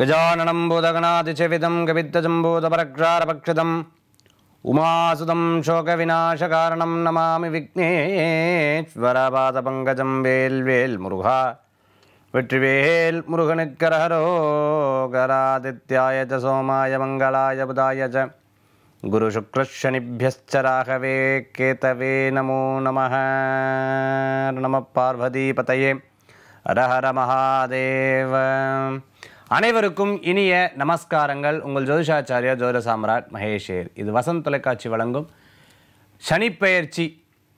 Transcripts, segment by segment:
गजाननं भुदगणादिचविदं गविदजम्भूतपरक्षारपक्षदम् उमासुदं शोकविनाशकारणं नमामि विघ्नेश्वरपादपङ्गजं वेल्वेल्मृहा विट्रिवेहेल्मृगनिकरहरोगरादित्याय च सोमाय मङ्गलाय बुधाय च गुरुशुक्रश्यनिभ्यश्च राघवे केतवे नमो नमः नमः पार्वतीपतये हर महादेव அனைவருக்கும் இனிய நமஸ்காரங்கள் உங்கள் ஜோதிஷாச்சாரியா ஜோதிட சாம்ராட் மகேஷேர் இது வசந்த் தொலைக்காட்சி வழங்கும் சனிப்பெயர்ச்சி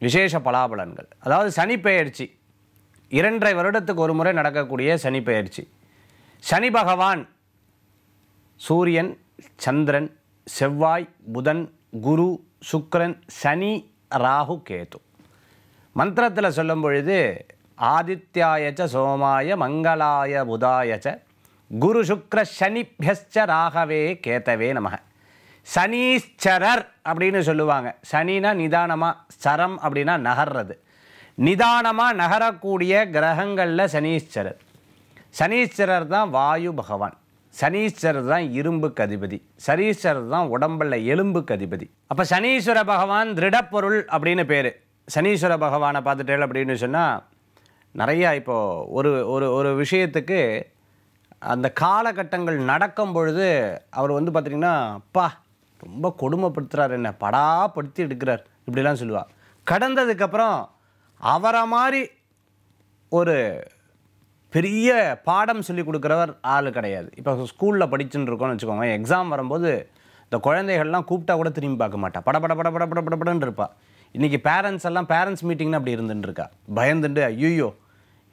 விசேஷ பலாபலன்கள் அதாவது சனிப்பெயர்ச்சி இரண்டரை வருடத்துக்கு ஒரு முறை நடக்கக்கூடிய சனிப்பெயர்ச்சி சனி பகவான் சூரியன் சந்திரன் செவ்வாய் புதன் குரு சுக்கரன் சனி ராகு கேது மந்திரத்தில் சொல்லும் பொழுது ஆதித்யாயச்ச சோமாய மங்களாய புதாயச்ச குரு சுக்ர சனிபியஸ்ச ராகவே கேத்தவே நமக சனீஸ்வரர் அப்படின்னு சொல்லுவாங்க சனினா நிதானமாக சரம் அப்படின்னா நகர்றது நிதானமாக நகரக்கூடிய கிரகங்களில் சனீஸ்வரர் சனீஸ்வரர் தான் வாயு பகவான் சனீஸ்வரர் தான் இரும்புக்கு அதிபதி சனீஸ்வரர் தான் உடம்பில் எலும்புக்கு அதிபதி அப்போ சனீஸ்வர பகவான் திருடப்பொருள் அப்படின்னு பேர் சனீஸ்வர பகவானை பார்த்துட்டேன் அப்படின்னு சொன்னால் நிறையா இப்போது ஒரு ஒரு ஒரு விஷயத்துக்கு அந்த காலகட்டங்கள் நடக்கும் பொழுது அவர் வந்து பார்த்தீங்கன்னா அப்பா ரொம்ப கொடுமைப்படுத்துகிறார் என்ன படாப்படுத்தி எடுக்கிறார் இப்படிலாம் சொல்லுவாள் கடந்ததுக்கப்புறம் அவரை மாதிரி ஒரு பெரிய பாடம் சொல்லி கொடுக்குறவர் ஆள் கிடையாது இப்போ ஸ்கூலில் படிச்சுன்னு இருக்கோன்னு வச்சுக்கோங்க எக்ஸாம் வரும்போது இந்த குழந்தைகள்லாம் கூப்பிட்டா கூட திரும்பி பார்க்க மாட்டா பட பட பட பட பட படன்னு இருப்பா இன்றைக்கி பேரண்ட்ஸ் எல்லாம் பேரண்ட்ஸ் மீட்டிங்னு அப்படி இருந்துட்டுருக்கா பயந்துட்டு ஐயோ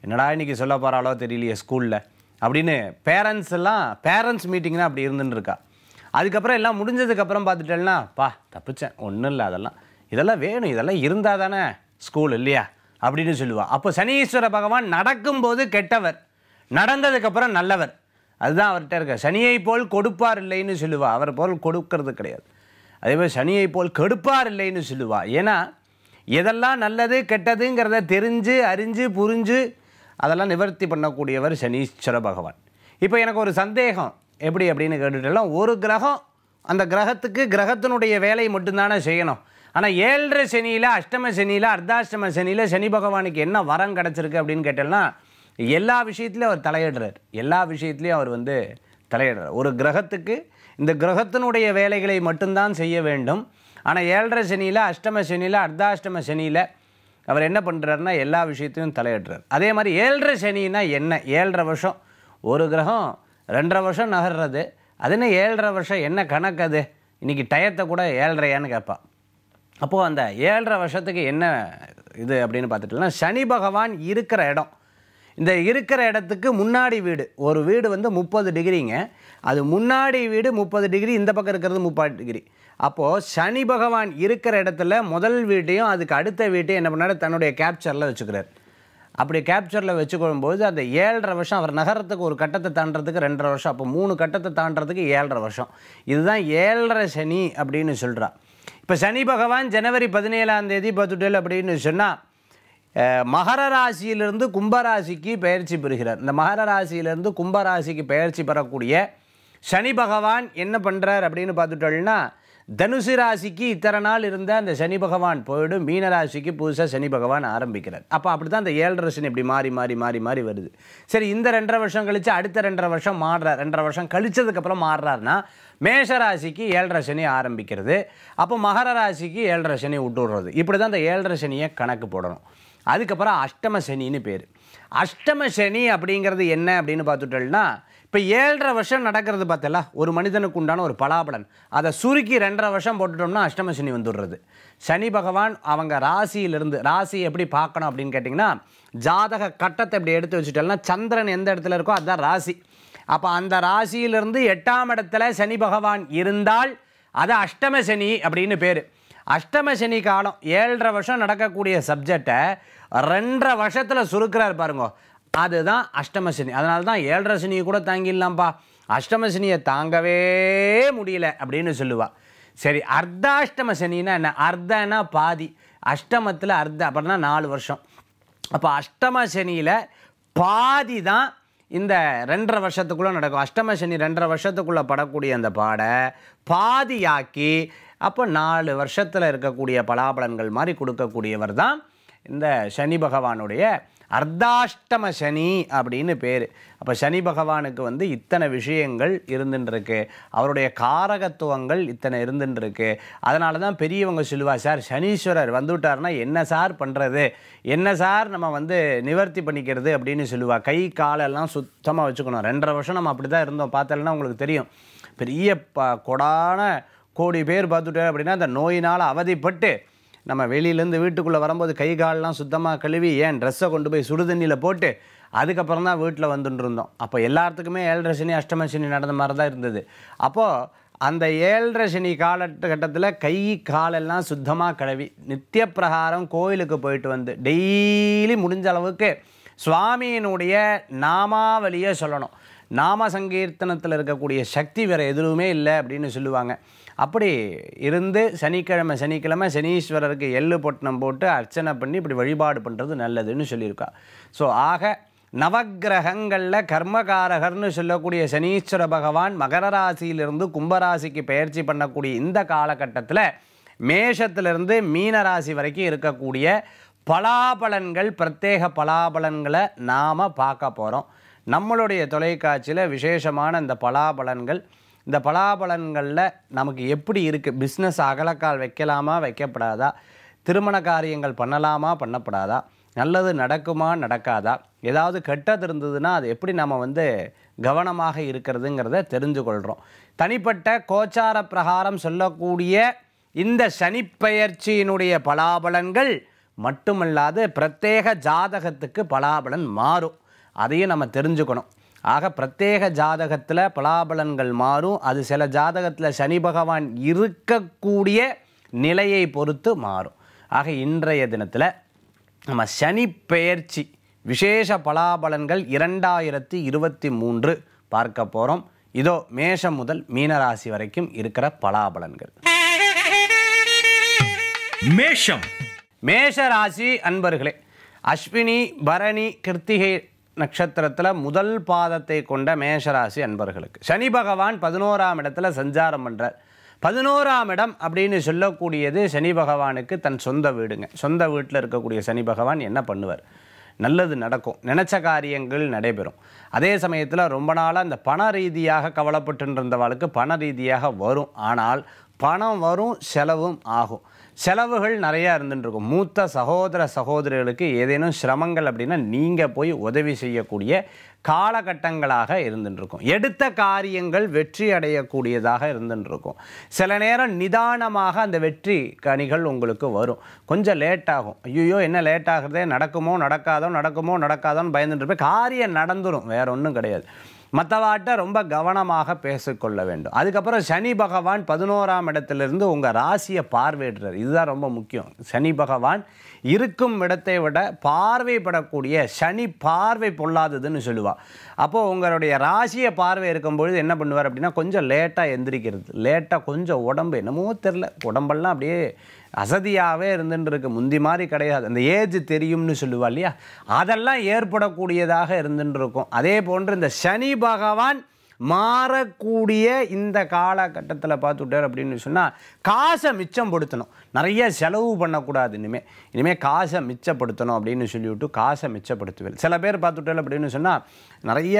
என்னடா இன்றைக்கி சொல்ல போகிறாளோ தெரியலையே ஸ்கூலில் அப்படின்னு பேரண்ட்ஸ் எல்லாம் பேரண்ட்ஸ் மீட்டிங்னா அப்படி இருந்துன்னு இருக்கா அதுக்கப்புறம் எல்லாம் முடிஞ்சதுக்கப்புறம் பார்த்துட்டேன்னா பா தப்பிச்சேன் ஒன்றும் இல்லை அதெல்லாம் இதெல்லாம் வேணும் இதெல்லாம் இருந்தால் தானே ஸ்கூல் இல்லையா அப்படின்னு சொல்லுவாள் அப்போ சனீஸ்வர பகவான் நடக்கும்போது கெட்டவர் நடந்ததுக்கப்புறம் நல்லவர் அதுதான் அவர்கிட்ட இருக்க சனியை போல் கொடுப்பார் இல்லைன்னு சொல்லுவா அவர் போல் கொடுக்கறது கிடையாது அதே மாதிரி சனியை போல் கெடுப்பார் இல்லைன்னு சொல்லுவா ஏன்னா எதெல்லாம் நல்லது கெட்டதுங்கிறத தெரிஞ்சு அறிஞ்சு புரிஞ்சு அதெல்லாம் நிவர்த்தி பண்ணக்கூடியவர் சனீஸ்வர பகவான் இப்போ எனக்கு ஒரு சந்தேகம் எப்படி அப்படின்னு கேட்டுட்டெல்லாம் ஒரு கிரகம் அந்த கிரகத்துக்கு கிரகத்தினுடைய வேலை மட்டும்தானே செய்யணும் ஆனால் ஏழரை சனியில் அஷ்டம சனியில் அர்த்தாஷ்டம சனியில் சனி பகவானுக்கு என்ன வரம் கிடச்சிருக்கு அப்படின்னு கேட்டோம்னா எல்லா விஷயத்துலையும் அவர் தலையிடுறார் எல்லா விஷயத்துலையும் அவர் வந்து தலையிடுறார் ஒரு கிரகத்துக்கு இந்த கிரகத்தினுடைய வேலைகளை மட்டும்தான் செய்ய வேண்டும் ஆனால் ஏழரை சனியில் அஷ்டம சனியில் அர்த்தாஷ்டம சனியில் அவர் என்ன பண்ணுறாருன்னா எல்லா விஷயத்தையும் தலையிடுறார் அதே மாதிரி ஏழரை சனின்னா என்ன ஏழரை வருஷம் ஒரு கிரகம் ரெண்டரை வருஷம் நகர்றது அதுன்னு ஏழரை வருஷம் என்ன கணக்கு அது இன்றைக்கி டயத்தை கூட ஏழ்றையான்னு கேட்பான் அப்போது அந்த ஏழரை வருஷத்துக்கு என்ன இது அப்படின்னு பார்த்துட்டோம்னா சனி பகவான் இருக்கிற இடம் இந்த இருக்கிற இடத்துக்கு முன்னாடி வீடு ஒரு வீடு வந்து முப்பது டிகிரிங்க அது முன்னாடி வீடு முப்பது டிகிரி இந்த பக்கம் இருக்கிறது முப்பது டிகிரி அப்போது சனி பகவான் இருக்கிற இடத்துல முதல் வீட்டையும் அதுக்கு அடுத்த வீட்டையும் என்ன பண்ணார் தன்னுடைய கேப்சரில் வச்சுக்கிறார் அப்படி கேப்சரில் வச்சுக்கொள்ளும்போது அந்த ஏழரை வருஷம் அவர் நகரத்துக்கு ஒரு கட்டத்தை தாண்டதுக்கு ரெண்டரை வருஷம் அப்போ மூணு கட்டத்தை தாண்டதுக்கு ஏழரை வருஷம் இதுதான் ஏழரை சனி அப்படின்னு சொல்கிறா இப்போ சனி பகவான் ஜனவரி பதினேழாம் தேதி பத்துட்டல் அப்படின்னு சொன்னால் மகர ராசியிலிருந்து கும்பராசிக்கு பயிற்சி பெறுகிறார் இந்த மகர ராசியிலிருந்து கும்பராசிக்கு பயிற்சி பெறக்கூடிய சனி பகவான் என்ன பண்ணுறார் அப்படின்னு பார்த்துட்டோம்னா தனுசு ராசிக்கு இத்தனை நாள் இருந்த அந்த சனி பகவான் போயிடும் மீன ராசிக்கு புதுசாக சனி பகவான் ஆரம்பிக்கிறார் அப்போ அப்படி தான் அந்த சனி இப்படி மாறி மாறி மாறி மாறி வருது சரி இந்த ரெண்டரை வருஷம் கழித்து அடுத்த ரெண்டரை வருஷம் மாறுறார் ரெண்டரை வருஷம் கழிச்சதுக்கப்புறம் மாறுறாருன்னா மேஷ ராசிக்கு ஏழரை சனி ஆரம்பிக்கிறது அப்போ மகர ராசிக்கு ஏழரை சனி விட்டுடுறது இப்படி தான் அந்த ஏழரை சனியை கணக்கு போடணும் அதுக்கப்புறம் அஷ்டம சனின்னு பேர் அஷ்டம சனி அப்படிங்கிறது என்ன அப்படின்னு பார்த்துட்டோம்னா இப்போ ஏழரை வருஷம் நடக்கிறது பார்த்தல ஒரு மனிதனுக்கு உண்டான ஒரு பலாபலன் அதை சுருக்கி ரெண்டரை வருஷம் போட்டுட்டோம்னா அஷ்டம சனி வந்துடுறது சனி பகவான் அவங்க ராசியிலிருந்து ராசி எப்படி பார்க்கணும் அப்படின்னு கேட்டிங்கன்னா ஜாதக கட்டத்தை எப்படி எடுத்து வச்சுட்டோம்னா சந்திரன் எந்த இடத்துல இருக்கோ அதுதான் ராசி அப்போ அந்த ராசியிலிருந்து எட்டாம் இடத்துல சனி பகவான் இருந்தால் அது அஷ்டம சனி அப்படின்னு பேர் அஷ்டம சனி காலம் ஏழரை வருஷம் நடக்கக்கூடிய சப்ஜெக்டை ரெண்டரை வருஷத்தில் சுருக்கிறார் பாருங்க அதுதான் அஷ்டமசனி அதனால தான் ஏழரை சனியை கூட தாங்கிடலாம்ப்பா அஷ்டமசனியை தாங்கவே முடியல அப்படின்னு சொல்லுவாள் சரி அர்த்தாஷ்டம சனின்னா என்ன அர்த்தன்னா பாதி அஷ்டமத்தில் அர்த்த அப்படின்னா நாலு வருஷம் அப்போ அஷ்டம சனியில் பாதி தான் இந்த ரெண்டரை வருஷத்துக்குள்ளே நடக்கும் அஷ்டம சனி ரெண்டரை வருஷத்துக்குள்ளே படக்கூடிய அந்த பாடை பாதியாக்கி அப்போ நாலு வருஷத்தில் இருக்கக்கூடிய பலாபலன்கள் மாதிரி கொடுக்கக்கூடியவர் தான் இந்த சனி பகவானுடைய அர்தாஷ்டம சனி அப்படின்னு பேர் அப்போ சனி பகவானுக்கு வந்து இத்தனை விஷயங்கள் இருந்துட்டுருக்கு அவருடைய காரகத்துவங்கள் இத்தனை இருந்துட்டுருக்கு அதனால தான் பெரியவங்க சொல்லுவா சார் சனீஸ்வரர் வந்துவிட்டார்னா என்ன சார் பண்ணுறது என்ன சார் நம்ம வந்து நிவர்த்தி பண்ணிக்கிறது அப்படின்னு சொல்லுவா கை காலெல்லாம் சுத்தமாக வச்சுக்கணும் ரெண்டரை வருஷம் நம்ம அப்படி தான் இருந்தோம் பார்த்தலன்னா உங்களுக்கு தெரியும் பெரிய ப கொடான கோடி பேர் பார்த்துட்டேன் அப்படின்னா அந்த நோயினால் அவதிப்பட்டு நம்ம வெளியிலேருந்து வீட்டுக்குள்ளே வரும்போது கை கால்லாம் சுத்தமாக கழுவி ஏன் ட்ரெஸ்ஸை கொண்டு போய் சுடு தண்ணியில் போட்டு அதுக்கப்புறம் தான் வீட்டில் வந்துட்டுருந்தோம் அப்போ எல்லாத்துக்குமே ஏழரை சனி அஷ்டம சனி நடந்த மாதிரி தான் இருந்தது அப்போது அந்த ஏழரை சனி காலகட்டத்தில் கை காலெல்லாம் சுத்தமாக கழுவி நித்திய பிரகாரம் கோயிலுக்கு போயிட்டு வந்து டெய்லி முடிஞ்ச அளவுக்கு சுவாமியினுடைய நாமாவளியை சொல்லணும் நாம சங்கீர்த்தனத்தில் இருக்கக்கூடிய சக்தி வேறு எதுவுமே இல்லை அப்படின்னு சொல்லுவாங்க அப்படி இருந்து சனிக்கிழமை சனிக்கிழமை சனீஸ்வரருக்கு எள்ளு பொட்டணம் போட்டு அர்ச்சனை பண்ணி இப்படி வழிபாடு பண்ணுறது நல்லதுன்னு சொல்லியிருக்கா ஸோ ஆக நவகிரகங்களில் கர்மகாரகர்னு சொல்லக்கூடிய சனீஸ்வர பகவான் மகர ராசியிலிருந்து கும்பராசிக்கு பயிற்சி பண்ணக்கூடிய இந்த காலகட்டத்தில் மேஷத்திலிருந்து மீன ராசி வரைக்கும் இருக்கக்கூடிய பலாபலன்கள் பிரத்யேக பலாபலன்களை நாம் பார்க்க போகிறோம் நம்மளுடைய தொலைக்காட்சியில் விசேஷமான இந்த பலாபலன்கள் இந்த பலாபலன்களில் நமக்கு எப்படி இருக்குது பிஸ்னஸ் அகலக்கால் வைக்கலாமா வைக்கப்படாதா திருமண காரியங்கள் பண்ணலாமா பண்ணப்படாதா நல்லது நடக்குமா நடக்காதா ஏதாவது கெட்டது இருந்ததுன்னா அது எப்படி நம்ம வந்து கவனமாக இருக்கிறதுங்கிறத தெரிஞ்சு கொள்கிறோம் தனிப்பட்ட கோச்சார பிரகாரம் சொல்லக்கூடிய இந்த சனிப்பெயர்ச்சியினுடைய பலாபலன்கள் மட்டுமல்லாது பிரத்யேக ஜாதகத்துக்கு பலாபலன் மாறும் அதையும் நம்ம தெரிஞ்சுக்கணும் ஆக பிரத்யேக ஜாதகத்தில் பலாபலன்கள் மாறும் அது சில ஜாதகத்தில் சனி பகவான் இருக்கக்கூடிய நிலையை பொறுத்து மாறும் ஆக இன்றைய தினத்தில் நம்ம சனி பெயர்ச்சி விசேஷ பலாபலன்கள் இரண்டாயிரத்தி இருபத்தி மூன்று பார்க்க போகிறோம் இதோ மேஷம் முதல் மீனராசி வரைக்கும் இருக்கிற பலாபலன்கள் மேஷம் மேஷ ராசி அன்பர்களே அஸ்வினி பரணி கிருத்திகை நட்சத்திரத்தில் முதல் பாதத்தை கொண்ட மேஷராசி அன்பர்களுக்கு சனி பகவான் பதினோராம் இடத்துல சஞ்சாரம் பண்ணுறார் பதினோராம் இடம் அப்படின்னு சொல்லக்கூடியது சனி பகவானுக்கு தன் சொந்த வீடுங்க சொந்த வீட்டில் இருக்கக்கூடிய சனி பகவான் என்ன பண்ணுவார் நல்லது நடக்கும் நினச்ச காரியங்கள் நடைபெறும் அதே சமயத்தில் ரொம்ப நாளாக இந்த பண ரீதியாக கவலைப்பட்டு இருந்தவாளுக்கு பண ரீதியாக வரும் ஆனால் பணம் வரும் செலவும் ஆகும் செலவுகள் நிறையா இருந்துட்டுருக்கும் மூத்த சகோதர சகோதரிகளுக்கு ஏதேனும் சிரமங்கள் அப்படின்னா நீங்கள் போய் உதவி செய்யக்கூடிய காலகட்டங்களாக இருந்துட்டுருக்கும் எடுத்த காரியங்கள் வெற்றி அடையக்கூடியதாக இருந்துட்டுருக்கும் சில நேரம் நிதானமாக அந்த வெற்றி கணிகள் உங்களுக்கு வரும் கொஞ்சம் லேட்டாகும் ஐயோ என்ன லேட்டாகிறதே நடக்குமோ நடக்காதோ நடக்குமோ நடக்காதோன்னு பயந்துட்டு காரியம் நடந்துடும் வேறு ஒன்றும் கிடையாது மற்றவாட்ட ரொம்ப கவனமாக பேசிக்கொள்ள வேண்டும் அதுக்கப்புறம் சனி பகவான் பதினோராம் இடத்திலிருந்து உங்கள் ராசியை பார்வையிடுறார் இதுதான் ரொம்ப முக்கியம் சனி பகவான் இருக்கும் இடத்தை விட பார்வைப்படக்கூடிய சனி பார்வை பொல்லாததுன்னு சொல்லுவாள் அப்போது உங்களுடைய ராசியை பார்வை இருக்கும்பொழுது என்ன பண்ணுவார் அப்படின்னா கொஞ்சம் லேட்டாக எந்திரிக்கிறது லேட்டாக கொஞ்சம் உடம்பு என்னமோ தெரில உடம்பெல்லாம் அப்படியே அசதியாகவே இருந்துட்டுருக்கு முந்தி மாதிரி கிடையாது அந்த ஏஜ் தெரியும்னு சொல்லுவா இல்லையா அதெல்லாம் ஏற்படக்கூடியதாக இருந்துருக்கும் அதே போன்று இந்த சனி பகவான் மாறக்கூடிய இந்த காலகட்டத்தில் பார்த்துட்டார் அப்படின்னு சொன்னால் காசை படுத்தணும் நிறைய செலவு பண்ணக்கூடாது இனிமேல் இனிமேல் காசை மிச்சப்படுத்தணும் அப்படின்னு சொல்லிவிட்டு காசை மிச்சப்படுத்துவேன் சில பேர் பார்த்துட்டார் அப்படின்னு சொன்னால் நிறைய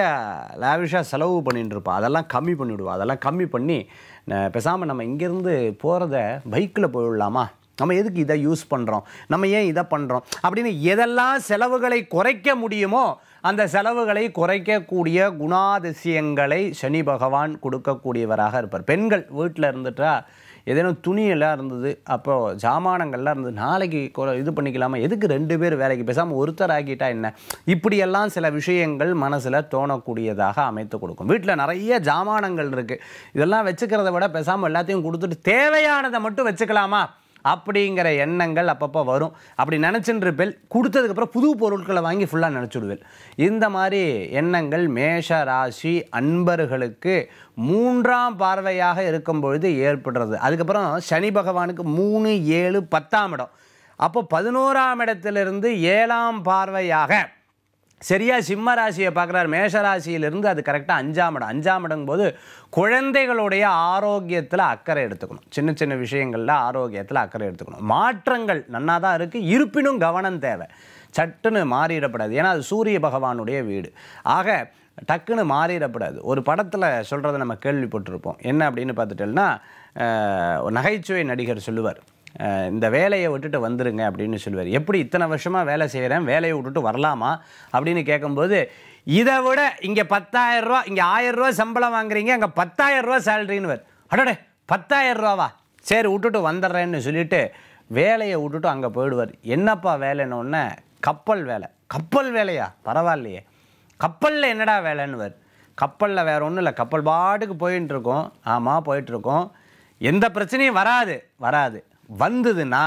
லேவிஷாக செலவு பண்ணிட்டு இருப்பாள் அதெல்லாம் கம்மி பண்ணிவிடுவா அதெல்லாம் கம்மி பண்ணி பேசாமல் நம்ம இங்கேருந்து போகிறத பைக்கில் போயிடலாமா நம்ம எதுக்கு இதை யூஸ் பண்ணுறோம் நம்ம ஏன் இதை பண்ணுறோம் அப்படின்னு எதெல்லாம் செலவுகளை குறைக்க முடியுமோ அந்த செலவுகளை குறைக்கக்கூடிய குணாதிசயங்களை சனி பகவான் கொடுக்கக்கூடியவராக இருப்பார் பெண்கள் வீட்டில் இருந்துட்டால் ஏதேனும் துணியெல்லாம் இருந்தது அப்போது ஜாமானங்கள்லாம் இருந்தது நாளைக்கு இது பண்ணிக்கலாமா எதுக்கு ரெண்டு பேர் வேலைக்கு பேசாமல் ஒருத்தர் ஆகிட்டா என்ன இப்படியெல்லாம் சில விஷயங்கள் மனசில் தோணக்கூடியதாக அமைத்து கொடுக்கும் வீட்டில் நிறைய ஜாமானங்கள் இருக்குது இதெல்லாம் வச்சுக்கிறத விட பேசாமல் எல்லாத்தையும் கொடுத்துட்டு தேவையானதை மட்டும் வச்சுக்கலாமா அப்படிங்கிற எண்ணங்கள் அப்பப்போ வரும் அப்படி நினச்சின்னு இருப்பேன் கொடுத்ததுக்கப்புறம் புது பொருட்களை வாங்கி ஃபுல்லாக நினச்சிடுவேன் இந்த மாதிரி எண்ணங்கள் மேஷ ராசி அன்பர்களுக்கு மூன்றாம் பார்வையாக இருக்கும் பொழுது ஏற்படுறது அதுக்கப்புறம் சனி பகவானுக்கு மூணு ஏழு பத்தாம் இடம் அப்போ பதினோராம் இடத்திலிருந்து ஏழாம் பார்வையாக சரியாக சிம்ம ராசியை பார்க்குறாரு மேஷ ராசியிலிருந்து அது கரெக்டாக அஞ்சாம் இடம் அஞ்சாம் போது குழந்தைகளுடைய ஆரோக்கியத்தில் அக்கறை எடுத்துக்கணும் சின்ன சின்ன விஷயங்களில் ஆரோக்கியத்தில் அக்கறை எடுத்துக்கணும் மாற்றங்கள் நன்னா தான் இருக்குது இருப்பினும் கவனம் தேவை சட்டுன்னு மாறிடப்படாது ஏன்னா அது சூரிய பகவானுடைய வீடு ஆக டக்குன்னு மாறிடப்படாது ஒரு படத்தில் சொல்கிறத நம்ம கேள்விப்பட்டிருப்போம் என்ன அப்படின்னு பார்த்துட்டோம்னா நகைச்சுவை நடிகர் சொல்லுவார் இந்த வேலையை விட்டுட்டு வந்துருங்க அப்படின்னு சொல்லுவார் எப்படி இத்தனை வருஷமாக வேலை செய்கிறேன் வேலையை விட்டுட்டு வரலாமா அப்படின்னு கேட்கும்போது இதை விட இங்கே பத்தாயிரரூவா இங்கே ஆயிரரூவா சம்பளம் வாங்குறீங்க அங்கே பத்தாயிரரூவா சேலரின்னு வர் அடடே பத்தாயிரரூவாவா சரி விட்டுட்டு வந்துடுறேன்னு சொல்லிவிட்டு வேலையை விட்டுட்டு அங்கே போயிடுவார் என்னப்பா வேலைன்னு கப்பல் வேலை கப்பல் வேலையா பரவாயில்லையே கப்பலில் என்னடா வேலைன்னுவர் கப்பலில் வேறு ஒன்றும் இல்லை கப்பல் பாட்டுக்கு போயின்ட்டுருக்கோம் ஆமாம் போயிட்டுருக்கோம் எந்த பிரச்சனையும் வராது வராது வந்ததுன்னா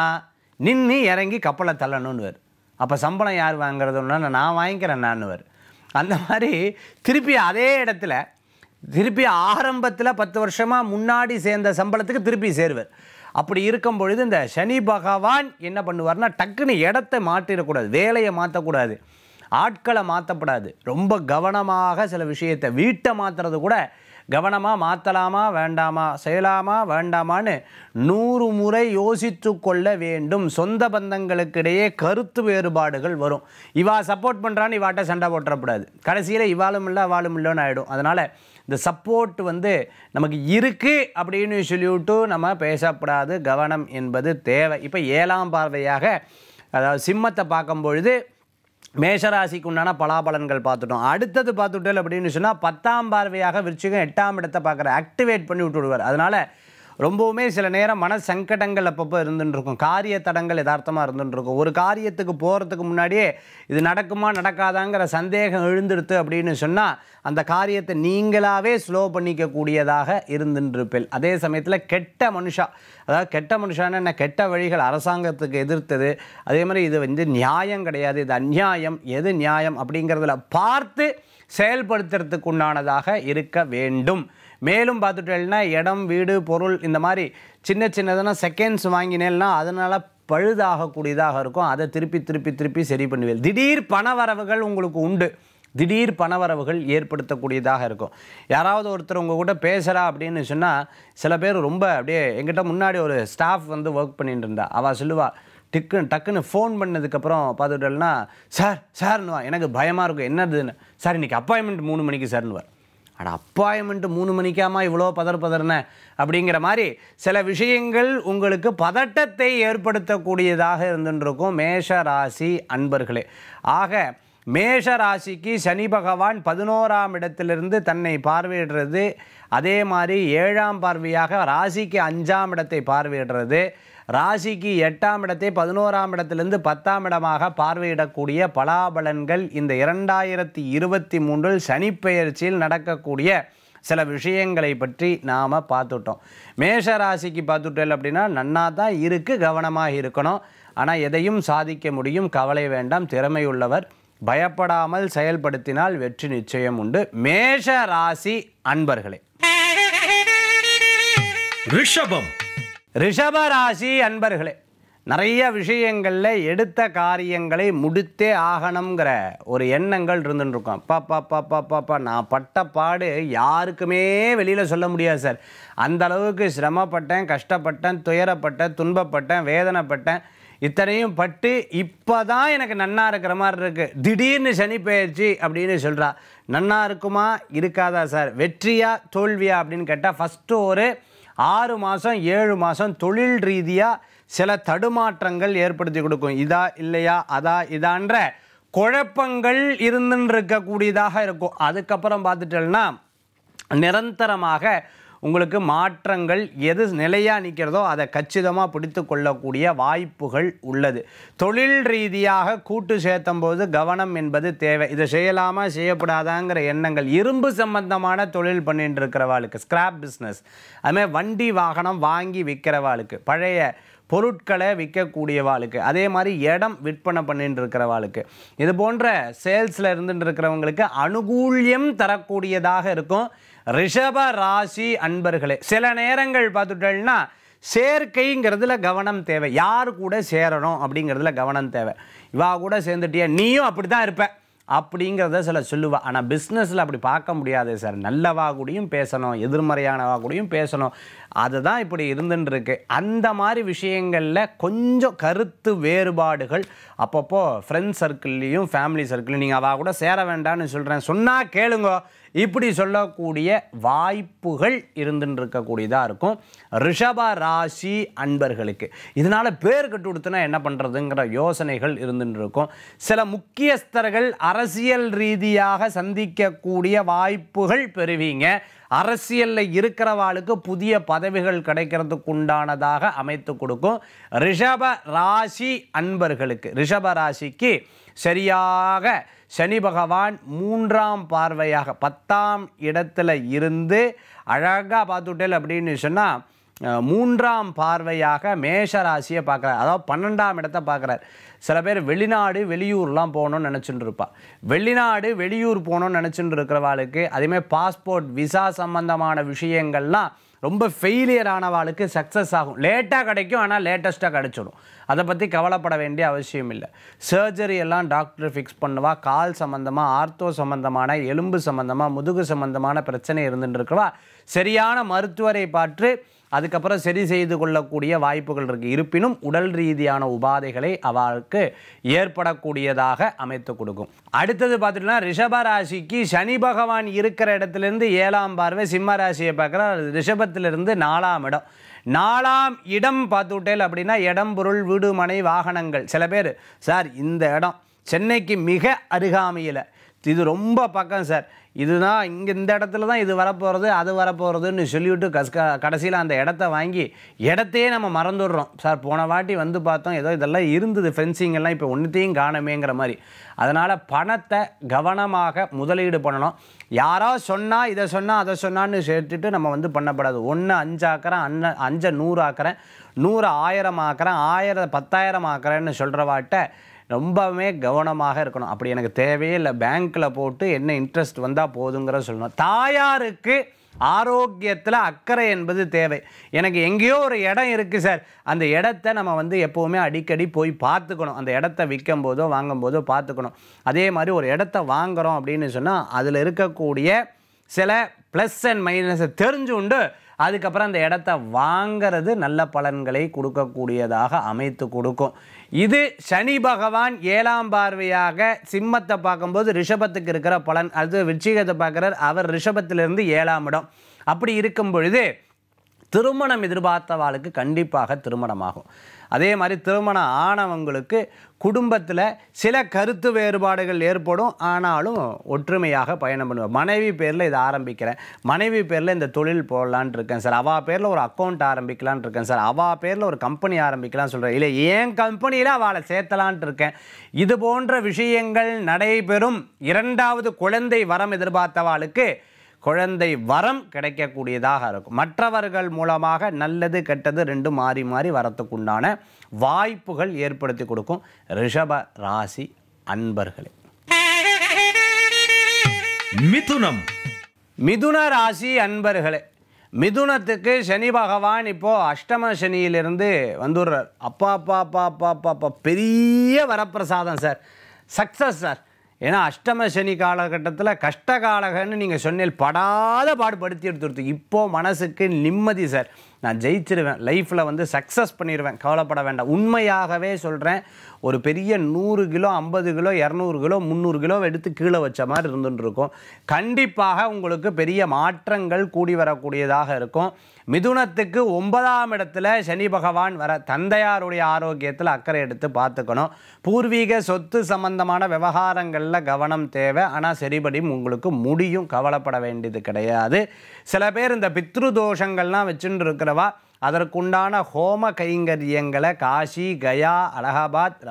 நின்று இறங்கி கப்பலை தள்ளணும்னுவர் அப்போ சம்பளம் யார் வாங்குறதுன்னா நான் வாங்கிக்கிறேன் நான்வர் அந்த மாதிரி திருப்பி அதே இடத்துல திருப்பி ஆரம்பத்தில் பத்து வருஷமாக முன்னாடி சேர்ந்த சம்பளத்துக்கு திருப்பி சேருவர் அப்படி இருக்கும் பொழுது இந்த சனி பகவான் என்ன பண்ணுவார்னா டக்குன்னு இடத்தை மாற்றிடக்கூடாது வேலையை மாற்றக்கூடாது ஆட்களை மாற்றப்படாது ரொம்ப கவனமாக சில விஷயத்தை வீட்டை மாற்றுறது கூட கவனமாக மாற்றலாமா வேண்டாமா செய்யலாமா வேண்டாமான்னு நூறு முறை யோசித்து கொள்ள வேண்டும் சொந்த பந்தங்களுக்கிடையே கருத்து வேறுபாடுகள் வரும் இவா சப்போர்ட் பண்ணுறான்னு இவாட்ட சண்டை போட்டுறக்கூடாது கடைசியில் இவாலும் இல்லை அவாலும் இல்லைன்னு ஆகிடும் அதனால் இந்த சப்போர்ட் வந்து நமக்கு இருக்குது அப்படின்னு சொல்லிவிட்டு நம்ம பேசப்படாது கவனம் என்பது தேவை இப்போ ஏழாம் பார்வையாக அதாவது சிம்மத்தை பார்க்கும்பொழுது மேஷராசிக்கு உண்டான பலாபலன்கள் பார்த்துட்டோம் அடுத்தது பார்த்துட்டோம் அப்படின்னு சொன்னால் பத்தாம் பார்வையாக விருச்சிகம் எட்டாம் இடத்தை பார்க்குற ஆக்டிவேட் பண்ணி விட்டு விடுவார் அதனால் ரொம்பவுமே சில நேரம் மன சங்கடங்கள் அப்பப்போ இருந்துட்டுருக்கும் காரிய தடங்கள் யதார்த்தமாக இருந்துட்டுருக்கும் ஒரு காரியத்துக்கு போகிறதுக்கு முன்னாடியே இது நடக்குமா நடக்காதாங்கிற சந்தேகம் எழுந்துடுத்து அப்படின்னு சொன்னால் அந்த காரியத்தை நீங்களாகவே ஸ்லோ பண்ணிக்கக்கூடியதாக இருந்துருப்பில் அதே சமயத்தில் கெட்ட மனுஷா அதாவது கெட்ட மனுஷான்னு என்ன கெட்ட வழிகள் அரசாங்கத்துக்கு எதிர்த்தது அதே மாதிரி இது வந்து நியாயம் கிடையாது இது அந்நியாயம் எது நியாயம் அப்படிங்கிறதுல பார்த்து செயல்படுத்துறதுக்குண்டானதாக இருக்க வேண்டும் மேலும் பார்த்துட்டேன்னா இடம் வீடு பொருள் இந்த மாதிரி சின்ன சின்னதுன்னா செகண்ட்ஸ் வாங்கினேன்னா அதனால் பழுதாகக்கூடியதாக இருக்கும் அதை திருப்பி திருப்பி திருப்பி சரி பண்ணுவேன் திடீர் பணவரவுகள் உங்களுக்கு உண்டு திடீர் பணவரவுகள் ஏற்படுத்தக்கூடியதாக இருக்கும் யாராவது ஒருத்தர் உங்கள் கூட பேசுகிறா அப்படின்னு சொன்னால் சில பேர் ரொம்ப அப்படியே எங்கிட்ட முன்னாடி ஒரு ஸ்டாஃப் வந்து ஒர்க் பண்ணிட்டு இருந்தா அவள் சொல்லுவாள் டிக்குன்னு டக்குன்னு ஃபோன் பண்ணதுக்கப்புறம் பார்த்துட்டோம்னா சார் சார்னுவா எனக்கு பயமாக இருக்கும் என்னதுன்னு சார் இன்றைக்கி அப்பாயின்மெண்ட் மூணு மணிக்கு சார்னுவார் ஆனால் அப்பாயின்மெண்ட்டு மூணு மணிக்காமா இவ்வளோ பதர் பதர்ன அப்படிங்கிற மாதிரி சில விஷயங்கள் உங்களுக்கு பதட்டத்தை ஏற்படுத்தக்கூடியதாக இருந்துருக்கும் மேஷ ராசி அன்பர்களே ஆக மேஷ ராசிக்கு சனி பகவான் பதினோராம் இடத்திலிருந்து தன்னை பார்வையிடுறது அதே மாதிரி ஏழாம் பார்வையாக ராசிக்கு அஞ்சாம் இடத்தை பார்வையிடுறது ராசிக்கு எட்டாம் இடத்தை பதினோராம் இடத்திலிருந்து பத்தாம் இடமாக பார்வையிடக்கூடிய பலாபலன்கள் இந்த இரண்டாயிரத்தி இருபத்தி மூன்றில் சனிப்பெயர்ச்சியில் நடக்கக்கூடிய சில விஷயங்களை பற்றி நாம் பார்த்துட்டோம் மேஷ ராசிக்கு பார்த்துட்டோம் அப்படின்னா நன்னா தான் இருக்குது கவனமாக இருக்கணும் ஆனால் எதையும் சாதிக்க முடியும் கவலை வேண்டாம் திறமையுள்ளவர் பயப்படாமல் செயல்படுத்தினால் வெற்றி நிச்சயம் உண்டு மேஷ ராசி அன்பர்களே ரிஷபம் ரிஷபராசி அன்பர்களே நிறைய விஷயங்களில் எடுத்த காரியங்களை முடித்தே ஆகணுங்கிற ஒரு எண்ணங்கள் இருந்துருக்கோம் பா பா பாப்பா நான் பட்ட பாடு யாருக்குமே வெளியில் சொல்ல முடியாது சார் அந்த அளவுக்கு சிரமப்பட்டேன் கஷ்டப்பட்டேன் துயரப்பட்டேன் துன்பப்பட்டேன் வேதனைப்பட்டேன் இத்தனையும் பட்டு இப்போ தான் எனக்கு நன்னா இருக்கிற மாதிரி இருக்குது திடீர்னு சனி பெயர்ச்சி அப்படின்னு சொல்கிறா நன்னா இருக்குமா இருக்காதா சார் வெற்றியா தோல்வியா அப்படின்னு கேட்டால் ஃபஸ்ட்டு ஒரு ஆறு மாதம் ஏழு மாதம் தொழில் ரீதியாக சில தடுமாற்றங்கள் ஏற்படுத்தி கொடுக்கும் இதா இல்லையா அதா இதான்ற குழப்பங்கள் இருந்துன்னு இருக்கக்கூடியதாக இருக்கும் அதுக்கப்புறம் பார்த்துட்டோம்னா நிரந்தரமாக உங்களுக்கு மாற்றங்கள் எது நிலையாக நிற்கிறதோ அதை கச்சிதமாக பிடித்து கொள்ளக்கூடிய வாய்ப்புகள் உள்ளது தொழில் ரீதியாக கூட்டு சேர்த்தும் போது கவனம் என்பது தேவை இதை செய்யலாமா செய்யப்படாதாங்கிற எண்ணங்கள் இரும்பு சம்பந்தமான தொழில் பண்ணிட்டு இருக்கிறவாளுக்கு ஸ்கிராப் பிஸ்னஸ் அதுமாதிரி வண்டி வாகனம் வாங்கி விற்கிறவாளுக்கு பழைய பொருட்களை விற்கக்கூடியவாளுக்கு அதே மாதிரி இடம் விற்பனை பண்ணிட்டு இருக்கிறவாளுக்கு இது போன்ற சேல்ஸில் இருந்துட்டு இருக்கிறவங்களுக்கு அனுகூல்யம் தரக்கூடியதாக இருக்கும் ரிஷப ராசி அன்பர்களே சில நேரங்கள் பார்த்துட்டோம்னா சேர்க்கைங்கிறதுல கவனம் தேவை யார் கூட சேரணும் அப்படிங்கிறதுல கவனம் தேவை இவா கூட சேர்ந்துட்டியா நீயும் அப்படி தான் இருப்ப அப்படிங்கிறத சில சொல்லுவா ஆனால் பிஸ்னஸில் அப்படி பார்க்க முடியாது சார் நல்லவா கூடயும் பேசணும் எதிர்மறையானவா கூடயும் பேசணும் அதுதான் இப்படி இருந்துன்ட்ருக்கு அந்த மாதிரி விஷயங்களில் கொஞ்சம் கருத்து வேறுபாடுகள் அப்பப்போ ஃப்ரெண்ட்ஸ் சர்க்கிள்லேயும் ஃபேமிலி சர்க்கிள்லையும் நீங்கள் அவா கூட சேர வேண்டாம்னு சொல்கிறேன் சொன்னால் கேளுங்க இப்படி சொல்லக்கூடிய வாய்ப்புகள் இருந்துட்டு இருக்கக்கூடியதாக இருக்கும் ரிஷப ராசி அன்பர்களுக்கு இதனால் பேர் கட்டு கொடுத்துனா என்ன பண்ணுறதுங்கிற யோசனைகள் இருந்துட்டு இருக்கும் சில முக்கியஸ்தர்கள் அரசியல் ரீதியாக சந்திக்கக்கூடிய வாய்ப்புகள் பெறுவீங்க அரசியலில் இருக்கிறவாளுக்கு புதிய பதவிகள் கிடைக்கிறதுக்கு உண்டானதாக அமைத்து கொடுக்கும் ரிஷப ராசி அன்பர்களுக்கு ரிஷப ராசிக்கு சரியாக சனி பகவான் மூன்றாம் பார்வையாக பத்தாம் இடத்துல இருந்து அழகாக பார்த்துட்டேல் அப்படின்னு சொன்னால் மூன்றாம் பார்வையாக மேஷ ராசியை பார்க்குறார் அதாவது பன்னெண்டாம் இடத்தை பார்க்குறார் சில பேர் வெளிநாடு வெளியூர்லாம் போகணும்னு நினச்சிட்டு வெளிநாடு வெளியூர் போகணும்னு நினச்சிட்டு இருக்கிறவாளுக்கு அதேமாதிரி பாஸ்போர்ட் விசா சம்பந்தமான விஷயங்கள்லாம் ரொம்ப ஃபெயிலியர் ஆனவாளுக்கு சக்ஸஸ் ஆகும் லேட்டாக கிடைக்கும் ஆனால் லேட்டஸ்ட்டாக கிடைச்சிடும் அதை பற்றி கவலைப்பட வேண்டிய அவசியம் இல்லை சர்ஜரி எல்லாம் டாக்டர் ஃபிக்ஸ் பண்ணுவா கால் சம்மந்தமாக ஆர்த்தோ சம்மந்தமான எலும்பு சம்மந்தமாக முதுகு சம்மந்தமான பிரச்சனை இருந்துட்டு இருக்கவா சரியான மருத்துவரை பார்த்து அதுக்கப்புறம் சரி செய்து கொள்ளக்கூடிய வாய்ப்புகள் இருக்குது இருப்பினும் உடல் ரீதியான உபாதைகளை அவருக்கு ஏற்படக்கூடியதாக அமைத்து கொடுக்கும் அடுத்தது பார்த்துட்டோம்னா ரிஷபராசிக்கு சனி பகவான் இருக்கிற இடத்துலேருந்து ஏழாம் பார்வை சிம்ம ராசியை பார்க்குறார் ரிஷபத்திலிருந்து நாலாம் இடம் நாலாம் இடம் பார்த்துவிட்டேல் அப்படின்னா இடம் பொருள் வீடு மனை வாகனங்கள் சில பேர் சார் இந்த இடம் சென்னைக்கு மிக அருகாமையில் இது ரொம்ப பக்கம் சார் இதுதான் இங்கே இந்த இடத்துல தான் இது வரப்போகிறது அது வரப்போகிறதுன்னு சொல்லிவிட்டு கஸ் கடைசியில் அந்த இடத்த வாங்கி இடத்தையே நம்ம மறந்துடுறோம் சார் போன வாட்டி வந்து பார்த்தோம் ஏதோ இதெல்லாம் இருந்தது ஃபென்சிங்கெல்லாம் இப்போ ஒன்றுத்தையும் காணமேங்கிற மாதிரி அதனால் பணத்தை கவனமாக முதலீடு பண்ணணும் யாரோ சொன்னால் இதை சொன்னால் அதை சொன்னான்னு சேர்த்துட்டு நம்ம வந்து பண்ணப்படாது ஒன்று அஞ்சு ஆக்கிறேன் அன்னை அஞ்சை நூறு ஆக்கிறேன் நூறு ஆயிரம் ஆக்கிறேன் ஆயிரம் பத்தாயிரம் ஆக்கிறேன்னு வாட்டை ரொம்பவுமே கவனமாக இருக்கணும் அப்படி எனக்கு தேவையே இல்லை பேங்க்கில் போட்டு என்ன இன்ட்ரெஸ்ட் வந்தால் போதுங்கிற சொல்லணும் தாயாருக்கு ஆரோக்கியத்தில் அக்கறை என்பது தேவை எனக்கு எங்கேயோ ஒரு இடம் இருக்குது சார் அந்த இடத்த நம்ம வந்து எப்போவுமே அடிக்கடி போய் பார்த்துக்கணும் அந்த இடத்த விற்கும் போதோ வாங்கும் போதோ பார்த்துக்கணும் அதே மாதிரி ஒரு இடத்த வாங்குகிறோம் அப்படின்னு சொன்னால் அதில் இருக்கக்கூடிய சில ப்ளஸ் அண்ட் மைனஸை தெரிஞ்சு உண்டு அதுக்கப்புறம் அந்த இடத்த வாங்கிறது நல்ல பலன்களை கொடுக்கக்கூடியதாக அமைத்து கொடுக்கும் இது சனி பகவான் ஏழாம் பார்வையாக சிம்மத்தை பார்க்கும்போது ரிஷபத்துக்கு இருக்கிற பலன் அது விச்சிகத்தை பார்க்குறார் அவர் ரிஷபத்திலிருந்து ஏழாம் இடம் அப்படி இருக்கும் பொழுது திருமணம் எதிர்பார்த்தவாளுக்கு கண்டிப்பாக திருமணமாகும் அதே மாதிரி திருமணம் ஆனவங்களுக்கு குடும்பத்தில் சில கருத்து வேறுபாடுகள் ஏற்படும் ஆனாலும் ஒற்றுமையாக பயணம் பண்ணுவேன் மனைவி பேரில் இதை ஆரம்பிக்கிறேன் மனைவி பேரில் இந்த தொழில் போடலான் இருக்கேன் சார் அவா பேரில் ஒரு அக்கௌண்ட் ஆரம்பிக்கலான் இருக்கேன் சார் அவா பேரில் ஒரு கம்பெனி ஆரம்பிக்கலாம்னு சொல்கிறேன் இல்லை என் கம்பெனியில் அவளை சேர்த்தலான் இருக்கேன் இது போன்ற விஷயங்கள் நடைபெறும் இரண்டாவது குழந்தை வரம் எதிர்பார்த்தவாளுக்கு குழந்தை வரம் கிடைக்கக்கூடியதாக இருக்கும் மற்றவர்கள் மூலமாக நல்லது கெட்டது ரெண்டும் மாறி மாறி வரத்துக்குண்டான வாய்ப்புகள் ஏற்படுத்தி கொடுக்கும் ரிஷப ராசி அன்பர்களே மிதுனம் மிதுன ராசி அன்பர்களே மிதுனத்துக்கு சனி பகவான் இப்போது அஷ்டம சனியிலிருந்து வந்துடுறார் அப்பா அப்பா அப்பா அப்பா அப்பா அப்பா பெரிய வரப்பிரசாதம் சார் சக்ஸஸ் சார் ஏன்னா அஷ்டம சனி காலகட்டத்தில் காலகன்னு நீங்கள் சொன்னேன் படாத பாடுபடுத்தி எடுத்துருத்து இப்போது மனசுக்கு நிம்மதி சார் நான் ஜெயிச்சிருவேன் லைஃப்பில் வந்து சக்ஸஸ் பண்ணிடுவேன் கவலைப்பட வேண்டாம் உண்மையாகவே சொல்கிறேன் ஒரு பெரிய நூறு கிலோ ஐம்பது கிலோ இரநூறு கிலோ முந்நூறு கிலோ எடுத்து கீழே வச்ச மாதிரி இருந்துகிட்டு கண்டிப்பாக உங்களுக்கு பெரிய மாற்றங்கள் கூடி வரக்கூடியதாக இருக்கும் மிதுனத்துக்கு ஒன்பதாம் இடத்துல சனி பகவான் வர தந்தையாருடைய ஆரோக்கியத்தில் அக்கறை எடுத்து பார்த்துக்கணும் பூர்வீக சொத்து சம்பந்தமான விவகாரங்களில் கவனம் தேவை ஆனால் சரிபடியும் உங்களுக்கு முடியும் கவலைப்பட வேண்டியது கிடையாது சில பேர் இந்த பித்ரு தோஷங்கள்லாம் வச்சுட்டு இருக்கிறவா அதற்குண்டான ஹோம கைங்கரியங்களை காஷி கயா அலகாபாத்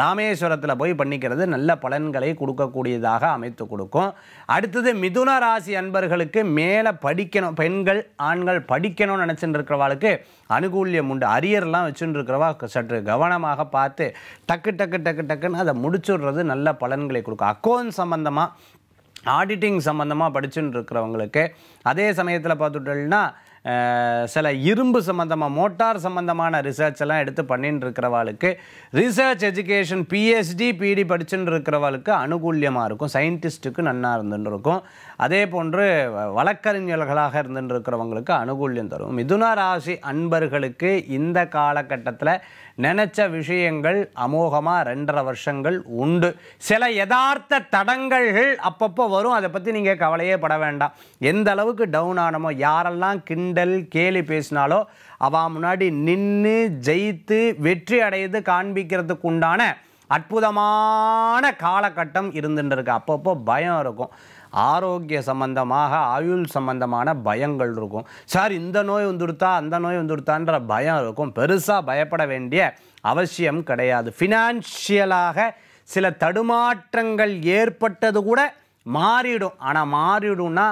ராமேஸ்வரத்தில் போய் பண்ணிக்கிறது நல்ல பலன்களை கொடுக்கக்கூடியதாக அமைத்து கொடுக்கும் அடுத்தது மிதுன ராசி அன்பர்களுக்கு மேலே படிக்கணும் பெண்கள் ஆண்கள் படிக்கணும்னு நினச்சிட்டு இருக்கிறவாளுக்கு அனுகூல்யம் உண்டு அரியர்லாம் வச்சுன்னு இருக்கிறவா சற்று கவனமாக பார்த்து டக்கு டக்கு டக்கு டக்குன்னு அதை முடிச்சுடுறது நல்ல பலன்களை கொடுக்கும் அக்கௌண்ட் சம்மந்தமாக ஆடிட்டிங் சம்மந்தமாக படிச்சுன்னு இருக்கிறவங்களுக்கு அதே சமயத்தில் பார்த்துட்டோம்னா சில இரும்பு சம்மந்தமாக மோட்டார் சம்மந்தமான ரிசர்ச் எல்லாம் எடுத்து பண்ணின்னு இருக்கிறவாளுக்கு ரிசர்ச் எஜுகேஷன் பிஎஸ்டி பிடி படிச்சுன்னு இருக்கிறவாளுக்கு அனுகூல்யமாக இருக்கும் சயின்டிஸ்ட்டுக்கு நன்னாக இருந்துன்னு இருக்கும் அதே போன்று வழக்கறிஞர்களாக இருந்துருக்கிறவங்களுக்கு அனுகூல்யம் தரும் மிதுன ராசி அன்பர்களுக்கு இந்த காலகட்டத்தில் நினச்ச விஷயங்கள் அமோகமாக ரெண்டரை வருஷங்கள் உண்டு சில யதார்த்த தடங்கல்கள் அப்பப்போ வரும் அதை பற்றி நீங்கள் கவலையே பட வேண்டாம் எந்த அளவுக்கு டவுன் ஆனமோ யாரெல்லாம் கிண்டல் கேலி பேசினாலோ அவன் முன்னாடி நின்று ஜெயித்து வெற்றி அடையுது காண்பிக்கிறதுக்கு உண்டான அற்புதமான காலகட்டம் இருந்துட்டு இருக்கு அப்பப்போ பயம் இருக்கும் ஆரோக்கிய சம்பந்தமாக ஆயுள் சம்பந்தமான பயங்கள் இருக்கும் சார் இந்த நோய் வந்துடுத்தா அந்த நோய் வந்துடுத்தான்ற பயம் இருக்கும் பெருசாக பயப்பட வேண்டிய அவசியம் கிடையாது ஃபினான்ஷியலாக சில தடுமாற்றங்கள் ஏற்பட்டது கூட மாறிடும் ஆனால் மாறிடும்னா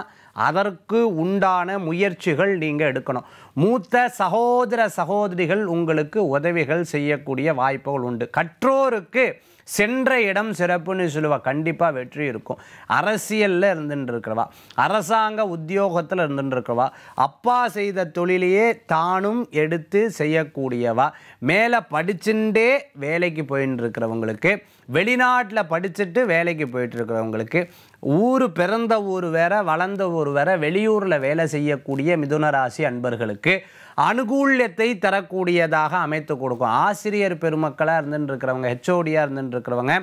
அதற்கு உண்டான முயற்சிகள் நீங்கள் எடுக்கணும் மூத்த சகோதர சகோதரிகள் உங்களுக்கு உதவிகள் செய்யக்கூடிய வாய்ப்புகள் உண்டு கற்றோருக்கு சென்ற இடம் சிறப்புன்னு சொல்லுவா கண்டிப்பாக வெற்றி இருக்கும் அரசியலில் இருந்துட்டு இருக்கிறவா அரசாங்க உத்தியோகத்தில் இருந்துட்டு இருக்கிறவா அப்பா செய்த தொழிலையே தானும் எடுத்து செய்யக்கூடியவா மேலே படிச்சுட்டே வேலைக்கு போயின்னு இருக்கிறவங்களுக்கு வெளிநாட்டில் படிச்சுட்டு வேலைக்கு போயிட்டு இருக்கிறவங்களுக்கு ஊர் பிறந்த ஊர் வேற வளர்ந்த ஊர் வேற வெளியூரில் வேலை செய்யக்கூடிய மிதுனராசி அன்பர்களுக்கு அனுகூல்யத்தை தரக்கூடியதாக அமைத்து கொடுக்கும் ஆசிரியர் பெருமக்களாக இருந்துன்னு இருக்கிறவங்க ஹெச்ஓடியாக இருந்துன்னு இருக்கிறவங்க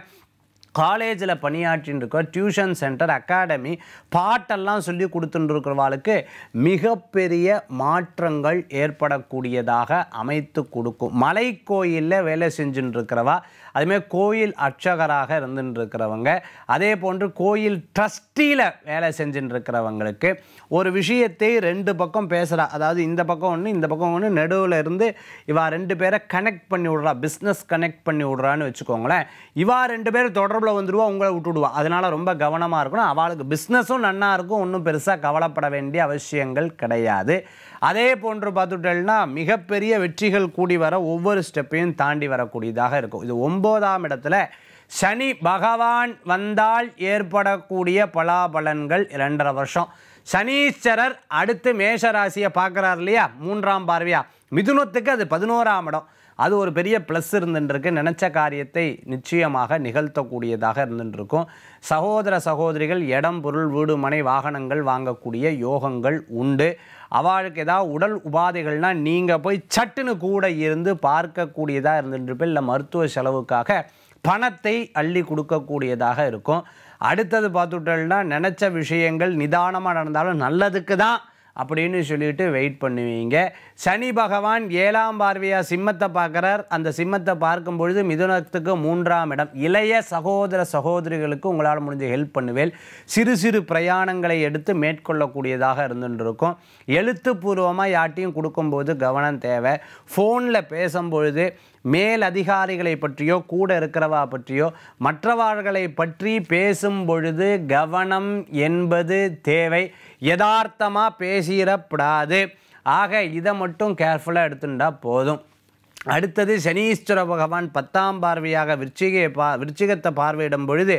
காலேஜில் பணியாற்றின்னு இருக்க டியூஷன் சென்டர் அகாடமி பாட்டெல்லாம் சொல்லி கொடுத்துட்டுருக்கிறவாளுக்கு மிகப்பெரிய மாற்றங்கள் ஏற்படக்கூடியதாக அமைத்து கொடுக்கும் மலை கோயிலில் வேலை செஞ்சுட்டு இருக்கிறவா அதுமாரி கோயில் அர்ச்சகராக இருந்துட்டுருக்கிறவங்க அதே போன்று கோயில் ட்ரஸ்டியில் வேலை இருக்கிறவங்களுக்கு ஒரு விஷயத்தை ரெண்டு பக்கம் பேசுகிறா அதாவது இந்த பக்கம் ஒன்று இந்த பக்கம் ஒன்று நடுவில் இருந்து இவா ரெண்டு பேரை கனெக்ட் பண்ணி விட்றா பிஸ்னஸ் கனெக்ட் பண்ணி விடுறான்னு வச்சுக்கோங்களேன் இவா ரெண்டு பேர் தொடர்பில் வந்துடுவா உங்களை விட்டுடுவா அதனால் ரொம்ப கவனமாக இருக்கணும் அவளுக்கு பிஸ்னஸும் நன்னா இருக்கும் ஒன்றும் பெருசாக கவலைப்பட வேண்டிய அவசியங்கள் கிடையாது அதே போன்று பார்த்துட்டோம்னா மிகப்பெரிய வெற்றிகள் கூடி வர ஒவ்வொரு ஸ்டெப்பையும் தாண்டி வரக்கூடியதாக இருக்கும் இது ஒம்போதாம் இடத்துல சனி பகவான் வந்தால் ஏற்படக்கூடிய பலாபலன்கள் இரண்டரை வருஷம் சனீஸ்வரர் அடுத்து மேஷராசியை பார்க்குறார் இல்லையா மூன்றாம் பார்வையா மிதுனத்துக்கு அது பதினோராம் இடம் அது ஒரு பெரிய ப்ளஸ் இருந்துருக்கு நினச்ச காரியத்தை நிச்சயமாக நிகழ்த்தக்கூடியதாக இருந்துருக்கும் சகோதர சகோதரிகள் இடம் பொருள் வீடு மனை வாகனங்கள் வாங்கக்கூடிய யோகங்கள் உண்டு அவளுக்கு ஏதாவது உடல் உபாதைகள்னால் நீங்கள் போய் சட்டுன்னு கூட இருந்து பார்க்கக்கூடியதாக இருந்துருப்பேன் இல்லை மருத்துவ செலவுக்காக பணத்தை அள்ளி கொடுக்கக்கூடியதாக இருக்கும் அடுத்தது பார்த்துட்டோம்னா நினச்ச விஷயங்கள் நிதானமாக நடந்தாலும் நல்லதுக்கு தான் அப்படின்னு சொல்லிட்டு வெயிட் பண்ணுவீங்க சனி பகவான் ஏழாம் பார்வையாக சிம்மத்தை பார்க்குறார் அந்த சிம்மத்தை பார்க்கும் பொழுது மிதுனத்துக்கு மூன்றாம் இடம் இளைய சகோதர சகோதரிகளுக்கு உங்களால் முடிஞ்ச ஹெல்ப் பண்ணுவேன் சிறு சிறு பிரயாணங்களை எடுத்து மேற்கொள்ளக்கூடியதாக இருந்துருக்கும் எழுத்துப்பூர்வமாக யார்ட்டையும் கொடுக்கும்போது கவனம் தேவை ஃபோனில் பேசும்பொழுது மேல் அதிகாரிகளை பற்றியோ கூட இருக்கிறவா பற்றியோ மற்றவர்களை பற்றி பேசும் பொழுது கவனம் என்பது தேவை யதார்த்தமாக பேசிடப்படாது ஆக இதை மட்டும் கேர்ஃபுல்லாக எடுத்துட்டா போதும் அடுத்தது சனீஸ்வர பகவான் பத்தாம் பார்வையாக விருச்சிகை பா விருச்சிகத்தை பார்வையிடும் பொழுது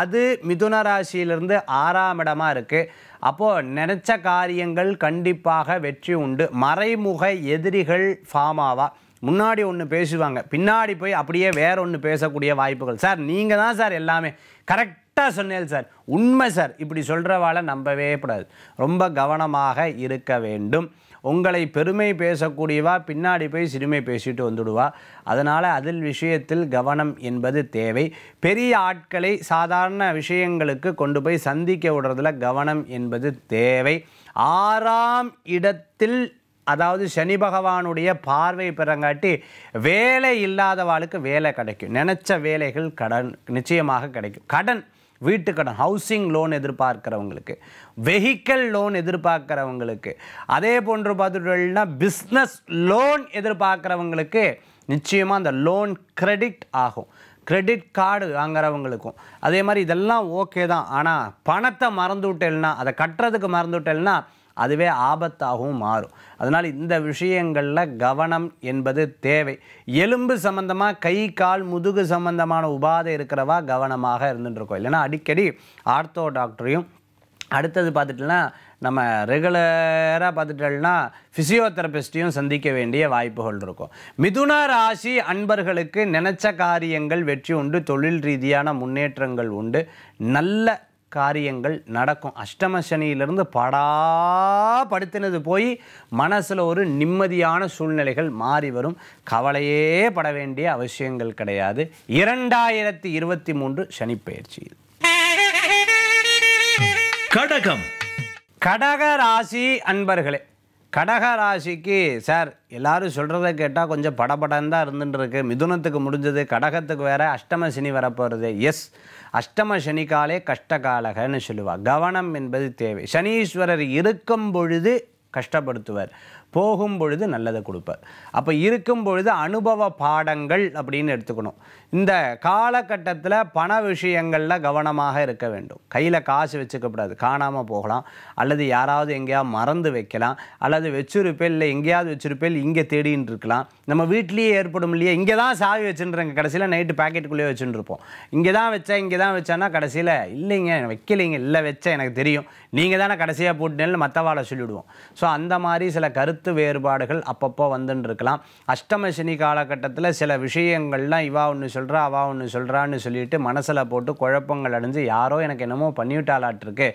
அது மிதுன ராசியிலிருந்து ஆறாம் இடமாக இருக்குது அப்போது நினச்ச காரியங்கள் கண்டிப்பாக வெற்றி உண்டு மறைமுக எதிரிகள் ஃபார்மாவா முன்னாடி ஒன்று பேசுவாங்க பின்னாடி போய் அப்படியே வேற ஒன்று பேசக்கூடிய வாய்ப்புகள் சார் நீங்கள் தான் சார் எல்லாமே கரெக்டாக சொன்னேன் சார் உண்மை சார் இப்படி சொல்கிறவாள் நம்பவே கூடாது ரொம்ப கவனமாக இருக்க வேண்டும் உங்களை பெருமை பேசக்கூடியவா பின்னாடி போய் சிறுமை பேசிட்டு வந்துடுவா அதனால் அதில் விஷயத்தில் கவனம் என்பது தேவை பெரிய ஆட்களை சாதாரண விஷயங்களுக்கு கொண்டு போய் சந்திக்க விடுறதுல கவனம் என்பது தேவை ஆறாம் இடத்தில் அதாவது சனி பகவானுடைய பார்வை பெறங்காட்டி வேலை இல்லாதவாளுக்கு வேலை கிடைக்கும் நினச்ச வேலைகள் கடன் நிச்சயமாக கிடைக்கும் கடன் வீட்டு கடன் ஹவுசிங் லோன் எதிர்பார்க்குறவங்களுக்கு வெஹிக்கல் லோன் எதிர்பார்க்குறவங்களுக்கு அதே போன்று பார்த்துட்டோம்னா பிஸ்னஸ் லோன் எதிர்பார்க்குறவங்களுக்கு நிச்சயமாக அந்த லோன் கிரெடிட் ஆகும் கிரெடிட் கார்டு வாங்குறவங்களுக்கும் அதே மாதிரி இதெல்லாம் ஓகே தான் ஆனால் பணத்தை மறந்து விட்டேன்னா அதை கட்டுறதுக்கு மறந்து விட்டேன்னா அதுவே ஆபத்தாகவும் மாறும் அதனால் இந்த விஷயங்களில் கவனம் என்பது தேவை எலும்பு சம்மந்தமாக கை கால் முதுகு சம்மந்தமான உபாதை இருக்கிறவா கவனமாக இருந்துட்டுருக்கோம் இல்லைனா அடிக்கடி ஆர்த்தோ டாக்டரையும் அடுத்தது பார்த்துட்டுனா நம்ம ரெகுலராக பார்த்துட்டோம்னா ஃபிசியோதெரபிஸ்டையும் சந்திக்க வேண்டிய வாய்ப்புகள் இருக்கும் மிதுன ராசி அன்பர்களுக்கு நினச்ச காரியங்கள் வெற்றி உண்டு தொழில் ரீதியான முன்னேற்றங்கள் உண்டு நல்ல காரியங்கள் நடக்கும் அஷ்டம சனியிலிருந்து படா படுத்தினது போய் மனசில் ஒரு நிம்மதியான சூழ்நிலைகள் மாறி வரும் கவலையே பட வேண்டிய அவசியங்கள் கிடையாது இரண்டாயிரத்தி இருபத்தி மூன்று பயிற்சி கடகம் கடக ராசி அன்பர்களே கடக ராசிக்கு சார் எல்லாரும் சொல்கிறத கேட்டால் கொஞ்சம் படபடம் தான் இருந்துட்டுருக்கு மிதுனத்துக்கு முடிஞ்சது கடகத்துக்கு வேறு அஷ்டம சனி வரப்போகிறது எஸ் அஷ்டம சனிக்காலே கஷ்டகாலகன்னு சொல்லுவாள் கவனம் என்பது தேவை சனீஸ்வரர் இருக்கும் பொழுது கஷ்டப்படுத்துவர் போகும் பொழுது நல்லதை கொடுப்பார் அப்போ இருக்கும் பொழுது அனுபவ பாடங்கள் அப்படின்னு எடுத்துக்கணும் இந்த காலகட்டத்தில் பண விஷயங்களில் கவனமாக இருக்க வேண்டும் கையில் காசு வச்சுக்கப்படாது காணாமல் போகலாம் அல்லது யாராவது எங்கேயாவது மறந்து வைக்கலாம் அல்லது வச்சிருப்பேல் இல்லை எங்கேயாவது வச்சிருப்பேல் இங்கே தேடின்னு இருக்கலாம் நம்ம வீட்லேயே ஏற்படும் இல்லையா இங்கே தான் சாவி வச்சுட்டுருங்க கடைசியில் நைட்டு பேக்கெட்டுக்குள்ளேயே வச்சுருப்போம் இங்கே தான் வச்சா இங்கே தான் வச்சானா கடைசியில் இல்லைங்க வைக்கலைங்க இல்லை வச்சா எனக்கு தெரியும் நீங்கள் தானே கடைசியாக போட்டுனேன்னு மற்றவாளை சொல்லிவிடுவோம் ஸோ அந்த மாதிரி சில கருத்து வேறுபாடுகள் அப்பப்போ வந்துட்டு இருக்கலாம் காலகட்டத்தில் சில விஷயங்கள்லாம் இவா ஒன்று சொல்கிறா அவா ஒன்று சொல்கிறான்னு சொல்லிட்டு மனசில் போட்டு குழப்பங்கள் அடைஞ்சு யாரோ எனக்கு என்னமோ பண்ணிவிட்டாளாட்டிருக்கு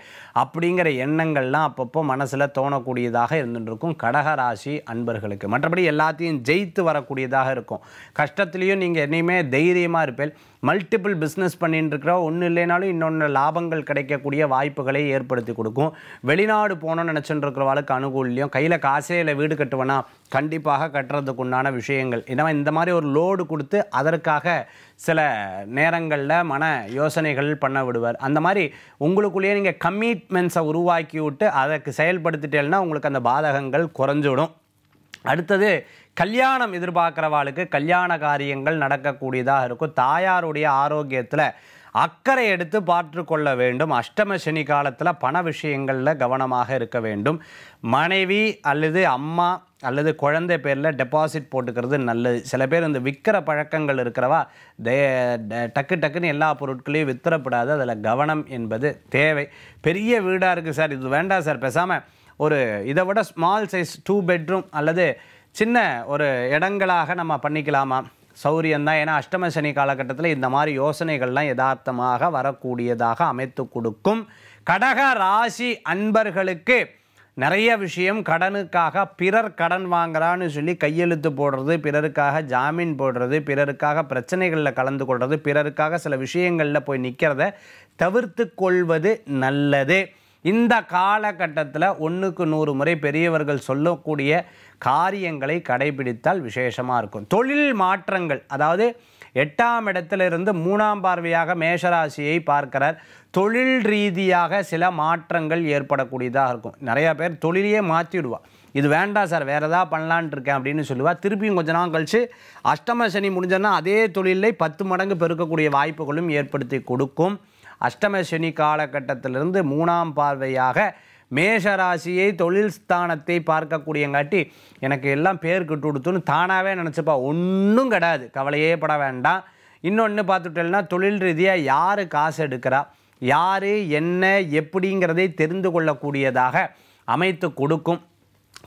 அப்படிங்கிற எண்ணங்கள்லாம் அப்பப்போ மனசில் தோணக்கூடியதாக இருந்துட்டுருக்கும் கடகராசி அன்பர்களுக்கு மற்றபடி எல்லாத்தையும் ஜெயித்து வரக்கூடியதாக இருக்கும் கஷ்டத்துலேயும் நீங்கள் என்னையுமே தைரியமாக இருப்பேன் மல்டிபிள் பிஸ்னஸ் பண்ணிட்டு இருக்கிற ஒன்று இல்லைனாலும் இன்னொன்று லாபங்கள் கிடைக்கக்கூடிய வாய்ப்புகளை ஏற்படுத்தி கொடுக்கும் வெளிநாடு போகணும்னு நினச்சிட்டு இருக்கிறவாளுக்கு அனுகூல்யம் கையில் காசே இல்லை வீடு கட்டுவேனா கண்டிப்பாக கட்டுறதுக்கு உண்டான விஷயங்கள் ஏன்னா இந்த மாதிரி ஒரு லோடு கொடுத்து அதற்காக சில நேரங்களில் மன யோசனைகள் பண்ண விடுவார் அந்த மாதிரி உங்களுக்குள்ளேயே நீங்கள் கம்மிட்மெண்ட்ஸை உருவாக்கி விட்டு அதற்கு செயல்படுத்திட்டேன்னா உங்களுக்கு அந்த பாதகங்கள் குறைஞ்சிடும் அடுத்தது கல்யாணம் எதிர்பார்க்குறவாளுக்கு கல்யாண காரியங்கள் நடக்கக்கூடியதாக இருக்கும் தாயாருடைய ஆரோக்கியத்தில் அக்கறை எடுத்து பார்த்து கொள்ள வேண்டும் அஷ்டம சனி காலத்தில் பண விஷயங்களில் கவனமாக இருக்க வேண்டும் மனைவி அல்லது அம்மா அல்லது குழந்தை பேரில் டெபாசிட் போட்டுக்கிறது நல்லது சில பேர் இந்த விற்கிற பழக்கங்கள் இருக்கிறவா தே டக்கு டக்குன்னு எல்லா பொருட்களையும் வித்தரப்படாது அதில் கவனம் என்பது தேவை பெரிய வீடாக இருக்குது சார் இது வேண்டாம் சார் பேசாமல் ஒரு இதை விட ஸ்மால் சைஸ் டூ பெட்ரூம் அல்லது சின்ன ஒரு இடங்களாக நம்ம பண்ணிக்கலாமா சௌரியந்தான் ஏன்னா அஷ்டம சனி காலகட்டத்தில் இந்த மாதிரி யோசனைகள்லாம் யதார்த்தமாக வரக்கூடியதாக அமைத்து கொடுக்கும் கடக ராசி அன்பர்களுக்கு நிறைய விஷயம் கடனுக்காக பிறர் கடன் வாங்குறான்னு சொல்லி கையெழுத்து போடுறது பிறருக்காக ஜாமீன் போடுறது பிறருக்காக பிரச்சனைகளில் கலந்து கொள்வது பிறருக்காக சில விஷயங்களில் போய் நிற்கிறத தவிர்த்து கொள்வது நல்லது இந்த காலகட்டத்தில் ஒன்றுக்கு நூறு முறை பெரியவர்கள் சொல்லக்கூடிய காரியங்களை கடைபிடித்தால் விசேஷமாக இருக்கும் தொழில் மாற்றங்கள் அதாவது எட்டாம் இடத்திலிருந்து மூணாம் பார்வையாக மேஷராசியை பார்க்கிறார் தொழில் ரீதியாக சில மாற்றங்கள் ஏற்படக்கூடியதாக இருக்கும் நிறையா பேர் தொழிலையே மாற்றிடுவாள் இது வேண்டாம் சார் வேறு எதாவது பண்ணலான்ட்டு இருக்கேன் அப்படின்னு சொல்லுவாள் திருப்பியும் கொஞ்ச நாள் கழித்து அஷ்டம சனி முடிஞ்சோன்னா அதே தொழிலில் பத்து மடங்கு பெருக்கக்கூடிய வாய்ப்புகளும் ஏற்படுத்தி கொடுக்கும் அஷ்டம சனி காலகட்டத்திலிருந்து மூணாம் பார்வையாக மேஷ ராசியை தொழில் ஸ்தானத்தை பார்க்கக்கூடியங்காட்டி எனக்கு எல்லாம் பேர் கிட்டு கொடுத்துன்னு தானாகவே நினச்சிப்பா ஒன்றும் கிடையாது கவலையே பட வேண்டாம் இன்னொன்று பார்த்துட்டேன்னா தொழில் ரீதியாக யார் காசு எடுக்கிறா யார் என்ன எப்படிங்கிறதை தெரிந்து கொள்ளக்கூடியதாக அமைத்து கொடுக்கும்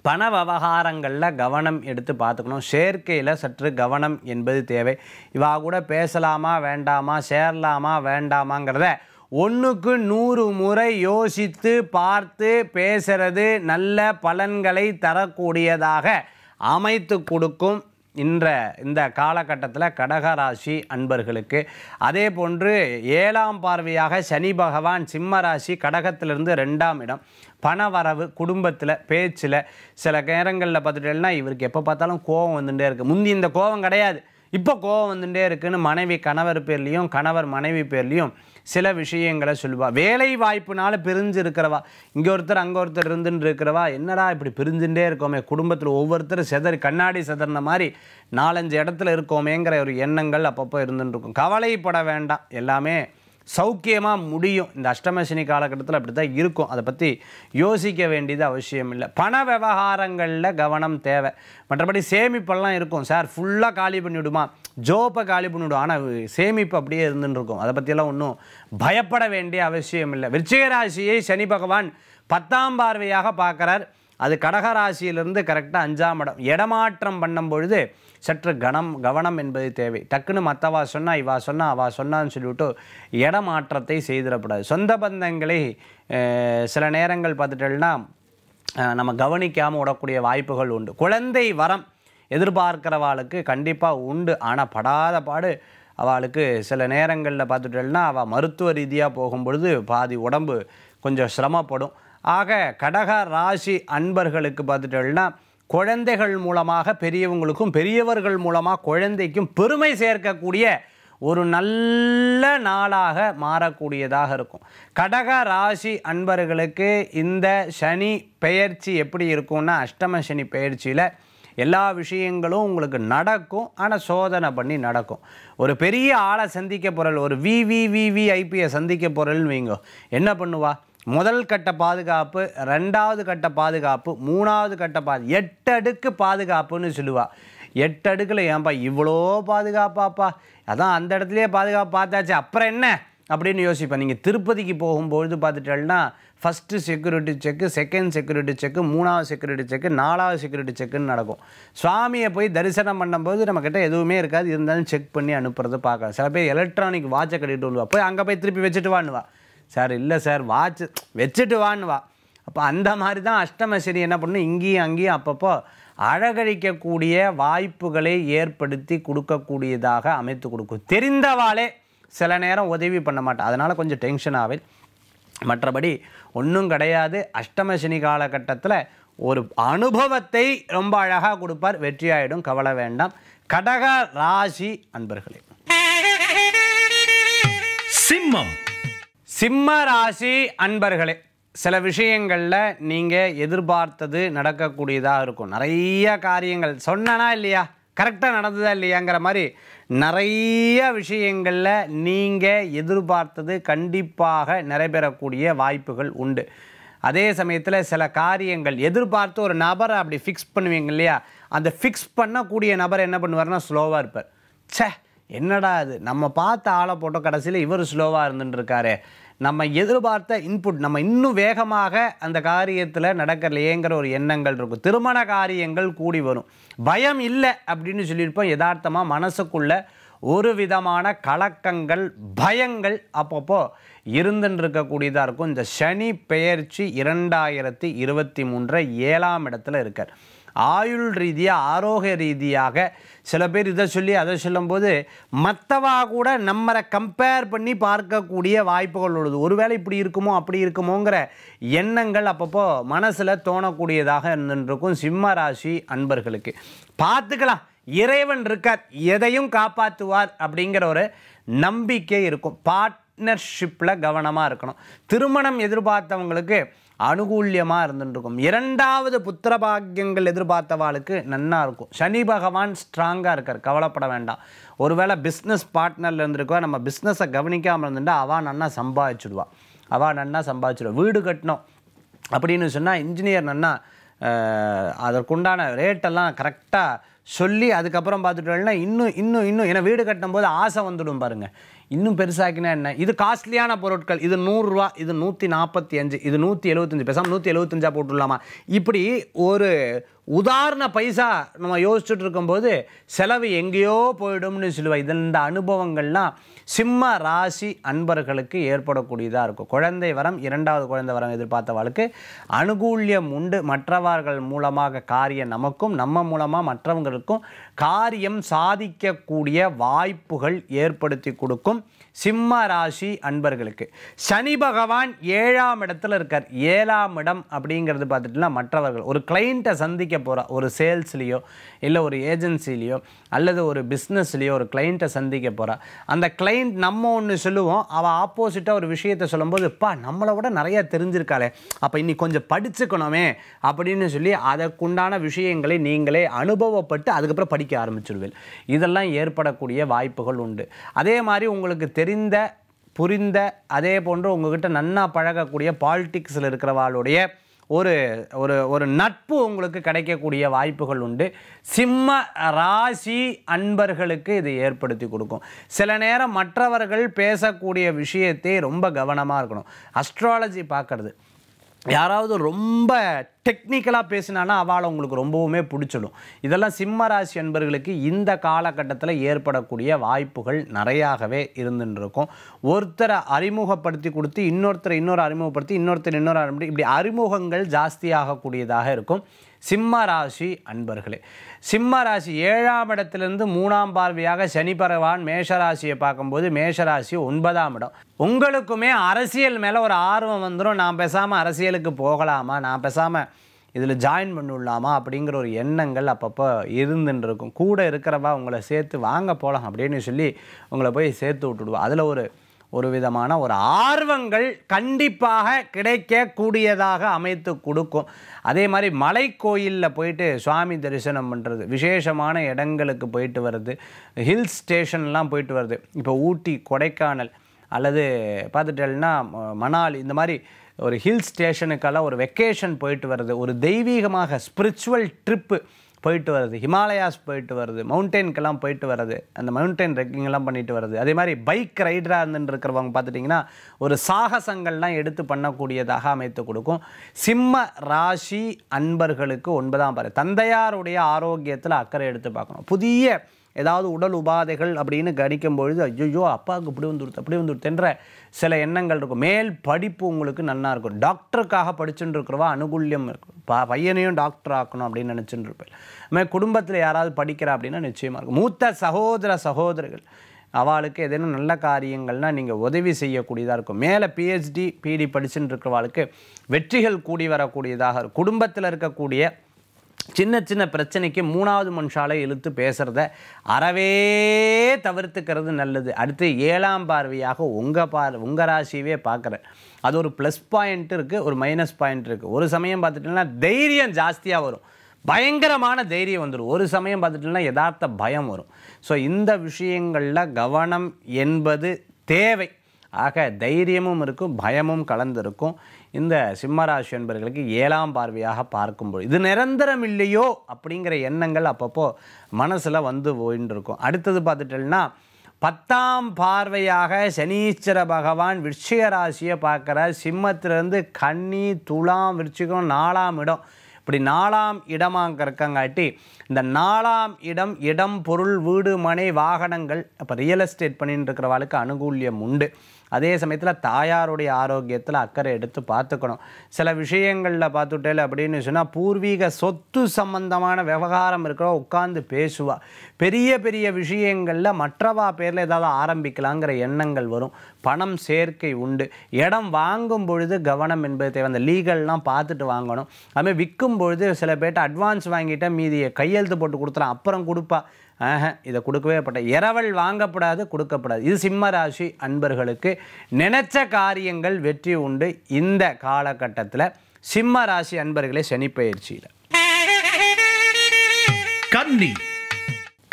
பண விவகாரங்களில் கவனம் எடுத்து பார்த்துக்கணும் சேர்க்கையில் சற்று கவனம் என்பது தேவை இவா கூட பேசலாமா வேண்டாமா சேரலாமா வேண்டாமாங்கிறத ஒன்றுக்கு நூறு முறை யோசித்து பார்த்து பேசுறது நல்ல பலன்களை தரக்கூடியதாக அமைத்து கொடுக்கும் இன்ற இந்த காலகட்டத்தில் கடகராசி அன்பர்களுக்கு அதே போன்று ஏழாம் பார்வையாக சனி பகவான் சிம்ம ராசி கடகத்திலிருந்து ரெண்டாம் இடம் பணவரவு குடும்பத்தில் பேச்சில் சில நேரங்களில் பார்த்துட்டேன்னா இவருக்கு எப்போ பார்த்தாலும் கோபம் வந்துகிட்டே இருக்குது முந்தி இந்த கோபம் கிடையாது இப்போ கோபம் வந்துகிட்டே இருக்குதுன்னு மனைவி கணவர் பேர்லேயும் கணவர் மனைவி பேர்லேயும் சில விஷயங்களை சொல்லுவா வேலை வாய்ப்புனால பிரிஞ்சு இருக்கிறவா இங்கே ஒருத்தர் அங்கே ஒருத்தர் இருந்துன்னு இருக்கிறவா என்னடா இப்படி பிரிஞ்சுட்டே இருக்கோமே குடும்பத்தில் ஒவ்வொருத்தர் செதறி கண்ணாடி செதறின மாதிரி நாலஞ்சு இடத்துல இருக்கோமேங்கிற ஒரு எண்ணங்கள் அப்பப்போ இருந்துருக்கும் கவலைப்பட வேண்டாம் எல்லாமே சௌக்கியமாக முடியும் இந்த அஷ்டமசினி காலகட்டத்தில் அப்படி தான் இருக்கும் அதை பற்றி யோசிக்க வேண்டியது அவசியம் இல்லை பண விவகாரங்களில் கவனம் தேவை மற்றபடி சேமிப்பெல்லாம் இருக்கும் சார் ஃபுல்லாக காலி பண்ணிவிடுமா ஜோப்பை காலி பண்ணிவிடும் ஆனால் சேமிப்பு அப்படியே இருந்துன்னு இருக்கும் அதை பற்றியெல்லாம் ஒன்றும் பயப்பட வேண்டிய அவசியம் இல்லை விருச்சிகராசியை சனி பகவான் பத்தாம் பார்வையாக பார்க்குறார் அது கடகராசியிலிருந்து கரெக்டாக அஞ்சாம் இடம் இடமாற்றம் பண்ணும் பொழுது சற்று கனம் கவனம் என்பது தேவை டக்குன்னு மற்றவா சொன்னால் இவா சொன்னால் அவா சொன்னான்னு சொல்லிவிட்டு இடமாற்றத்தை செய்திடக்கூடாது சொந்த பந்தங்களை சில நேரங்கள் பார்த்துட்டோம்னா நம்ம கவனிக்காமல் விடக்கூடிய வாய்ப்புகள் உண்டு குழந்தை வரம் எதிர்பார்க்கிறவாளுக்கு கண்டிப்பாக உண்டு ஆனால் படாத பாடு அவளுக்கு சில நேரங்களில் பார்த்துட்டோம்னா அவள் மருத்துவ ரீதியாக போகும்பொழுது பாதி உடம்பு கொஞ்சம் சிரமப்படும் ஆக கடக ராசி அன்பர்களுக்கு பார்த்துட்டோம்னா குழந்தைகள் மூலமாக பெரியவங்களுக்கும் பெரியவர்கள் மூலமாக குழந்தைக்கும் பெருமை சேர்க்கக்கூடிய ஒரு நல்ல நாளாக மாறக்கூடியதாக இருக்கும் கடக ராசி அன்பர்களுக்கு இந்த சனி பெயர்ச்சி எப்படி இருக்கும்னா அஷ்டம சனி பெயர்ச்சியில் எல்லா விஷயங்களும் உங்களுக்கு நடக்கும் ஆனால் சோதனை பண்ணி நடக்கும் ஒரு பெரிய ஆளை சந்திக்க போகிறல் ஒரு விவிவிவிஐபியை சந்திக்க போகிறல்னு வைங்க என்ன பண்ணுவா முதல் கட்ட பாதுகாப்பு ரெண்டாவது கட்ட பாதுகாப்பு மூணாவது கட்ட பாது எட்டு அடுக்கு பாதுகாப்புன்னு சொல்லுவாள் எட்டு அடுக்கில் ஏன்பா இவ்வளோ பாதுகாப்பாப்பா அதான் அந்த இடத்துலையே பாதுகாப்பு பார்த்தாச்சு அப்புறம் என்ன அப்படின்னு யோசிப்பேன் நீங்கள் திருப்பதிக்கு போகும்பொழுது பார்த்துட்டால்னா first security check second security check மூணாவது செக்யூரிட்டி செக்கு நாலாவது செக்யூரிட்டி செக்குன்னு நடக்கும் சுவாமியை போய் தரிசனம் பண்ணும்போது நம்மக்கிட்ட எதுவுமே இருக்காது இருந்தாலும் செக் பண்ணி அனுப்புறதை பார்க்கலாம் சில பேர் எலக்ட்ரானிக் வாட்சை கட்டிட்டு வந்துவா போய் அங்கே போய் திருப்பி வச்சுட்டு வான்னுவா சார் இல்லை சார் வாட்ச் வச்சுட்டு வான்னுவா அப்போ அந்த மாதிரி தான் அஷ்டமசரி என்ன பண்ணும் இங்கேயும் அங்கேயும் அப்பப்போ அழகழிக்கக்கூடிய வாய்ப்புகளை ஏற்படுத்தி கொடுக்கக்கூடியதாக அமைத்து கொடுக்கும் தெரிந்தவாளே சில நேரம் உதவி பண்ண மாட்டேன் அதனால் கொஞ்சம் டென்ஷன் ஆவேன் மற்றபடி ஒன்றும் கிடையாது அஷ்டமசனி காலகட்டத்தில் ஒரு அனுபவத்தை ரொம்ப அழகாக கொடுப்பார் வெற்றியாயிடும் கவலை வேண்டாம் கடக ராசி அன்பர்களே சிம்மம் சிம்ம ராசி அன்பர்களே சில விஷயங்களில் நீங்கள் எதிர்பார்த்தது நடக்கக்கூடியதாக இருக்கும் நிறைய காரியங்கள் சொன்னனா இல்லையா கரெக்டாக நடந்ததா இல்லையாங்கிற மாதிரி நிறைய விஷயங்களில் நீங்கள் எதிர்பார்த்தது கண்டிப்பாக நிறைவேறக்கூடிய வாய்ப்புகள் உண்டு அதே சமயத்தில் சில காரியங்கள் எதிர்பார்த்து ஒரு நபரை அப்படி ஃபிக்ஸ் பண்ணுவீங்க இல்லையா அந்த ஃபிக்ஸ் பண்ணக்கூடிய நபர் என்ன பண்ணுவார்னா ஸ்லோவாக இருப்பார் சே என்னடா அது நம்ம பார்த்து ஆளை போட்டோம் கடைசியில் இவர் ஸ்லோவாக இருந்துட்டுருக்காரு நம்ம எதிர்பார்த்த இன்புட் நம்ம இன்னும் வேகமாக அந்த காரியத்தில் நடக்கலையேங்கிற ஒரு எண்ணங்கள் இருக்கும் திருமண காரியங்கள் கூடி வரும் பயம் இல்லை அப்படின்னு சொல்லியிருப்போம் யதார்த்தமாக மனசுக்குள்ள ஒரு விதமான கலக்கங்கள் பயங்கள் அப்பப்போ இருந்துன்னு இருக்கக்கூடியதாக இருக்கும் இந்த சனி பெயர்ச்சி இரண்டாயிரத்தி இருபத்தி மூன்றை ஏழாம் இடத்துல இருக்கார் ஆயுள் ரீதியாக ஆரோக்கிய ரீதியாக சில பேர் இதை சொல்லி அதை சொல்லும்போது மற்றவா கூட நம்மளை கம்பேர் பண்ணி பார்க்கக்கூடிய வாய்ப்புகள் உள்ளது ஒருவேளை இப்படி இருக்குமோ அப்படி இருக்குமோங்கிற எண்ணங்கள் அப்பப்போ மனசில் தோணக்கூடியதாக இருந்துருக்கும் சிம்ம ராசி அன்பர்களுக்கு பார்த்துக்கலாம் இறைவன் இருக்கார் எதையும் காப்பாற்றுவார் அப்படிங்கிற ஒரு நம்பிக்கை இருக்கும் பார்ட்னர்ஷிப்பில் கவனமாக இருக்கணும் திருமணம் எதிர்பார்த்தவங்களுக்கு அனுகூல்யமாக இருந்துருக்கும் இரண்டாவது புத்திர பாக்கியங்கள் எதிர்பார்த்தவாளுக்கு நன்னா இருக்கும் சனி பகவான் ஸ்ட்ராங்காக இருக்கார் கவலைப்பட வேண்டாம் ஒருவேளை பிஸ்னஸ் பார்ட்னரில் இருந்திருக்கோ நம்ம பிஸ்னஸை கவனிக்காமல் இருந்துட்டா அவள் நன்னா சம்பாதிச்சுடுவாள் அவள் நன்னா சம்பாதிச்சுடுவா வீடு கட்டணும் அப்படின்னு சொன்னால் இன்ஜினியர் நன்னா அதற்குண்டான ரேட்டெல்லாம் கரெக்டாக சொல்லி அதுக்கப்புறம் பார்த்துட்டு இன்னும் இன்னும் இன்னும் ஏன்னா வீடு கட்டும் போது ஆசை வந்துடும் பாருங்கள் இன்னும் பெருசாக்கினா என்ன இது காஸ்ட்லியான பொருட்கள் இது நூறுரூவா இது நூற்றி நாற்பத்தி அஞ்சு இது நூற்றி எழுபத்தஞ்சு பேசாமல் நூற்றி எழுபத்தஞ்சா போட்டுடலாமா இப்படி ஒரு உதாரண பைசா நம்ம யோசிச்சுட்டு இருக்கும்போது செலவு எங்கேயோ போயிடும்னு சொல்லுவேன் இதில் இந்த அனுபவங்கள்லாம் சிம்ம ராசி அன்பர்களுக்கு ஏற்படக்கூடியதாக இருக்கும் குழந்தை வரம் இரண்டாவது குழந்தை வரம் எதிர்பார்த்தவர்களுக்கு அனுகூல்யம் உண்டு மற்றவர்கள் மூலமாக காரியம் நமக்கும் நம்ம மூலமாக மற்றவங்களுக்கும் காரியம் சாதிக்கக்கூடிய வாய்ப்புகள் ஏற்படுத்தி கொடுக்கும் சிம்ம ராசி அன்பர்களுக்கு சனி பகவான் ஏழாம் இடத்துல இருக்கார் ஏழாம் இடம் அப்படிங்கிறது பார்த்துட்டுனா மற்றவர்கள் ஒரு கிளைண்ட்டை சந்திக்க போகிற ஒரு சேல்ஸ்லேயோ இல்லை ஒரு ஏஜென்சிலேயோ அல்லது ஒரு பிஸ்னஸ்லேயோ ஒரு கிளைண்ட்டை சந்திக்க போகிறா அந்த கிளைண்ட் நம்ம ஒன்று சொல்லுவோம் அவள் ஆப்போசிட்டாக ஒரு விஷயத்தை சொல்லும்போது இப்பா நம்மளை விட நிறையா தெரிஞ்சிருக்காளே அப்போ இன்றைக்கி கொஞ்சம் படிச்சுக்கணுமே அப்படின்னு சொல்லி அதற்குண்டான விஷயங்களை நீங்களே அனுபவப்பட்டு அதுக்கப்புறம் படிக்க ஆரம்பிச்சிருவேன் இதெல்லாம் ஏற்படக்கூடிய வாய்ப்புகள் உண்டு அதே மாதிரி உங்களுக்கு தெரிந்த புரிந்த அதே போன்று உங்கள்கிட்ட நன்னா பழகக்கூடிய பாலிட்டிக்ஸில் இருக்கிறவாளுடைய ஒரு ஒரு ஒரு நட்பு உங்களுக்கு கிடைக்கக்கூடிய வாய்ப்புகள் உண்டு சிம்ம ராசி அன்பர்களுக்கு இது ஏற்படுத்தி கொடுக்கும் சில நேரம் மற்றவர்கள் பேசக்கூடிய விஷயத்தை ரொம்ப கவனமாக இருக்கணும் அஸ்ட்ராலஜி பார்க்குறது யாராவது ரொம்ப டெக்னிக்கலாக பேசினானா அவளை உங்களுக்கு ரொம்பவுமே பிடிச்சிடும் இதெல்லாம் சிம்ம ராசி என்பர்களுக்கு இந்த காலகட்டத்தில் ஏற்படக்கூடிய வாய்ப்புகள் நிறையாகவே இருந்துருக்கும் ஒருத்தரை அறிமுகப்படுத்தி கொடுத்து இன்னொருத்தரை இன்னொரு அறிமுகப்படுத்தி இன்னொருத்தர் இன்னொரு அறிமுக இப்படி அறிமுகங்கள் ஜாஸ்தியாகக்கூடியதாக இருக்கும் சிம்ம ராசி அன்பர்களே சிம்ம ராசி ஏழாம் இடத்திலிருந்து மூணாம் பார்வையாக சனி பகவான் மேஷராசியை பார்க்கும்போது மேஷராசி ஒன்பதாம் இடம் உங்களுக்குமே அரசியல் மேலே ஒரு ஆர்வம் வந்துடும் நான் பேசாமல் அரசியலுக்கு போகலாமா நான் பேசாமல் இதில் ஜாயின் பண்ணிடலாமா அப்படிங்கிற ஒரு எண்ணங்கள் அப்பப்போ இருந்துன்னு இருக்கும் கூட இருக்கிறவா உங்களை சேர்த்து வாங்க போகலாம் அப்படின்னு சொல்லி உங்களை போய் சேர்த்து விட்டுடுவோம் அதில் ஒரு ஒரு விதமான ஒரு ஆர்வங்கள் கண்டிப்பாக கிடைக்கக்கூடியதாக அமைத்து கொடுக்கும் அதே மாதிரி மலை கோயிலில் போயிட்டு சுவாமி தரிசனம் பண்ணுறது விசேஷமான இடங்களுக்கு போயிட்டு வர்றது ஹில் ஸ்டேஷன்லாம் போயிட்டு வருது இப்போ ஊட்டி கொடைக்கானல் அல்லது பார்த்துட்டேன்னா மணாலி இந்த மாதிரி ஒரு ஹில் ஸ்டேஷனுக்கெல்லாம் ஒரு வெக்கேஷன் போயிட்டு வர்றது ஒரு தெய்வீகமாக ஸ்பிரிச்சுவல் ட்ரிப்பு போயிட்டு வர்றது ஹிமாலயாஸ் போயிட்டு வர்றது மவுண்டெயின்க்கெல்லாம் போயிட்டு வர்றது அந்த மவுண்டெயின் ட்ரெக்கிங்லாம் பண்ணிட்டு வர்றது அதே மாதிரி பைக் ரைடராக இருந்துருக்கிறவங்க பார்த்துட்டிங்கன்னா ஒரு சாகசங்கள்லாம் எடுத்து பண்ணக்கூடியதாக அமைத்து கொடுக்கும் சிம்ம ராசி அன்பர்களுக்கு ஒன்பதாம் பாரு தந்தையாருடைய ஆரோக்கியத்தில் அக்கறை எடுத்து பார்க்கணும் புதிய ஏதாவது உடல் உபாதைகள் அப்படின்னு கணிக்கும் பொழுது ஐயோ அப்பாவுக்கு இப்படி வந்துடுத்து அப்படி வந்துடுத்துன்ற சில எண்ணங்கள் இருக்கும் மேல் படிப்பு உங்களுக்கு நல்லா இருக்கும் டாக்டருக்காக படிச்சுட்டு இருக்கிறவா அனுகூல்யம் இருக்கும் பா பையனையும் டாக்டர் ஆக்கணும் அப்படின்னு நினச்சிட்டு இருப்பேன் அதுமாதிரி குடும்பத்தில் யாராவது படிக்கிறா அப்படின்னா நிச்சயமாக இருக்கும் மூத்த சகோதர சகோதரர்கள் அவளுக்கு எதேனும் நல்ல காரியங்கள்னால் நீங்கள் உதவி செய்யக்கூடியதாக இருக்கும் மேலே பிஹெச்டி பிடி படிச்சுட்டு இருக்கிறவாளுக்கு வெற்றிகள் கூடி வரக்கூடியதாக இருக்கும் குடும்பத்தில் இருக்கக்கூடிய சின்ன சின்ன பிரச்சனைக்கு மூணாவது மனுஷாலை இழுத்து பேசுகிறத அறவே தவிர்த்துக்கிறது நல்லது அடுத்து ஏழாம் பார்வையாக உங்கள் பார் உங்கள் ராசியவே பார்க்குறேன் அது ஒரு ப்ளஸ் பாயிண்ட் இருக்குது ஒரு மைனஸ் பாயிண்ட் இருக்குது ஒரு சமயம் பார்த்துட்டிங்கன்னா தைரியம் ஜாஸ்தியாக வரும் பயங்கரமான தைரியம் வந்துடும் ஒரு சமயம் பார்த்துட்டிங்கன்னா யதார்த்த பயம் வரும் ஸோ இந்த விஷயங்களில் கவனம் என்பது தேவை ஆக தைரியமும் இருக்கும் பயமும் கலந்திருக்கும் இந்த சிம்மராசி என்பர்களுக்கு ஏழாம் பார்வையாக பார்க்கும்போது இது நிரந்தரம் இல்லையோ அப்படிங்கிற எண்ணங்கள் அப்பப்போ மனசில் வந்து போயின்னு அடுத்தது பார்த்துட்டோம்னா பத்தாம் பார்வையாக சனீஸ்வர பகவான் விருச்சிக ராசியை பார்க்குற சிம்மத்திலேருந்து கன்னி துளாம் விருச்சிகம் நாலாம் இடம் இப்படி நாலாம் இடமாக இருக்கங்காட்டி இந்த நாலாம் இடம் இடம் பொருள் வீடு மனை வாகனங்கள் அப்போ ரியல் எஸ்டேட் பண்ணிட்டு இருக்கிறவாளுக்கு அனுகூல்யம் உண்டு அதே சமயத்தில் தாயாருடைய ஆரோக்கியத்தில் அக்கறை எடுத்து பார்த்துக்கணும் சில விஷயங்களில் பார்த்துட்டேல அப்படின்னு சொன்னால் பூர்வீக சொத்து சம்பந்தமான விவகாரம் இருக்கிற உட்காந்து பேசுவா பெரிய பெரிய விஷயங்களில் மற்றவா பேரில் ஏதாவது ஆரம்பிக்கலாங்கிற எண்ணங்கள் வரும் பணம் சேர்க்கை உண்டு இடம் வாங்கும் பொழுது கவனம் என்பது தேவை அந்த லீகல்லாம் பார்த்துட்டு வாங்கணும் அதுமாதிரி விற்கும் பொழுது சில பேர்ட்ட அட்வான்ஸ் வாங்கிட்டால் மீதியை கையெழுத்து போட்டு கொடுத்துலாம் அப்புறம் கொடுப்பா ஆஹ இதை கொடுக்கவே பட்ட இரவல் வாங்கப்படாது கொடுக்கப்படாது இது சிம்ம ராசி அன்பர்களுக்கு நினைச்ச காரியங்கள் வெற்றி உண்டு இந்த காலகட்டத்தில் சிம்ம ராசி அன்பர்களே சனிப்பயிற்சியில் கன்னி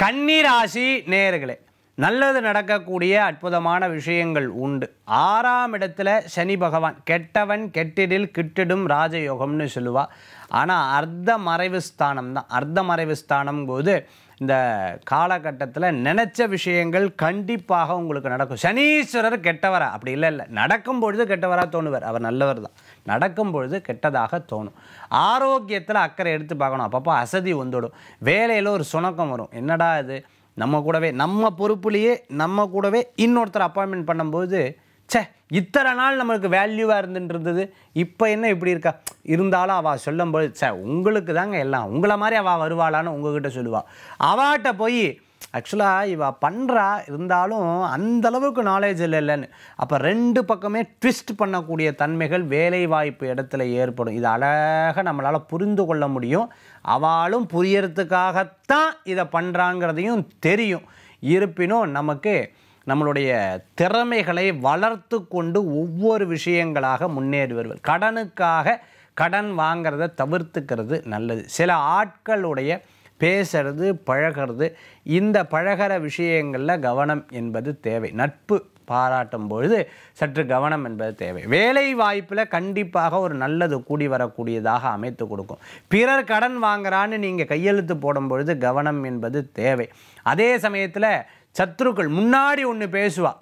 கன்னி ராசி நேர்களே நல்லது நடக்கக்கூடிய அற்புதமான விஷயங்கள் உண்டு ஆறாம் இடத்துல சனி பகவான் கெட்டவன் கெட்டிடில் கிட்டிடும் ராஜயோகம்னு சொல்லுவாள் ஆனால் அர்த்த மறைவு ஸ்தானம் தான் அர்த்த மறைவு ஸ்தானம் போது இந்த காலகட்டத்தில் நினச்ச விஷயங்கள் கண்டிப்பாக உங்களுக்கு நடக்கும் சனீஸ்வரர் கெட்டவரா அப்படி இல்லை இல்லை நடக்கும் பொழுது கெட்டவராக தோணுவார் அவர் நல்லவர் தான் நடக்கும் பொழுது கெட்டதாக தோணும் ஆரோக்கியத்தில் அக்கறை எடுத்து பார்க்கணும் அப்பப்போ அசதி வந்துடும் வேலையில் ஒரு சுணக்கம் வரும் என்னடா இது நம்ம கூடவே நம்ம பொறுப்புலேயே நம்ம கூடவே இன்னொருத்தர் அப்பாயின்மெண்ட் பண்ணும்போது சே இத்தனை நாள் நம்மளுக்கு வேல்யூவாக இருந்துட்டு இருந்தது இப்போ என்ன இப்படி இருக்கா இருந்தாலும் அவள் சொல்லும்போது சே உங்களுக்கு தாங்க எல்லாம் உங்களை மாதிரி அவள் வருவாளான்னு உங்ககிட்ட சொல்லுவாள் அவாட்ட போய் ஆக்சுவலாக இவள் பண்ணுறா இருந்தாலும் அந்த அளவுக்கு நாலேஜ் இல்லை இல்லைன்னு அப்போ ரெண்டு பக்கமே ட்விஸ்ட் பண்ணக்கூடிய தன்மைகள் வேலைவாய்ப்பு இடத்துல ஏற்படும் இது அழகாக நம்மளால் புரிந்து கொள்ள முடியும் அவளும் புரியறதுக்காகத்தான் இதை பண்ணுறாங்கிறதையும் தெரியும் இருப்பினும் நமக்கு நம்மளுடைய திறமைகளை வளர்த்து கொண்டு ஒவ்வொரு விஷயங்களாக முன்னேறி வருவது கடனுக்காக கடன் வாங்கிறத தவிர்த்துக்கிறது நல்லது சில ஆட்களுடைய பேசுறது பழகிறது இந்த பழகிற விஷயங்களில் கவனம் என்பது தேவை நட்பு பாராட்டும் பொழுது சற்று கவனம் என்பது தேவை வேலை வாய்ப்பில் கண்டிப்பாக ஒரு நல்லது கூடி வரக்கூடியதாக அமைத்து கொடுக்கும் பிறர் கடன் வாங்குறான்னு நீங்கள் கையெழுத்து போடும் பொழுது கவனம் என்பது தேவை அதே சமயத்தில் சத்ருக்கள் முன்னாடி ஒன்று பேசுவாள்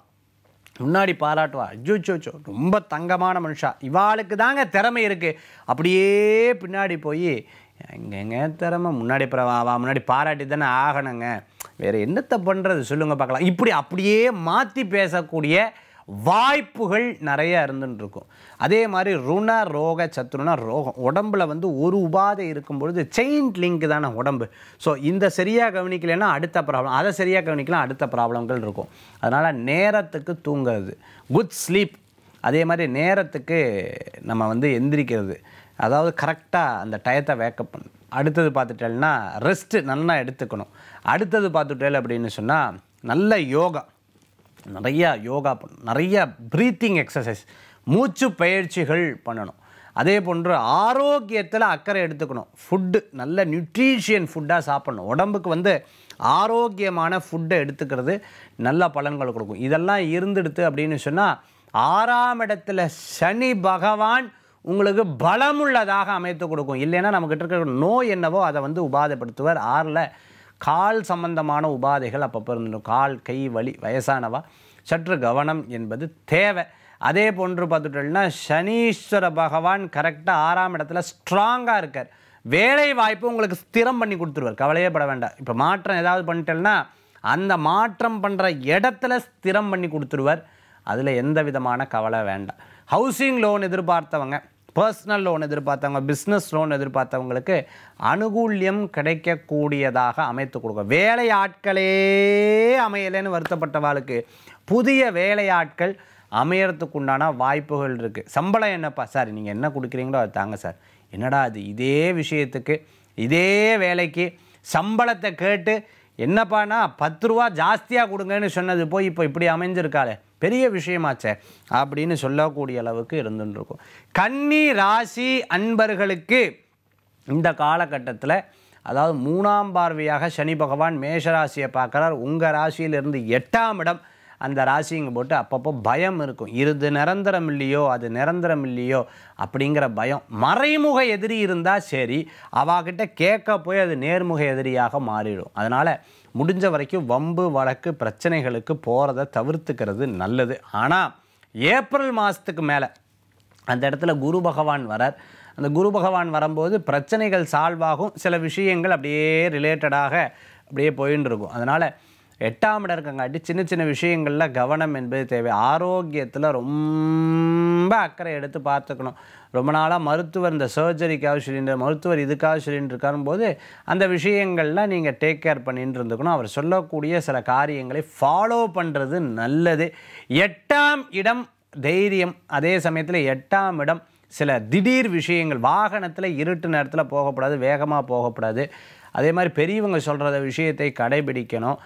முன்னாடி பாராட்டுவா அஜோச்சோச்சோ ரொம்ப தங்கமான மனுஷா இவாளுக்கு தாங்க திறமை இருக்குது அப்படியே பின்னாடி போய் எங்கெங்க திறமை முன்னாடி பரவாவா முன்னாடி பாராட்டி தானே ஆகணுங்க வேறு என்னத்தை பண்ணுறது சொல்லுங்கள் பார்க்கலாம் இப்படி அப்படியே மாற்றி பேசக்கூடிய வாய்ப்புகள் நிறைய இருந்துட்டு இருக்கும் அதே மாதிரி ருண ரோக சத்ருனா ரோகம் உடம்புல வந்து ஒரு உபாதை இருக்கும் பொழுது செயின் லிங்க் தானே உடம்பு ஸோ இந்த சரியாக கவனிக்கலைன்னா அடுத்த ப்ராப்ளம் அதை சரியாக கவனிக்கலாம் அடுத்த ப்ராப்ளங்கள் இருக்கும் அதனால் நேரத்துக்கு தூங்குறது குட் ஸ்லீப் அதே மாதிரி நேரத்துக்கு நம்ம வந்து எந்திரிக்கிறது அதாவது கரெக்டாக அந்த டயத்தை வேக்கப் பண்ணு அடுத்தது பார்த்துட்டேன்னா ரெஸ்ட்டு நல்லா எடுத்துக்கணும் அடுத்தது பார்த்துட்டேன் அப்படின்னு சொன்னால் நல்ல யோகா நிறையா யோகா பண்ணணும் நிறையா ப்ரீத்திங் எக்ஸசைஸ் மூச்சு பயிற்சிகள் பண்ணணும் அதே போன்று ஆரோக்கியத்தில் அக்கறை எடுத்துக்கணும் ஃபுட்டு நல்ல நியூட்ரிஷியன் ஃபுட்டாக சாப்பிடணும் உடம்புக்கு வந்து ஆரோக்கியமான ஃபுட்டை எடுத்துக்கிறது நல்ல பலன்கள் கொடுக்கும் இதெல்லாம் இருந்துடுத்து அப்படின்னு சொன்னால் ஆறாம் இடத்துல சனி பகவான் உங்களுக்கு பலமுள்ளதாக அமைத்து கொடுக்கும் இல்லைன்னா நம்மக்கிட்ட இருக்கிற நோய் என்னவோ அதை வந்து உபாதைப்படுத்துவார் ஆறில் கால் சம்பந்தமான உபாதைகள் அப்பப்போ இருந்துடும் கால் கை வலி வயசானவா சற்று கவனம் என்பது தேவை அதே போன்று பார்த்துட்டோம்னா சனீஸ்வர பகவான் கரெக்டாக ஆறாம் இடத்துல ஸ்ட்ராங்காக இருக்கார் வேலை வாய்ப்பு உங்களுக்கு ஸ்திரம் பண்ணி கொடுத்துருவார் கவலையே பட வேண்டாம் இப்போ மாற்றம் ஏதாவது பண்ணிட்டேன்னா அந்த மாற்றம் பண்ணுற இடத்துல ஸ்திரம் பண்ணி கொடுத்துருவார் அதில் எந்த விதமான கவலை வேண்டாம் ஹவுசிங் லோன் எதிர்பார்த்தவங்க பர்சனல் லோன் எதிர்பார்த்தவங்க பிஸ்னஸ் லோன் எதிர்பார்த்தவங்களுக்கு அனுகூல்யம் கிடைக்கக்கூடியதாக அமைத்து கொடுக்கும் வேலை ஆட்களே அமையலைன்னு வருத்தப்பட்டவாளுக்கு புதிய வேலையாட்கள் அமையறதுக்கு உண்டான வாய்ப்புகள் இருக்குது சம்பளம் என்னப்பா சார் நீங்கள் என்ன கொடுக்குறீங்களோ அது தாங்க சார் என்னடா அது இதே விஷயத்துக்கு இதே வேலைக்கு சம்பளத்தை கேட்டு என்னப்பானா பத்து ரூபா ஜாஸ்தியாக கொடுங்கன்னு சொன்னது போய் இப்போ இப்படி அமைஞ்சிருக்காளே பெரிய விஷயமாச்சே அப்படின்னு சொல்லக்கூடிய அளவுக்கு இருந்துருக்கும் கன்னி ராசி அன்பர்களுக்கு இந்த காலகட்டத்தில் அதாவது மூணாம் பார்வையாக சனி பகவான் மேஷராசியை பார்க்குறார் உங்கள் ராசியிலிருந்து எட்டாம் இடம் அந்த ராசிங்க போட்டு அப்பப்போ பயம் இருக்கும் இருது நிரந்தரம் இல்லையோ அது நிரந்தரம் இல்லையோ அப்படிங்கிற பயம் மறைமுக எதிரி இருந்தால் சரி அவாகிட்ட கேட்க போய் அது நேர்முக எதிரியாக மாறிடும் அதனால் முடிஞ்ச வரைக்கும் வம்பு வழக்கு பிரச்சனைகளுக்கு போகிறத தவிர்த்துக்கிறது நல்லது ஆனால் ஏப்ரல் மாதத்துக்கு மேலே அந்த இடத்துல குரு பகவான் வரார் அந்த குரு பகவான் வரும்போது பிரச்சனைகள் சால்வ் ஆகும் சில விஷயங்கள் அப்படியே ரிலேட்டடாக அப்படியே போயின்னு இருக்கும் அதனால் எட்டாம் இடம் இருக்கங்காட்டி சின்ன சின்ன விஷயங்களில் கவனம் என்பது தேவை ஆரோக்கியத்தில் ரொம்ப அக்கறை எடுத்து பார்த்துக்கணும் ரொம்ப நாளாக மருத்துவர் இந்த சர்ஜரிக்காக சிலிண்டர் மருத்துவர் இதுக்காக சிலிண்டர் இருக்காரும்போது அந்த விஷயங்கள்லாம் நீங்கள் டேக் கேர் பண்ணிட்டு இருந்துக்கணும் அவர் சொல்லக்கூடிய சில காரியங்களை ஃபாலோ பண்ணுறது நல்லது எட்டாம் இடம் தைரியம் அதே சமயத்தில் எட்டாம் இடம் சில திடீர் விஷயங்கள் வாகனத்தில் இருட்டு நேரத்தில் போகக்கூடாது வேகமாக போகக்கூடாது அதே மாதிரி பெரியவங்க சொல்கிறத விஷயத்தை கடைபிடிக்கணும்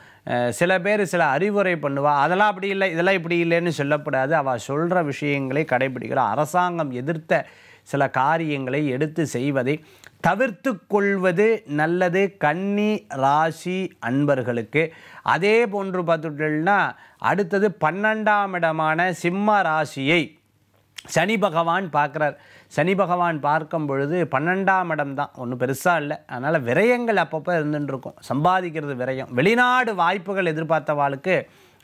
சில பேர் சில அறிவுரை பண்ணுவாள் அதெல்லாம் அப்படி இல்லை இதெல்லாம் இப்படி இல்லைன்னு சொல்லப்படாது அவள் சொல்கிற விஷயங்களை கடைபிடிக்கிறாள் அரசாங்கம் எதிர்த்த சில காரியங்களை எடுத்து செய்வதை தவிர்த்து கொள்வது நல்லது கன்னி ராசி அன்பர்களுக்கு அதே போன்று பார்த்துட்டோம்னா அடுத்தது பன்னெண்டாம் இடமான சிம்ம ராசியை சனி பகவான் பார்க்குறார் சனி பகவான் பார்க்கும் பொழுது பன்னெண்டாம் இடம் தான் ஒன்றும் பெருசாக இல்லை அதனால் விரயங்கள் அப்பப்போ இருந்துட்டுருக்கும் சம்பாதிக்கிறது விரயம் வெளிநாடு வாய்ப்புகள் எதிர்பார்த்த வாழ்க்கு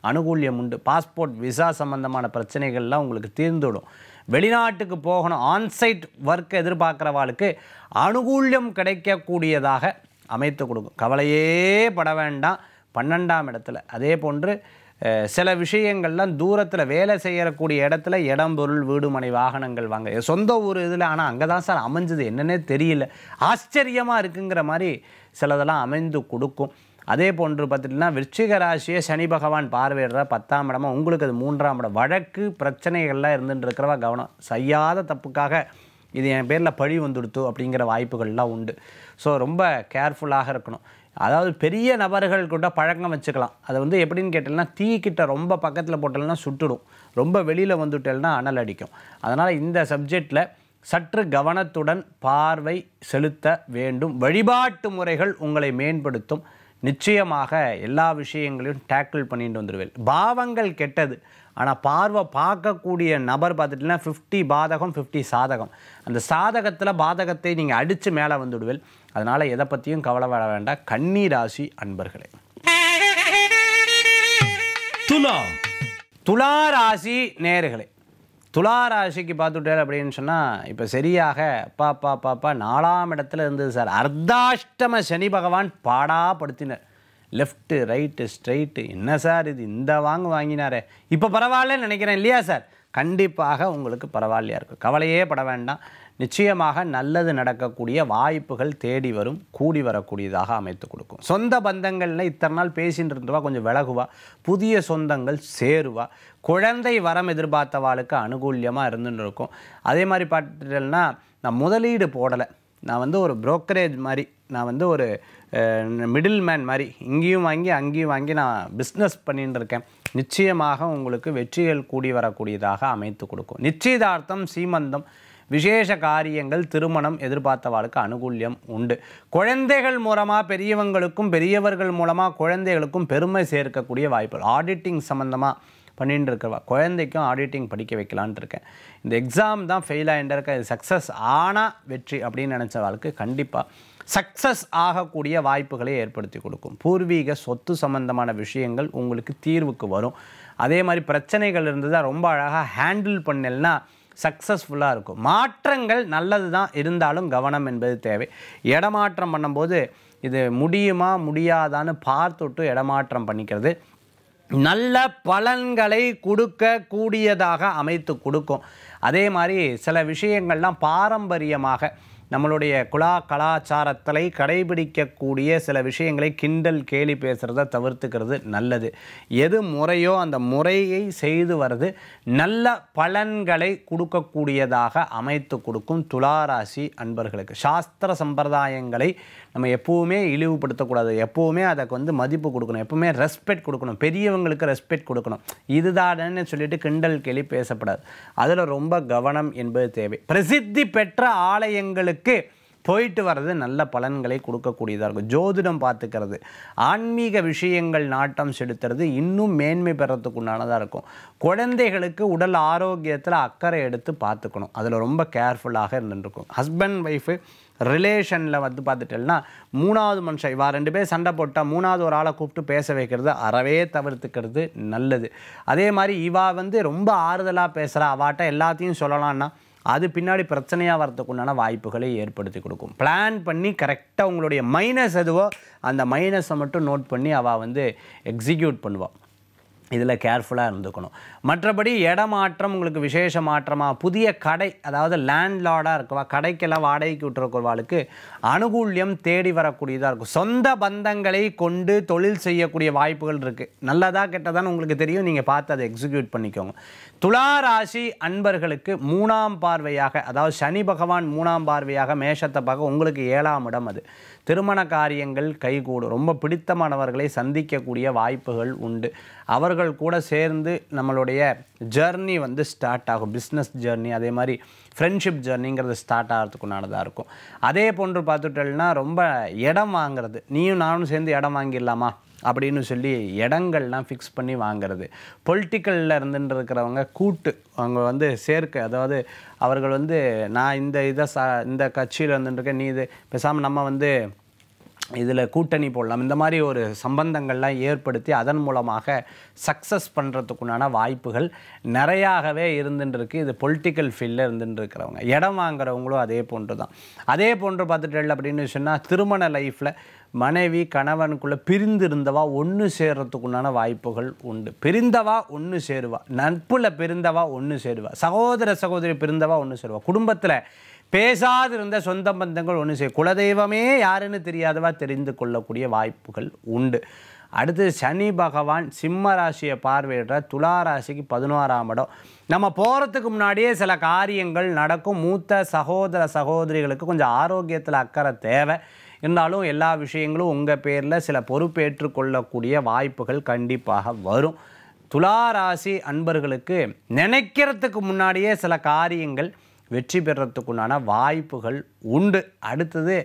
அனுகூல்யம் உண்டு பாஸ்போர்ட் விசா சம்மந்தமான பிரச்சனைகள்லாம் உங்களுக்கு தீர்ந்துவிடும் வெளிநாட்டுக்கு போகணும் ஆன்சைட் ஒர்க்கை எதிர்பார்க்குறவாளுக்கு அனுகூல்யம் கிடைக்கக்கூடியதாக அமைத்து கொடுக்கும் கவலையே பட வேண்டாம் பன்னெண்டாம் இடத்துல அதே போன்று சில விஷயங்கள்லாம் தூரத்தில் வேலை செய்யக்கூடிய இடத்துல இடம் பொருள் வீடுமனை வாகனங்கள் வாங்க சொந்த ஊர் இதில் ஆனால் அங்கே தான் சார் அமைஞ்சது என்னன்னே தெரியல ஆச்சரியமாக இருக்குங்கிற மாதிரி சிலதெல்லாம் அமைந்து கொடுக்கும் அதே போன்று பார்த்துட்டிங்கன்னா விருச்சிக ராசியை சனி பகவான் பார்வையிடுற பத்தாம் இடமா உங்களுக்கு அது மூன்றாம் இடம் வழக்கு பிரச்சனைகள்லாம் இருந்துட்டு இருக்கிறவா கவனம் செய்யாத தப்புக்காக இது என் பேரில் பழி வந்துடுத்து அப்படிங்கிற வாய்ப்புகள்லாம் உண்டு ஸோ ரொம்ப கேர்ஃபுல்லாக இருக்கணும் அதாவது பெரிய நபர்கள் கூட பழக்கம் வச்சுக்கலாம் அதை வந்து எப்படின்னு கேட்டோம்னா தீக்கிட்ட ரொம்ப பக்கத்தில் போட்டோம்னா சுட்டுடும் ரொம்ப வெளியில் வந்துவிட்டேன்னா அனல் அடிக்கும் அதனால் இந்த சப்ஜெக்டில் சற்று கவனத்துடன் பார்வை செலுத்த வேண்டும் வழிபாட்டு முறைகள் உங்களை மேம்படுத்தும் நிச்சயமாக எல்லா விஷயங்களையும் டேக்கிள் பண்ணிட்டு வந்துடுவேன் பாவங்கள் கெட்டது ஆனால் பார்வை பார்க்கக்கூடிய நபர் பார்த்துட்டிங்கன்னா ஃபிஃப்டி பாதகம் ஃபிஃப்டி சாதகம் அந்த சாதகத்தில் பாதகத்தை நீங்கள் அடித்து மேலே வந்துவிடுவில் அதனால் எதை பற்றியும் கவலைப்பட வேண்டாம் கன்னி அன்பர்களே துலா துலா ராசி நேர்களே துலா ராசிக்கு பார்த்துட்டார் அப்படின்னு சொன்னால் இப்போ சரியாக பாப்பா பாப்பா நாலாம் இடத்துல இருந்தது சார் அர்த்தாஷ்டம சனி பகவான் பாடாப்படுத்தினர் லெஃப்ட்டு ரைட்டு ஸ்ட்ரைட்டு என்ன சார் இது இந்த வாங்க வாங்கினாரே இப்போ பரவாயில்லன்னு நினைக்கிறேன் இல்லையா சார் கண்டிப்பாக உங்களுக்கு பரவாயில்லையா இருக்கும் கவலையே பட வேண்டாம் நிச்சயமாக நல்லது நடக்கக்கூடிய வாய்ப்புகள் தேடி வரும் கூடி வரக்கூடியதாக அமைத்து கொடுக்கும் சொந்த பந்தங்களில் இத்தனை நாள் பேசின்னு இருந்தவா கொஞ்சம் விலகுவா புதிய சொந்தங்கள் சேருவா குழந்தை வரம் எதிர்பார்த்தவாளுக்கு அனுகூல்யமாக இருந்துன்னு இருக்கும் அதே மாதிரி பார்த்துட்டேன்னா நான் முதலீடு போடலை நான் வந்து ஒரு புரோக்கரேஜ் மாதிரி நான் வந்து ஒரு மிடில் மேன் மாதிரி இங்கேயும் வாங்கி அங்கேயும் வாங்கி நான் பிஸ்னஸ் பண்ணிட்டு இருக்கேன் நிச்சயமாக உங்களுக்கு வெற்றிகள் கூடி வரக்கூடியதாக அமைத்து கொடுக்கும் நிச்சயதார்த்தம் சீமந்தம் விசேஷ காரியங்கள் திருமணம் எதிர்பார்த்தவாளுக்கு அனுகூல்யம் உண்டு குழந்தைகள் மூலமாக பெரியவங்களுக்கும் பெரியவர்கள் மூலமாக குழந்தைகளுக்கும் பெருமை சேர்க்கக்கூடிய வாய்ப்புகள் ஆடிட்டிங் சம்மந்தமாக பண்ணிட்டு இருக்கிறவா குழந்தைக்கும் ஆடிட்டிங் படிக்க வைக்கலான்ட்டு இருக்கேன் இந்த எக்ஸாம் தான் ஃபெயில் ஆகிட்டு இருக்கேன் சக்ஸஸ் ஆனால் வெற்றி அப்படின்னு நினச்ச வாழ்க்கை கண்டிப்பாக சக்சஸ் ஆகக்கூடிய வாய்ப்புகளை ஏற்படுத்தி கொடுக்கும் பூர்வீக சொத்து சம்பந்தமான விஷயங்கள் உங்களுக்கு தீர்வுக்கு வரும் அதே மாதிரி பிரச்சனைகள் இருந்ததாக ரொம்ப அழகாக ஹேண்டில் பண்ணலன்னா சக்ஸஸ்ஃபுல்லாக இருக்கும் மாற்றங்கள் நல்லது தான் இருந்தாலும் கவனம் என்பது தேவை இடமாற்றம் பண்ணும்போது இது முடியுமா முடியாதான்னு பார்த்துட்டு இடமாற்றம் பண்ணிக்கிறது நல்ல பலன்களை கொடுக்கக்கூடியதாக அமைத்து கொடுக்கும் அதே மாதிரி சில விஷயங்கள்லாம் பாரம்பரியமாக நம்மளுடைய குலா கலாச்சாரத்தை கடைபிடிக்கக்கூடிய சில விஷயங்களை கிண்டல் கேலி பேசுகிறத தவிர்த்துக்கிறது நல்லது எது முறையோ அந்த முறையை செய்து வர்றது நல்ல பலன்களை கொடுக்கக்கூடியதாக அமைத்து கொடுக்கும் துளாராசி அன்பர்களுக்கு சாஸ்திர சம்பிரதாயங்களை நம்ம எப்போவுமே இழிவுபடுத்தக்கூடாது எப்போவுமே அதுக்கு வந்து மதிப்பு கொடுக்கணும் எப்போவுமே ரெஸ்பெக்ட் கொடுக்கணும் பெரியவங்களுக்கு ரெஸ்பெக்ட் கொடுக்கணும் இதுதானன்னு சொல்லிட்டு கிண்டல் கேள்வி பேசப்படாது அதில் ரொம்ப கவனம் என்பது தேவை பிரசித்தி பெற்ற ஆலயங்களுக்கு போயிட்டு வர்றது நல்ல பலன்களை கொடுக்கக்கூடியதாக இருக்கும் ஜோதிடம் பார்த்துக்கிறது ஆன்மீக விஷயங்கள் நாட்டம் செலுத்துறது இன்னும் மேன்மை பெறத்துக்கு உண்டானதாக இருக்கும் குழந்தைகளுக்கு உடல் ஆரோக்கியத்தில் அக்கறை எடுத்து பார்த்துக்கணும் அதில் ரொம்ப கேர்ஃபுல்லாக இருந்துருக்கும் ஹஸ்பண்ட் ஒய்ஃபு ரிலேஷனில் வந்து பார்த்துட்டேன்னா மூணாவது மனுஷன் இவா ரெண்டு பேர் சண்டை போட்டால் மூணாவது ஒரு ஆளை கூப்பிட்டு பேச வைக்கிறது அறவே தவிர்த்துக்கிறது நல்லது அதே மாதிரி இவா வந்து ரொம்ப ஆறுதலாக பேசுகிறா அவாட்ட எல்லாத்தையும் சொல்லலான்னா அது பின்னாடி பிரச்சனையாக உண்டான வாய்ப்புகளை ஏற்படுத்தி கொடுக்கும் பிளான் பண்ணி கரெக்டாக உங்களுடைய மைனஸ் எதுவோ அந்த மைனஸை மட்டும் நோட் பண்ணி அவள் வந்து எக்ஸிக்யூட் பண்ணுவாள் இதில் கேர்ஃபுல்லாக இருந்துக்கணும் மற்றபடி இடமாற்றம் உங்களுக்கு விசேஷ மாற்றமாக புதிய கடை அதாவது லேண்ட்லார்டாக இருக்கவா கடைக்கெல்லாம் வாடகைக்கு விட்டுருக்கிறவாளுக்கு அனுகூல்யம் தேடி வரக்கூடியதாக இருக்கும் சொந்த பந்தங்களை கொண்டு தொழில் செய்யக்கூடிய வாய்ப்புகள் இருக்குது நல்லதாக கெட்டதான்னு உங்களுக்கு தெரியும் நீங்கள் பார்த்து அதை எக்ஸிக்யூட் பண்ணிக்கோங்க துலா ராசி அன்பர்களுக்கு மூணாம் பார்வையாக அதாவது சனி பகவான் மூணாம் பார்வையாக மேஷத்தை பார்க்க உங்களுக்கு ஏழாம் இடம் அது திருமண காரியங்கள் கைகூடும் ரொம்ப பிடித்தமானவர்களை சந்திக்கக்கூடிய வாய்ப்புகள் உண்டு அவர்கள் கூட சேர்ந்து நம்மளுடைய ஜேர்னி வந்து ஸ்டார்ட் ஆகும் பிஸ்னஸ் ஜேர்னி அதே மாதிரி ஃப்ரெண்ட்ஷிப் ஜேர்னிங்கிறது ஸ்டார்ட் ஆகிறதுக்குனானதாக இருக்கும் அதே போன்று பார்த்துட்டோம்னா ரொம்ப இடம் வாங்குறது நீயும் நானும் சேர்ந்து இடம் வாங்கிடலாமா அப்படின்னு சொல்லி இடங்கள்லாம் ஃபிக்ஸ் பண்ணி வாங்கிறது பொலிட்டிக்கலில் இருந்துட்டு இருக்கிறவங்க கூட்டு அவங்க வந்து சேர்க்க அதாவது அவர்கள் வந்து நான் இந்த இதை சா இந்த கட்சியில் இருந்துட்டுருக்கேன் நீ இது பேசாமல் நம்ம வந்து இதில் கூட்டணி போடலாம் இந்த மாதிரி ஒரு சம்பந்தங்கள்லாம் ஏற்படுத்தி அதன் மூலமாக சக்ஸஸ் பண்ணுறதுக்குண்டான வாய்ப்புகள் நிறையாகவே இருந்துட்டுருக்கு இது பொலிட்டிக்கல் ஃபீல்டில் இருந்துட்டுருக்கிறவங்க இடம் வாங்குறவங்களும் அதே போன்று தான் அதே போன்று இல்லை அப்படின்னு சொன்னால் திருமண லைஃப்பில் மனைவி கணவனுக்குள்ளே பிரிந்து இருந்தவா ஒன்று சேர்கிறதுக்குண்டான வாய்ப்புகள் உண்டு பிரிந்தவா ஒன்று சேருவா நட்பில் பிரிந்தவா ஒன்று சேருவா சகோதர சகோதரி பிரிந்தவா ஒன்று சேருவா குடும்பத்தில் பேசாது இருந்த சொந்த பந்தங்கள் ஒன்று செய்ய குலதெய்வமே யாருன்னு தெரியாதவா தெரிந்து கொள்ளக்கூடிய வாய்ப்புகள் உண்டு அடுத்து சனி பகவான் சிம்ம ராசியை பார்வையிடுற துலா ராசிக்கு பதினோராம் இடம் நம்ம போகிறதுக்கு முன்னாடியே சில காரியங்கள் நடக்கும் மூத்த சகோதர சகோதரிகளுக்கு கொஞ்சம் ஆரோக்கியத்தில் அக்கறை தேவை இருந்தாலும் எல்லா விஷயங்களும் உங்கள் பேரில் சில பொறுப்பேற்று கொள்ளக்கூடிய வாய்ப்புகள் கண்டிப்பாக வரும் துலா ராசி அன்பர்களுக்கு நினைக்கிறதுக்கு முன்னாடியே சில காரியங்கள் வெற்றி பெறத்துக்குண்டான வாய்ப்புகள் உண்டு அடுத்தது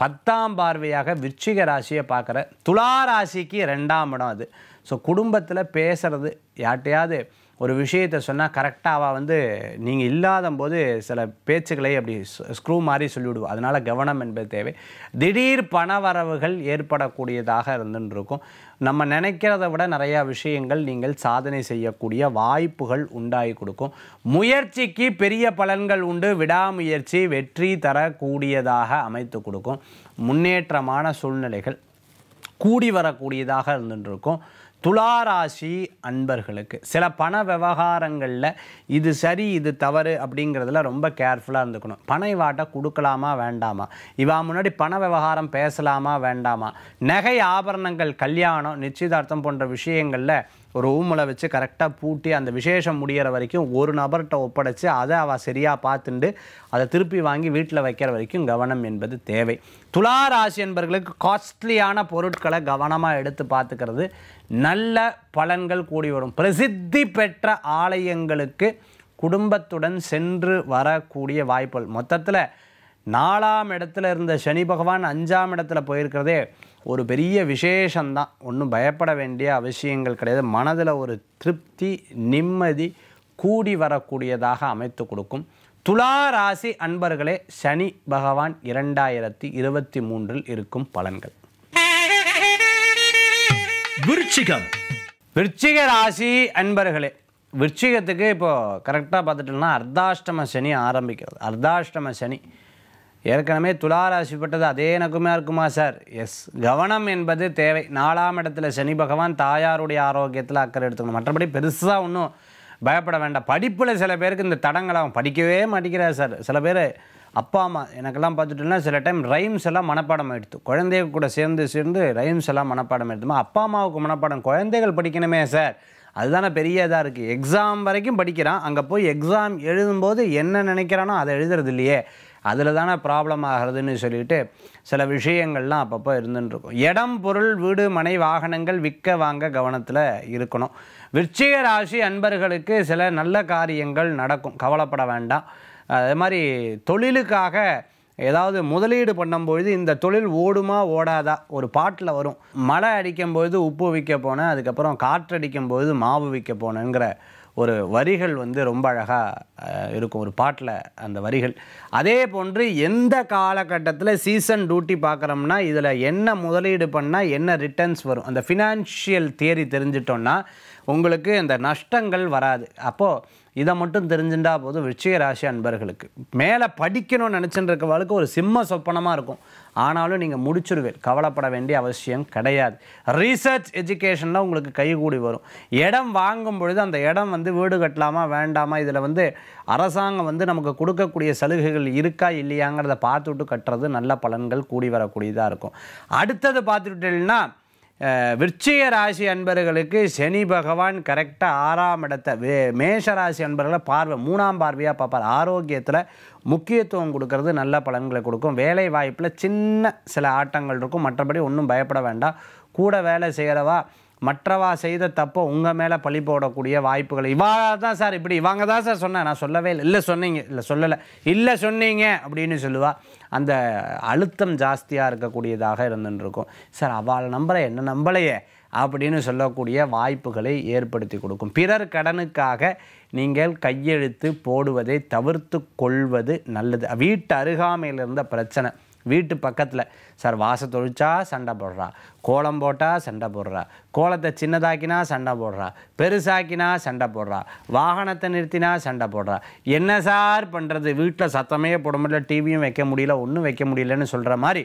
பத்தாம் பார்வையாக விருச்சிக ராசியை பார்க்குற துலா ராசிக்கு ரெண்டாம் இடம் அது ஸோ குடும்பத்தில் பேசுகிறது யார்ட்டையாவது ஒரு விஷயத்தை சொன்னால் கரெக்டாக அவள் வந்து நீங்கள் இல்லாத போது சில பேச்சுக்களை அப்படி ஸ்க்ரூ மாதிரி சொல்லிவிடுவோம் அதனால் கவனம் என்பது தேவை திடீர் பணவரவுகள் ஏற்படக்கூடியதாக இருந்துருக்கும் நம்ம நினைக்கிறத விட நிறையா விஷயங்கள் நீங்கள் சாதனை செய்யக்கூடிய வாய்ப்புகள் உண்டாகி கொடுக்கும் முயற்சிக்கு பெரிய பலன்கள் உண்டு விடாமுயற்சி வெற்றி தரக்கூடியதாக அமைத்து கொடுக்கும் முன்னேற்றமான சூழ்நிலைகள் கூடி வரக்கூடியதாக இருந்துருக்கும் துளாராசி அன்பர்களுக்கு சில பண விவகாரங்களில் இது சரி இது தவறு அப்படிங்கிறதுல ரொம்ப கேர்ஃபுல்லாக இருந்துக்கணும் பனை வாட்டை கொடுக்கலாமா வேண்டாமா இவா முன்னாடி பண விவகாரம் பேசலாமா வேண்டாமா நகை ஆபரணங்கள் கல்யாணம் நிச்சயதார்த்தம் போன்ற விஷயங்களில் ஒரு ஊமலை வச்சு கரெக்டாக பூட்டி அந்த விசேஷம் முடிகிற வரைக்கும் ஒரு நபர்கிட்ட ஒப்படைச்சு அதை அவள் சரியாக பார்த்துண்டு அதை திருப்பி வாங்கி வீட்டில் வைக்கிற வரைக்கும் கவனம் என்பது தேவை துலா ராசி என்பர்களுக்கு காஸ்ட்லியான பொருட்களை கவனமாக எடுத்து பார்த்துக்கிறது நல்ல பலன்கள் கூடி வரும் பிரசித்தி பெற்ற ஆலயங்களுக்கு குடும்பத்துடன் சென்று வரக்கூடிய வாய்ப்புகள் மொத்தத்தில் நாலாம் இடத்துல இருந்த சனி பகவான் அஞ்சாம் இடத்துல போயிருக்கிறதே ஒரு பெரிய விசேஷந்தான் ஒன்றும் பயப்பட வேண்டிய அவசியங்கள் கிடையாது மனதில் ஒரு திருப்தி நிம்மதி கூடி வரக்கூடியதாக அமைத்து கொடுக்கும் துலா ராசி அன்பர்களே சனி பகவான் இரண்டாயிரத்தி இருபத்தி மூன்றில் இருக்கும் பலன்கள் விருச்சிகம் விருச்சிக ராசி அன்பர்களே விருச்சிகத்துக்கு இப்போது கரெக்டாக பார்த்துட்டோம்னா அர்த்தாஷ்டம சனி ஆரம்பிக்கிறது அர்த்தாஷ்டம சனி ஏற்கனவே துளாராசிப்பட்டது அதே எனக்குமே இருக்குமா சார் எஸ் கவனம் என்பது தேவை நாலாம் இடத்துல சனி பகவான் தாயாருடைய ஆரோக்கியத்தில் அக்கறை எடுத்துக்கணும் மற்றபடி பெருசாக ஒன்றும் பயப்பட வேண்டாம் படிப்பில் சில பேருக்கு இந்த தடங்களை அவன் படிக்கவே மாட்டேங்கிறார் சார் சில பேர் அப்பா அம்மா எனக்கெல்லாம் பார்த்துட்டோம்னா சில டைம் ரைம்ஸ் எல்லாம் மனப்பாடம் எடுத்து குழந்தைய கூட சேர்ந்து சேர்ந்து ரைம்ஸ் எல்லாம் மனப்பாடம் எடுத்துமா அப்பா அம்மாவுக்கு மனப்பாடம் குழந்தைகள் படிக்கணுமே சார் அதுதானே பெரிய இதாக இருக்குது எக்ஸாம் வரைக்கும் படிக்கிறான் அங்கே போய் எக்ஸாம் எழுதும்போது என்ன நினைக்கிறானோ அதை எழுதுறது இல்லையே அதில் தானே ப்ராப்ளம் ஆகிறதுன்னு சொல்லிட்டு சில விஷயங்கள்லாம் அப்பப்போ இருந்துருக்கும் இடம் பொருள் வீடு மனை வாகனங்கள் விற்க வாங்க கவனத்தில் இருக்கணும் விச்சிக ராசி அன்பர்களுக்கு சில நல்ல காரியங்கள் நடக்கும் கவலைப்பட வேண்டாம் அதே மாதிரி தொழிலுக்காக ஏதாவது முதலீடு பண்ணும்பொழுது இந்த தொழில் ஓடுமா ஓடாதா ஒரு பாட்டில் வரும் மழை அடிக்கும்பொழுது உப்பு விற்க போனேன் அதுக்கப்புறம் காற்றடிக்கும் பொழுது மாவு விற்க போனேங்கிற ஒரு வரிகள் வந்து ரொம்ப அழகாக இருக்கும் ஒரு பாட்டில் அந்த வரிகள் அதே போன்று எந்த காலகட்டத்தில் சீசன் டியூட்டி பார்க்குறோம்னா இதில் என்ன முதலீடு பண்ணால் என்ன ரிட்டர்ன்ஸ் வரும் அந்த ஃபினான்ஷியல் தியரி தெரிஞ்சிட்டோன்னா உங்களுக்கு இந்த நஷ்டங்கள் வராது அப்போது இதை மட்டும் தெரிஞ்சுட்டா போதும் விஷய ராசி அன்பர்களுக்கு மேலே படிக்கணும்னு நினச்சிட்டு இருக்கவளுக்கு ஒரு சிம்ம சொப்பனமாக இருக்கும் ஆனாலும் நீங்கள் முடிச்சிருவேன் கவலைப்பட வேண்டிய அவசியம் கிடையாது ரீசர்ச் எஜுகேஷனில் உங்களுக்கு கைகூடி வரும் இடம் வாங்கும் பொழுது அந்த இடம் வந்து வீடு கட்டலாமா வேண்டாமா இதில் வந்து அரசாங்கம் வந்து நமக்கு கொடுக்கக்கூடிய சலுகைகள் இருக்கா இல்லையாங்கிறத பார்த்துட்டு கட்டுறது நல்ல பலன்கள் கூடி வரக்கூடியதாக இருக்கும் அடுத்தது பார்த்துட்டீங்கன்னா விருச்சிக ராசி அன்பர்களுக்கு சனி பகவான் கரெக்டாக ஆறாம் இடத்தை வே மேஷ ராசி அன்பர்களை பார்வை மூணாம் பார்வையாக பார்ப்பார் ஆரோக்கியத்தில் முக்கியத்துவம் கொடுக்கறது நல்ல பலன்களை கொடுக்கும் வேலை வாய்ப்பில் சின்ன சில ஆட்டங்கள் இருக்கும் மற்றபடி ஒன்றும் பயப்பட வேண்டாம் கூட வேலை செய்கிறவா மற்றவா செய்த தப்போ உங்கள் மேலே பழி போடக்கூடிய வாய்ப்புகள் இவா தான் சார் இப்படி இவங்க தான் சார் சொன்னேன் நான் சொல்லவே இல்லை இல்லை சொன்னீங்க இல்லை சொல்லலை இல்லை சொன்னீங்க அப்படின்னு சொல்லுவாள் அந்த அழுத்தம் ஜாஸ்தியாக இருக்கக்கூடியதாக இருந்துருக்கும் சார் அவளை நம்புகிற என்ன நம்பலையே அப்படின்னு சொல்லக்கூடிய வாய்ப்புகளை ஏற்படுத்தி கொடுக்கும் பிறர் கடனுக்காக நீங்கள் கையெழுத்து போடுவதை தவிர்த்து கொள்வது நல்லது வீட்டு அருகாமையில் இருந்த பிரச்சனை வீட்டு பக்கத்தில் சார் வாச தொழிச்சா சண்டை போடுறா கோலம் போட்டால் சண்டை போடுறா கோலத்தை சின்னதாக்கினா சண்டை போடுறா பெருசாக்கினா சண்டை போடுறா வாகனத்தை நிறுத்தினா சண்டை போடுறா என்ன சார் பண்ணுறது வீட்டில் சத்தமே போட முடியல டிவியும் வைக்க முடியல ஒன்றும் வைக்க முடியலன்னு சொல்கிற மாதிரி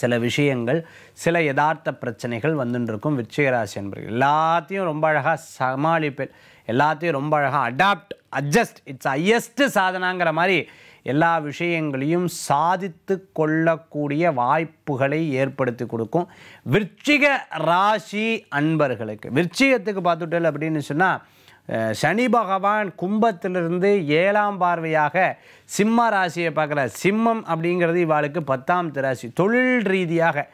சில விஷயங்கள் சில யதார்த்த பிரச்சனைகள் வந்துட்டுருக்கும் விச்சயராசி என்பது எல்லாத்தையும் ரொம்ப அழகாக சமாளிப்பேன் எல்லாத்தையும் ரொம்ப அழகாக அடாப்ட் அட்ஜஸ்ட் இட்ஸ் ஹையஸ்ட்டு சாதனாங்கிற மாதிரி எல்லா விஷயங்களையும் சாதித்து கொள்ளக்கூடிய வாய்ப்புகளை ஏற்படுத்தி கொடுக்கும் விருச்சிக ராசி அன்பர்களுக்கு விருச்சிகத்துக்கு பார்த்துட்டல் அப்படின்னு சொன்னால் சனி பகவான் கும்பத்திலிருந்து ஏழாம் பார்வையாக சிம்ம ராசியை பார்க்குற சிம்மம் அப்படிங்கிறது இவாளுக்கு பத்தாம் திராசி தொழில் ரீதியாக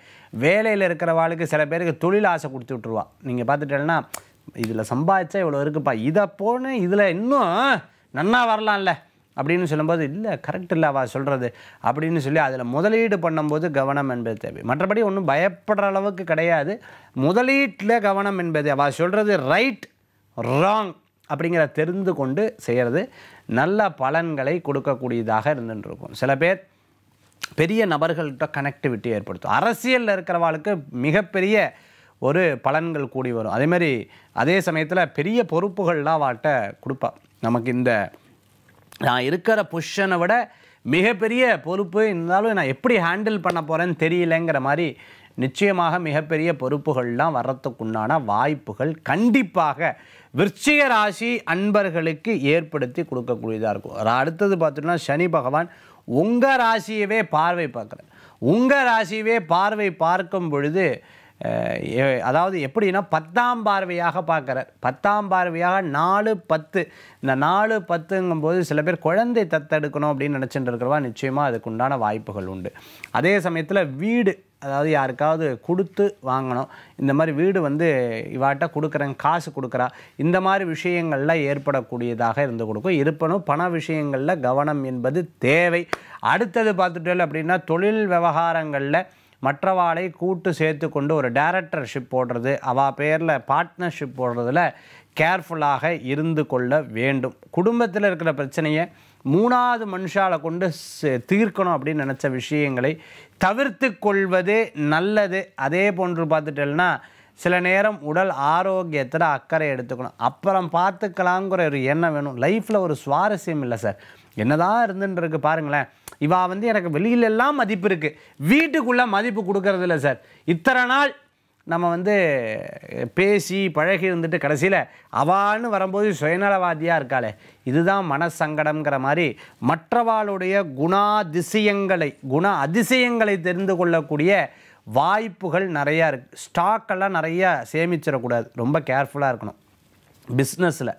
வேலையில் இருக்கிறவாளுக்கு சில பேருக்கு தொழில் ஆசை கொடுத்து விட்ருவா நீங்கள் பார்த்துட்டேன்னா இதில் சம்பாதிச்சா இவ்வளோ இருக்குப்பா இதை போன இதில் இன்னும் நன்னா வரலாம்ல அப்படின்னு சொல்லும்போது இல்லை கரெக்ட் இல்லை அவள் சொல்கிறது அப்படின்னு சொல்லி அதில் முதலீடு பண்ணும்போது கவனம் என்பது தேவை மற்றபடி ஒன்றும் பயப்படுற அளவுக்கு கிடையாது முதலீட்டில் கவனம் என்பது அவள் சொல்கிறது ரைட் ராங் அப்படிங்கிற தெரிந்து கொண்டு செய்கிறது நல்ல பலன்களை கொடுக்கக்கூடியதாக இருந்துருக்கும் சில பேர் பெரிய நபர்கள்கிட்ட கனெக்டிவிட்டி ஏற்படுத்தும் அரசியலில் இருக்கிறவாளுக்கு மிகப்பெரிய ஒரு பலன்கள் கூடி வரும் அதேமாதிரி அதே சமயத்தில் பெரிய பொறுப்புகள்லாம் அவள்கிட்ட கொடுப்பா நமக்கு இந்த நான் இருக்கிற பொசிஷனை விட மிகப்பெரிய பொறுப்பு இருந்தாலும் நான் எப்படி ஹேண்டில் பண்ண போகிறேன்னு தெரியலங்கிற மாதிரி நிச்சயமாக மிகப்பெரிய பொறுப்புகள்லாம் வர்றதுக்குண்டான வாய்ப்புகள் கண்டிப்பாக விருச்சிக ராசி அன்பர்களுக்கு ஏற்படுத்தி கொடுக்கக்கூடியதாக இருக்கும் அடுத்தது பார்த்தோம்னா சனி பகவான் உங்கள் ராசியவே பார்வை பார்க்குறேன் உங்கள் ராசியவே பார்வை பார்க்கும் பொழுது அதாவது எப்படின்னா பத்தாம் பார்வையாக பார்க்குறார் பத்தாம் பார்வையாக நாலு பத்து இந்த நாலு பத்துங்கும்போது சில பேர் குழந்தை தத்தெடுக்கணும் அப்படின்னு நினச்சிட்டு இருக்கிறவா நிச்சயமாக அதுக்கு உண்டான வாய்ப்புகள் உண்டு அதே சமயத்தில் வீடு அதாவது யாருக்காவது கொடுத்து வாங்கணும் இந்த மாதிரி வீடு வந்து இவாட்ட கொடுக்குறேன் காசு கொடுக்குறா இந்த மாதிரி விஷயங்களில் ஏற்படக்கூடியதாக இருந்து கொடுக்கும் இருப்பினும் பண விஷயங்களில் கவனம் என்பது தேவை அடுத்தது பார்த்துட்டோம் அப்படின்னா தொழில் விவகாரங்களில் மற்றவாளை கூட்டு சேர்த்து கொண்டு ஒரு டைரக்டர்ஷிப் போடுறது அவள் பேரில் பார்ட்னர்ஷிப் போடுறதுல கேர்ஃபுல்லாக இருந்து கொள்ள வேண்டும் குடும்பத்தில் இருக்கிற பிரச்சனையை மூணாவது மனுஷாவை கொண்டு தீர்க்கணும் அப்படின்னு நினச்ச விஷயங்களை தவிர்த்து கொள்வது நல்லது அதே போன்று பார்த்துட்டேன்னா சில நேரம் உடல் ஆரோக்கியத்தில் அக்கறை எடுத்துக்கணும் அப்புறம் பார்த்துக்கலாங்கிற ஒரு எண்ணம் வேணும் லைஃப்பில் ஒரு சுவாரஸ்யம் இல்லை சார் என்னதான் இருந்துன்றிருக்கு பாருங்களேன் இவா வந்து எனக்கு வெளியிலெல்லாம் மதிப்பு இருக்குது வீட்டுக்குள்ளே மதிப்பு கொடுக்கறதில்ல சார் இத்தனை நாள் நம்ம வந்து பேசி பழகி இருந்துட்டு கடைசியில் அவான்னு வரும்போது சுயநலவாதியாக இருக்காளே இதுதான் மனசங்கடம்ங்கிற மாதிரி மற்றவாளுடைய குணாதிசயங்களை குண அதிசயங்களை தெரிந்து கொள்ளக்கூடிய வாய்ப்புகள் நிறையா இருக்குது ஸ்டாக்கெல்லாம் நிறையா சேமிச்சிடக்கூடாது ரொம்ப கேர்ஃபுல்லாக இருக்கணும் பிஸ்னஸில்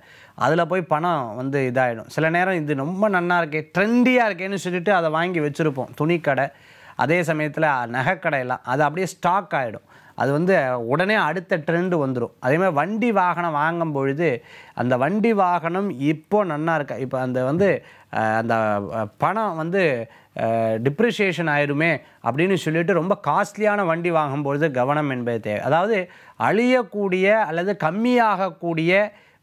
அதில் போய் பணம் வந்து இதாகிடும் சில நேரம் இது ரொம்ப நன்னா இருக்கே ட்ரெண்டியாக இருக்கேன்னு சொல்லிட்டு அதை வாங்கி வச்சுருப்போம் துணிக்கடை அதே சமயத்தில் நகைக்கடையெல்லாம் அது அப்படியே ஸ்டாக் ஆகிடும் அது வந்து உடனே அடுத்த ட்ரெண்டு வந்துடும் அதேமாதிரி வண்டி வாகனம் வாங்கும் பொழுது அந்த வண்டி வாகனம் இப்போது நன்னா இருக்கா இப்போ அந்த வந்து அந்த பணம் வந்து டிப்ரிஷியேஷன் ஆயிடுமே அப்படின்னு சொல்லிட்டு ரொம்ப காஸ்ட்லியான வண்டி வாங்கும்பொழுது கவனம் என்பது தேவை அதாவது அழியக்கூடிய அல்லது கம்மியாகக்கூடிய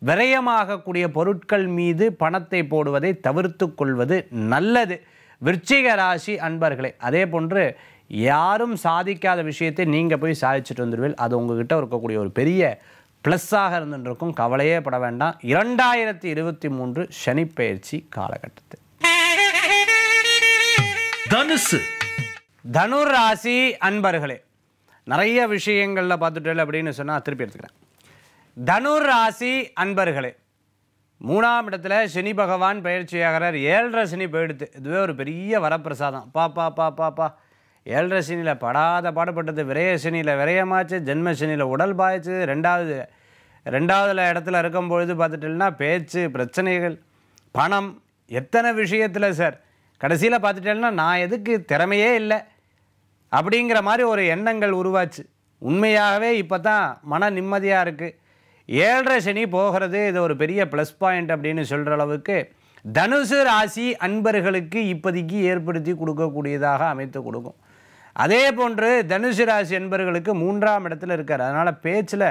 விரயமாகக்கூடிய பொருட்கள் மீது பணத்தை போடுவதை தவிர்த்து கொள்வது நல்லது விருச்சிக ராசி அன்பர்களே அதே போன்று யாரும் சாதிக்காத விஷயத்தை நீங்கள் போய் சாதிச்சுட்டு வந்துடுவீர்கள் அது உங்ககிட்ட இருக்கக்கூடிய ஒரு பெரிய ப்ளஸ்ஸாக இருந்துருக்கும் கவலையே பட வேண்டாம் இரண்டாயிரத்தி இருபத்தி மூன்று சனிப்பெயர்ச்சி காலகட்டத்தில் தனுசு தனுர் ராசி அன்பர்களே நிறைய விஷயங்களில் பார்த்துட்டு அப்படின்னு சொன்னால் திருப்பி எடுத்துக்கிறேன் தனுர் ராசி அன்பர்களே மூணாம் இடத்துல சனி பகவான் பயிற்சியாகிறார் ஏழரை சனி போயிடுது இதுவே ஒரு பெரிய வரப்பிரசாதம் பாப்பா பாப்பா பா ஏழரை சனியில் படாத பாடுபட்டது விரைய சனியில் விரயமாச்சு ஜென்ம சனியில் உடல் பாய்ச்சு ரெண்டாவது ரெண்டாவதுல இடத்துல இருக்கும்பொழுது பார்த்துட்டோம்னா பேச்சு பிரச்சனைகள் பணம் எத்தனை விஷயத்தில் சார் கடைசியில் பார்த்துட்டேன்னா நான் எதுக்கு திறமையே இல்லை அப்படிங்கிற மாதிரி ஒரு எண்ணங்கள் உருவாச்சு உண்மையாகவே இப்போ தான் மன நிம்மதியாக இருக்குது ஏழரை சனி போகிறது இது ஒரு பெரிய ப்ளஸ் பாயிண்ட் அப்படின்னு சொல்கிற அளவுக்கு தனுசு ராசி அன்பர்களுக்கு இப்போதைக்கு ஏற்படுத்தி கொடுக்கக்கூடியதாக அமைத்து கொடுக்கும் அதே போன்று தனுசு ராசி அன்பர்களுக்கு மூன்றாம் இடத்துல இருக்கார் அதனால் பேச்சில்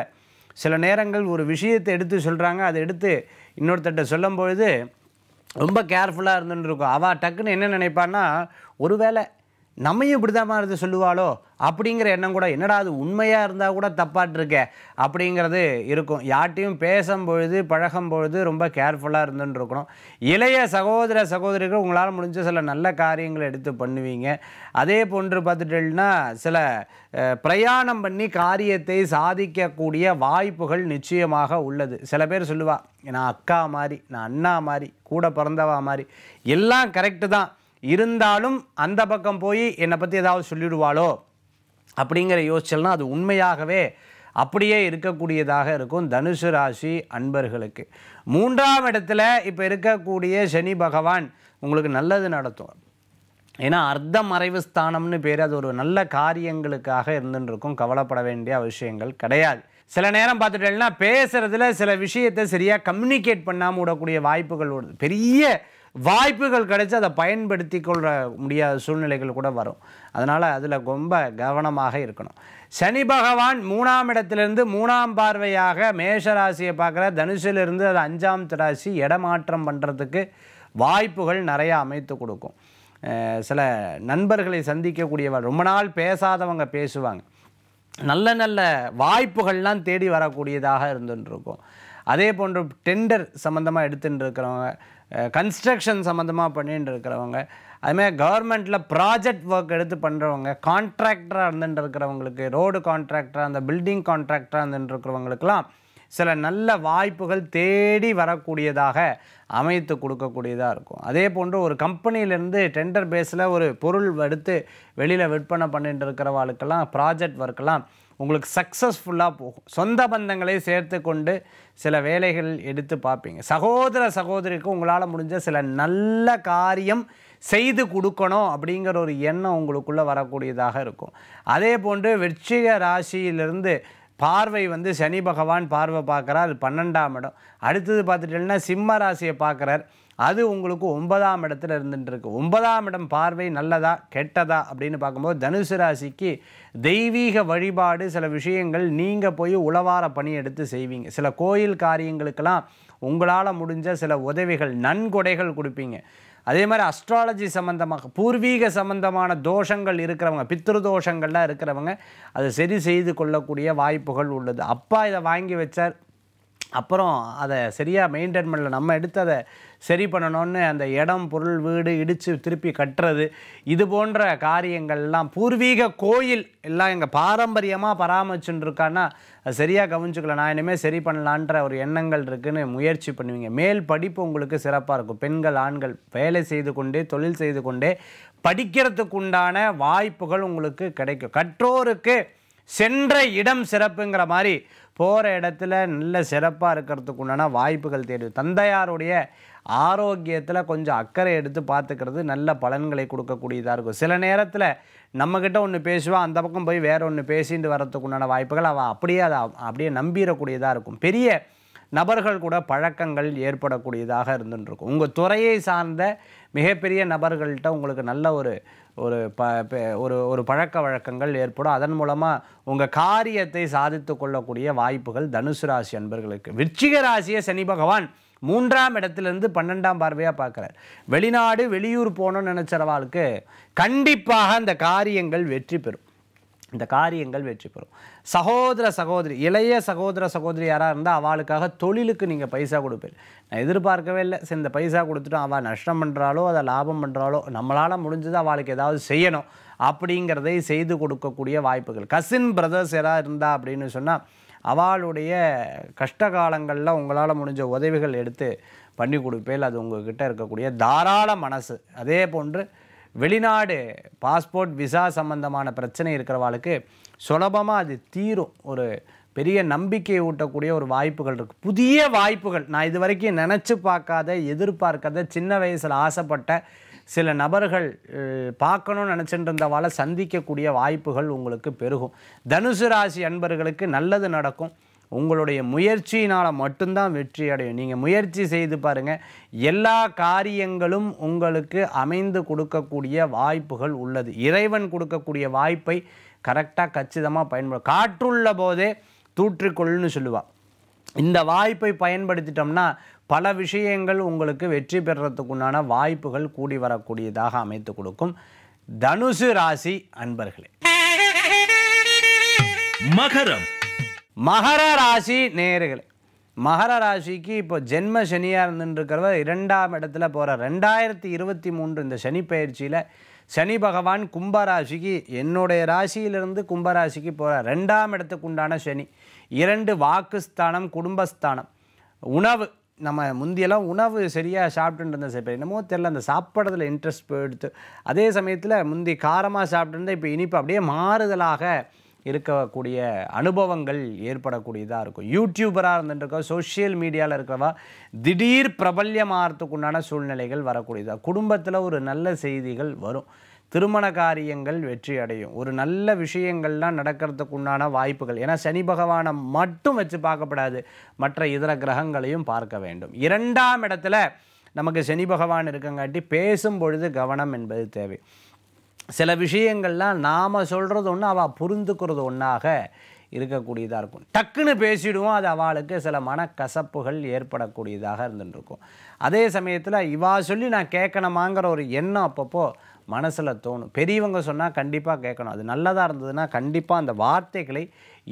சில நேரங்கள் ஒரு விஷயத்தை எடுத்து சொல்கிறாங்க அதை எடுத்து இன்னொருத்தட்ட சொல்லும் பொழுது ரொம்ப கேர்ஃபுல்லாக இருந்துன்னு இருக்கும் அவள் டக்குன்னு என்ன நினைப்பான்னா ஒருவேளை நம்மையும் இப்படி தான் இருந்து சொல்லுவாளோ அப்படிங்கிற எண்ணம் கூட என்னடா அது உண்மையாக இருந்தால் கூட தப்பாட்டிருக்க அப்படிங்கிறது இருக்கும் யார்ட்டையும் பேசும் பொழுது பழகும் பொழுது ரொம்ப கேர்ஃபுல்லாக இருந்துருக்கணும் இளைய சகோதர சகோதரிகள் உங்களால் முடிஞ்ச சில நல்ல காரியங்களை எடுத்து பண்ணுவீங்க அதே போன்று பார்த்துட்டுனா சில பிரயாணம் பண்ணி காரியத்தை சாதிக்கக்கூடிய வாய்ப்புகள் நிச்சயமாக உள்ளது சில பேர் சொல்லுவாள் நான் அக்கா மாதிரி நான் அண்ணா மாதிரி கூட பிறந்தவா மாதிரி எல்லாம் கரெக்டு தான் இருந்தாலும் அந்த பக்கம் போய் என்னை பற்றி ஏதாவது சொல்லிடுவாளோ அப்படிங்கிற யோசிச்சல்னா அது உண்மையாகவே அப்படியே இருக்கக்கூடியதாக இருக்கும் தனுசு ராசி அன்பர்களுக்கு மூன்றாம் இடத்துல இப்போ இருக்கக்கூடிய சனி பகவான் உங்களுக்கு நல்லது நடத்தும் ஏன்னா அர்த்த மறைவு ஸ்தானம்னு பேர் அது ஒரு நல்ல காரியங்களுக்காக இருந்துருக்கும் கவலைப்பட வேண்டிய அவசியங்கள் கிடையாது சில நேரம் பார்த்துட்டேன்னா பேசுகிறதுல சில விஷயத்தை சரியாக கம்யூனிகேட் பண்ணாமல் விடக்கூடிய வாய்ப்புகள் பெரிய வாய்ப்புகள் கிடைச்சி அதை பயன்படுத்தி கொள்ள முடியாத சூழ்நிலைகள் கூட வரும் அதனால் அதில் ரொம்ப கவனமாக இருக்கணும் சனி பகவான் மூணாம் இடத்திலிருந்து மூணாம் பார்வையாக மேஷராசியை பார்க்குற தனுஷிலிருந்து அது அஞ்சாம் திராசி இடமாற்றம் பண்ணுறதுக்கு வாய்ப்புகள் நிறையா அமைத்து கொடுக்கும் சில நண்பர்களை சந்திக்கக்கூடியவர் ரொம்ப நாள் பேசாதவங்க பேசுவாங்க நல்ல நல்ல வாய்ப்புகள்லாம் தேடி வரக்கூடியதாக இருந்துருக்கும் அதே போன்று டெண்டர் சம்மந்தமாக எடுத்துகிட்டு இருக்கிறவங்க கன்ஸ்ட்ரக்ஷன் சம்மந்தமாக பண்ணிகிட்டு இருக்கிறவங்க அதுமாதிரி கவர்மெண்ட்டில் ப்ராஜெக்ட் ஒர்க் எடுத்து பண்ணுறவங்க கான்ட்ராக்டராக இருந்துட்டு இருக்கிறவங்களுக்கு ரோடு கான்ட்ராக்டராக அந்த பில்டிங் கான்ட்ராக்டராக இருந்துட்டு இருக்கிறவங்களுக்கெல்லாம் சில நல்ல வாய்ப்புகள் தேடி வரக்கூடியதாக அமைத்து கொடுக்கக்கூடியதாக இருக்கும் அதே போன்று ஒரு கம்பெனியிலேருந்து டெண்டர் பேஸில் ஒரு பொருள் எடுத்து வெளியில் விற்பனை பண்ணிட்டு இருக்கிறவாளுக்கெல்லாம் ப்ராஜெக்ட் ஒர்க்கெல்லாம் உங்களுக்கு சக்ஸஸ்ஃபுல்லாக போகும் சொந்த பந்தங்களை சேர்த்து கொண்டு சில வேலைகள் எடுத்து பார்ப்பீங்க சகோதர சகோதரிக்கு உங்களால் முடிஞ்ச சில நல்ல காரியம் செய்து கொடுக்கணும் அப்படிங்கிற ஒரு எண்ணம் உங்களுக்குள்ளே வரக்கூடியதாக இருக்கும் அதே போன்று வெற்றிக ராசியிலிருந்து பார்வை வந்து சனி பகவான் பார்வை பார்க்குறார் பன்னெண்டாம் இடம் அடுத்தது பார்த்துட்டீங்கன்னா சிம்ம ராசியை பார்க்குறார் அது உங்களுக்கு ஒன்பதாம் இடத்துல இருந்துட்டு இருக்கு ஒன்பதாம் இடம் பார்வை நல்லதா கெட்டதா அப்படின்னு பார்க்கும்போது தனுசு ராசிக்கு தெய்வீக வழிபாடு சில விஷயங்கள் நீங்கள் போய் உளவார பணி எடுத்து செய்வீங்க சில கோயில் காரியங்களுக்கெல்லாம் உங்களால் முடிஞ்ச சில உதவிகள் நன்கொடைகள் கொடுப்பீங்க அதே மாதிரி அஸ்ட்ராலஜி சம்மந்தமாக பூர்வீக சம்மந்தமான தோஷங்கள் இருக்கிறவங்க பித்ருதோஷங்கள்லாம் தோஷங்கள்லாம் இருக்கிறவங்க அதை சரி செய்து கொள்ளக்கூடிய வாய்ப்புகள் உள்ளது அப்பா இதை வாங்கி வச்சார் அப்புறம் அதை சரியாக மெயின்டைன் பண்ணல நம்ம எடுத்து அதை சரி பண்ணணும்னு அந்த இடம் பொருள் வீடு இடித்து திருப்பி கட்டுறது இது போன்ற காரியங்கள்லாம் பூர்வீக கோயில் எல்லாம் எங்கள் பாரம்பரியமாக பராமரிச்சுன்னு இருக்கான்னா அது சரியாக கவனிச்சுக்கல நான் இனிமேல் சரி பண்ணலான்ற ஒரு எண்ணங்கள் இருக்குதுன்னு முயற்சி பண்ணுவீங்க மேல் படிப்பு உங்களுக்கு சிறப்பாக இருக்கும் பெண்கள் ஆண்கள் வேலை செய்து கொண்டே தொழில் செய்து கொண்டே படிக்கிறதுக்கு உண்டான வாய்ப்புகள் உங்களுக்கு கிடைக்கும் கற்றோருக்கு சென்ற இடம் சிறப்புங்கிற மாதிரி போகிற இடத்துல நல்ல சிறப்பாக இருக்கிறதுக்கு உண்டான வாய்ப்புகள் தேடி தந்தையாருடைய ஆரோக்கியத்தில் கொஞ்சம் அக்கறை எடுத்து பார்த்துக்கிறது நல்ல பலன்களை கொடுக்கக்கூடியதாக இருக்கும் சில நேரத்தில் நம்மக்கிட்ட ஒன்று பேசுவாள் அந்த பக்கம் போய் வேறு ஒன்று பேசிட்டு வரத்துக்குண்டான வாய்ப்புகள் அவள் அப்படியே அதை அப்படியே நம்பிடக்கூடியதாக இருக்கும் பெரிய நபர்கள் கூட பழக்கங்கள் ஏற்படக்கூடியதாக இருந்துருக்கும் உங்கள் துறையை சார்ந்த மிகப்பெரிய நபர்கள்ட்ட உங்களுக்கு நல்ல ஒரு ஒரு ப ஒரு ஒரு பழக்க வழக்கங்கள் ஏற்படும் அதன் மூலமாக உங்கள் காரியத்தை சாதித்து கொள்ளக்கூடிய வாய்ப்புகள் தனுசு ராசி அன்பர்களுக்கு விருச்சிக ராசியை சனி பகவான் மூன்றாம் இடத்திலிருந்து பன்னெண்டாம் பார்வையாக பார்க்குறார் வெளிநாடு வெளியூர் போகணும்னு நினச்சிறவாளுக்கு கண்டிப்பாக அந்த காரியங்கள் வெற்றி பெறும் இந்த காரியங்கள் வெற்றி பெறும் சகோதர சகோதரி இளைய சகோதர சகோதரி யாராக இருந்தால் அவளுக்காக தொழிலுக்கு நீங்கள் பைசா கொடுப்பீர் நான் எதிர்பார்க்கவே இல்லை சரி இந்த பைசா கொடுத்துட்டோம் அவள் நஷ்டம் பண்ணுறாளோ அதை லாபம் பண்ணுறாளோ நம்மளால் முடிஞ்சது அவளுக்கு ஏதாவது செய்யணும் அப்படிங்கிறதை செய்து கொடுக்கக்கூடிய வாய்ப்புகள் கசின் பிரதர்ஸ் யாராக இருந்தால் அப்படின்னு சொன்னால் அவளுடைய கஷ்ட காலங்களில் உங்களால் முடிஞ்ச உதவிகள் எடுத்து பண்ணி கொடுப்பேல் அது உங்கள்கிட்ட இருக்கக்கூடிய தாராள மனசு அதே போன்று வெளிநாடு பாஸ்போர்ட் விசா சம்பந்தமான பிரச்சனை இருக்கிறவாளுக்கு சுலபமாக அது தீரும் ஒரு பெரிய நம்பிக்கையை ஊட்டக்கூடிய ஒரு வாய்ப்புகள் இருக்குது புதிய வாய்ப்புகள் நான் இது வரைக்கும் நினச்சி பார்க்காத எதிர்பார்க்காத சின்ன வயசில் ஆசைப்பட்ட சில நபர்கள் பார்க்கணும்னு நினச்சிட்டு இருந்தவால சந்திக்கக்கூடிய வாய்ப்புகள் உங்களுக்கு பெருகும் தனுசு ராசி அன்பர்களுக்கு நல்லது நடக்கும் உங்களுடைய முயற்சியினால் மட்டும்தான் வெற்றி அடையும் நீங்கள் முயற்சி செய்து பாருங்கள் எல்லா காரியங்களும் உங்களுக்கு அமைந்து கொடுக்கக்கூடிய வாய்ப்புகள் உள்ளது இறைவன் கொடுக்கக்கூடிய வாய்ப்பை கரெக்டாக கச்சிதமாக பயன்படும் காற்றுள்ள போதே தூற்றுக்கொள்ளுன்னு சொல்லுவாள் இந்த வாய்ப்பை பயன்படுத்திட்டோம்னா பல விஷயங்கள் உங்களுக்கு வெற்றி பெறத்துக்குண்டான வாய்ப்புகள் கூடி வரக்கூடியதாக அமைத்து கொடுக்கும் தனுசு ராசி அன்பர்களே மகரம் மகர ராசி நேர்களே மகர ராசிக்கு இப்போ ஜென்ம சனியாக இருந்துருக்கிறவர் இரண்டாம் இடத்துல போகிற ரெண்டாயிரத்தி இருபத்தி மூன்று இந்த சனி பயிற்சியில் சனி பகவான் கும்பராசிக்கு என்னுடைய ராசியிலிருந்து கும்பராசிக்கு போகிற ரெண்டாம் இடத்துக்கு உண்டான சனி இரண்டு வாக்குஸ்தானம் குடும்பஸ்தானம் உணவு நம்ம முந்தியெல்லாம் உணவு சரியாக சாப்பிட்டுட்டு இருந்தோம் சார் இப்போ என்னமோ தெரில அந்த சாப்பிட்றதுல இன்ட்ரெஸ்ட் போயிடுத்து அதே சமயத்தில் முந்தி காரமாக சாப்பிட்டுருந்தா இப்போ இனிப்பு அப்படியே மாறுதலாக இருக்கக்கூடிய அனுபவங்கள் ஏற்படக்கூடியதாக இருக்கும் யூடியூபராக இருந்துட்டுருக்கோம் சோஷியல் மீடியாவில் இருக்கிறவா திடீர் பிரபல்யமாகறதுக்கு உண்டான சூழ்நிலைகள் வரக்கூடியதாக குடும்பத்தில் ஒரு நல்ல செய்திகள் வரும் திருமண காரியங்கள் வெற்றி அடையும் ஒரு நல்ல விஷயங்கள்லாம் நடக்கிறதுக்கு உண்டான வாய்ப்புகள் ஏன்னா சனி பகவானை மட்டும் வச்சு பார்க்கப்படாது மற்ற இதர கிரகங்களையும் பார்க்க வேண்டும் இரண்டாம் இடத்துல நமக்கு சனி பகவான் இருக்கங்காட்டி பேசும் பொழுது கவனம் என்பது தேவை சில விஷயங்கள்லாம் நாம் சொல்கிறது ஒன்று அவள் புரிந்துக்கிறது ஒன்றாக இருக்கக்கூடியதாக இருக்கும் டக்குன்னு பேசிடுவோம் அது அவளுக்கு சில மனக்கசப்புகள் ஏற்படக்கூடியதாக இருந்துட்டுருக்கும் அதே சமயத்தில் இவா சொல்லி நான் கேட்கணுமாங்கிற ஒரு எண்ணம் அப்பப்போ மனசில் தோணும் பெரியவங்க சொன்னால் கண்டிப்பாக கேட்கணும் அது நல்லதாக இருந்ததுன்னா கண்டிப்பாக அந்த வார்த்தைகளை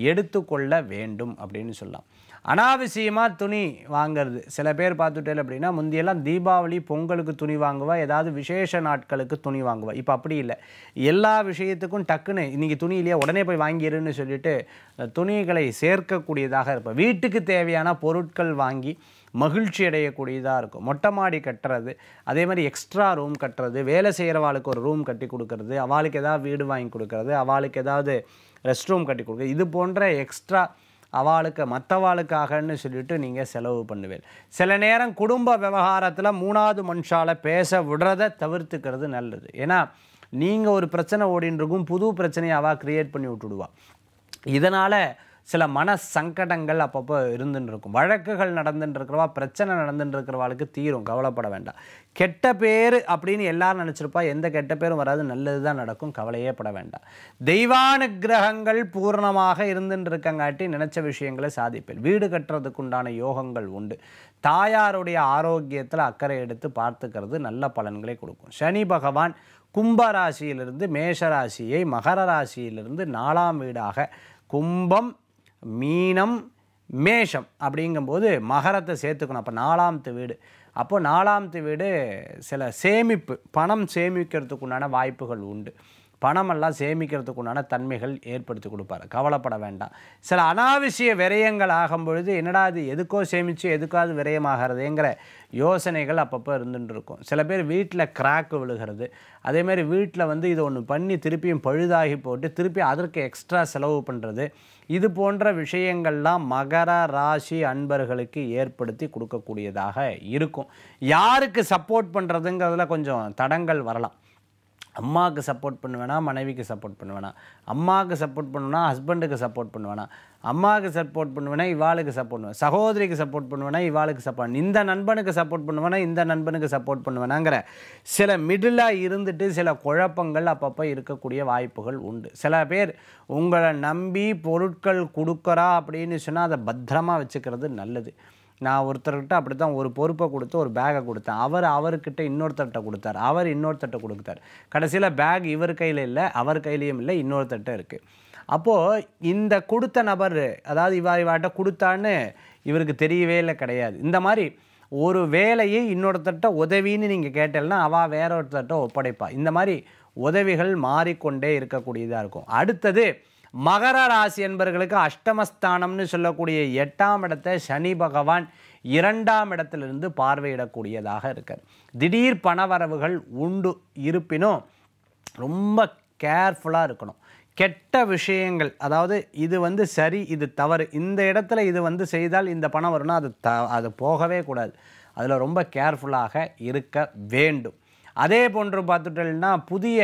எடுத்துக்கொள்ள வேண்டும் அப்படின்னு சொல்லலாம் அனாவசியமாக துணி வாங்கிறது சில பேர் பார்த்துட்டேன் அப்படின்னா முந்தையெல்லாம் தீபாவளி பொங்கலுக்கு துணி வாங்குவா ஏதாவது விசேஷ நாட்களுக்கு துணி வாங்குவா இப்போ அப்படி இல்லை எல்லா விஷயத்துக்கும் டக்குன்னு இன்றைக்கி துணி இல்லையா உடனே போய் வாங்கிடுன்னு சொல்லிட்டு துணிகளை சேர்க்கக்கூடியதாக இருப்பேன் வீட்டுக்கு தேவையான பொருட்கள் வாங்கி மகிழ்ச்சி அடையக்கூடியதாக இருக்கும் மொட்டை மாடி கட்டுறது அதே மாதிரி எக்ஸ்ட்ரா ரூம் கட்டுறது வேலை செய்கிறவாளுக்கு ஒரு ரூம் கட்டி கொடுக்கறது அவளுக்கு ஏதாவது வீடு வாங்கி கொடுக்கறது அவளுக்கு ஏதாவது ரெஸ்ட் ரூம் கட்டி கொடுக்குறது இது போன்ற எக்ஸ்ட்ரா அவளுக்கு மற்றவாளுக்காகன்னு சொல்லிட்டு நீங்கள் செலவு பண்ணுவேன் சில நேரம் குடும்ப விவகாரத்தில் மூணாவது மனுஷால் பேச விடுறதை தவிர்த்துக்கிறது நல்லது ஏன்னா நீங்கள் ஒரு பிரச்சனை ஓடின்றிருக்கும் புது பிரச்சனையை அவள் க்ரியேட் பண்ணி விட்டுடுவாள் இதனால் சில மன சங்கடங்கள் அப்பப்போ இருந்துன்னு இருக்கும் வழக்குகள் நடந்துட்டு இருக்கிறவா பிரச்சனை நடந்துட்டு இருக்கிறவாளுக்கு தீரும் கவலைப்பட வேண்டாம் கெட்ட பேர் அப்படின்னு எல்லாரும் நினச்சிருப்பா எந்த கெட்ட பேரும் வராது நல்லது தான் நடக்கும் கவலையே பட வேண்டாம் கிரகங்கள் பூர்ணமாக இருந்துட்டு இருக்கங்காட்டி நினச்ச விஷயங்களை சாதிப்பேன் வீடு கட்டுறதுக்குண்டான யோகங்கள் உண்டு தாயாருடைய ஆரோக்கியத்தில் அக்கறை எடுத்து பார்த்துக்கிறது நல்ல பலன்களை கொடுக்கும் சனி பகவான் கும்பராசியிலிருந்து மேஷராசியை மகர ராசியிலிருந்து நாலாம் வீடாக கும்பம் மீனம் மேஷம் அப்படிங்கும்போது மகரத்தை சேர்த்துக்கணும் அப்போ நாலாம்த்து வீடு அப்போது நாலாம்த்து வீடு சில சேமிப்பு பணம் சேமிக்கிறதுக்கு உண்டான வாய்ப்புகள் உண்டு பணமெல்லாம் சேமிக்கிறதுக்குண்டான தன்மைகள் ஏற்படுத்தி கொடுப்பார் கவலைப்பட வேண்டாம் சில அனாவசிய விரயங்கள் ஆகும் பொழுது என்னடா அது எதுக்கோ சேமித்து எதுக்காவது விரயமாகிறதுங்கிற யோசனைகள் அப்பப்போ இருந்துட்டு இருக்கும் சில பேர் வீட்டில் கிராக்கு விழுகிறது அதேமாரி வீட்டில் வந்து இதை ஒன்று பண்ணி திருப்பியும் பழுதாகி போட்டு திருப்பி அதற்கு எக்ஸ்ட்ரா செலவு பண்ணுறது இது போன்ற விஷயங்கள்லாம் மகர ராசி அன்பர்களுக்கு ஏற்படுத்தி கொடுக்கக்கூடியதாக இருக்கும் யாருக்கு சப்போர்ட் பண்ணுறதுங்கிறதுல கொஞ்சம் தடங்கள் வரலாம் அம்மாவுக்கு சப்போர்ட் பண்ணுவேனா மனைவிக்கு சப்போர்ட் பண்ணுவேனா அம்மாவுக்கு சப்போர்ட் பண்ணுவேனா ஹஸ்பண்டுக்கு சப்போர்ட் பண்ணுவேனா அம்மாவுக்கு சப்போர்ட் பண்ணுவேனா இவாளுக்கு சப்போர்ட் பண்ணுவேன் சகோதரிக்கு சப்போர்ட் பண்ணுவேனா இவாளுக்கு சப்போர்ட் இந்த நண்பனுக்கு சப்போர்ட் பண்ணுவேனா இந்த நண்பனுக்கு சப்போர்ட் பண்ணுவேனாங்கிற சில மிடிலாக இருந்துட்டு சில குழப்பங்கள் அப்பப்போ இருக்கக்கூடிய வாய்ப்புகள் உண்டு சில பேர் உங்களை நம்பி பொருட்கள் கொடுக்குறா அப்படின்னு சொன்னால் அதை பத்திரமாக வச்சுக்கிறது நல்லது நான் ஒருத்தர்கிட்ட அப்படி தான் ஒரு பொறுப்பை கொடுத்து ஒரு பேகை கொடுத்தேன் அவர் அவர்கிட்ட இன்னொருத்தர்கிட்ட கொடுத்தார் அவர் இன்னொருத்தர்கிட்ட கொடுத்தார் கடைசியில் பேக் இவர் கையில் இல்லை அவர் கையிலையும் இல்லை இன்னொருத்தர்கிட்ட இருக்குது அப்போது இந்த கொடுத்த நபர் அதாவது இவா இவாட்ட கொடுத்தான்னு இவருக்கு தெரியவே இல்லை கிடையாது இந்த மாதிரி ஒரு வேலையை இன்னொருத்தட்ட உதவின்னு நீங்கள் கேட்டேன்னா அவள் வேற ஒருத்தர்கிட்ட ஒப்படைப்பா இந்த மாதிரி உதவிகள் மாறிக்கொண்டே இருக்கக்கூடியதாக இருக்கும் அடுத்தது மகர ராசி என்பர்களுக்கு அஷ்டமஸ்தானம்னு சொல்லக்கூடிய எட்டாம் இடத்தை சனி பகவான் இரண்டாம் இடத்திலிருந்து பார்வையிடக்கூடியதாக இருக்கார் திடீர் பணவரவுகள் உண்டு இருப்பினும் ரொம்ப கேர்ஃபுல்லாக இருக்கணும் கெட்ட விஷயங்கள் அதாவது இது வந்து சரி இது தவறு இந்த இடத்துல இது வந்து செய்தால் இந்த பணம் வரும்னா அது த அது போகவே கூடாது அதில் ரொம்ப கேர்ஃபுல்லாக இருக்க வேண்டும் அதே போன்று பார்த்துட்டோம்னா புதிய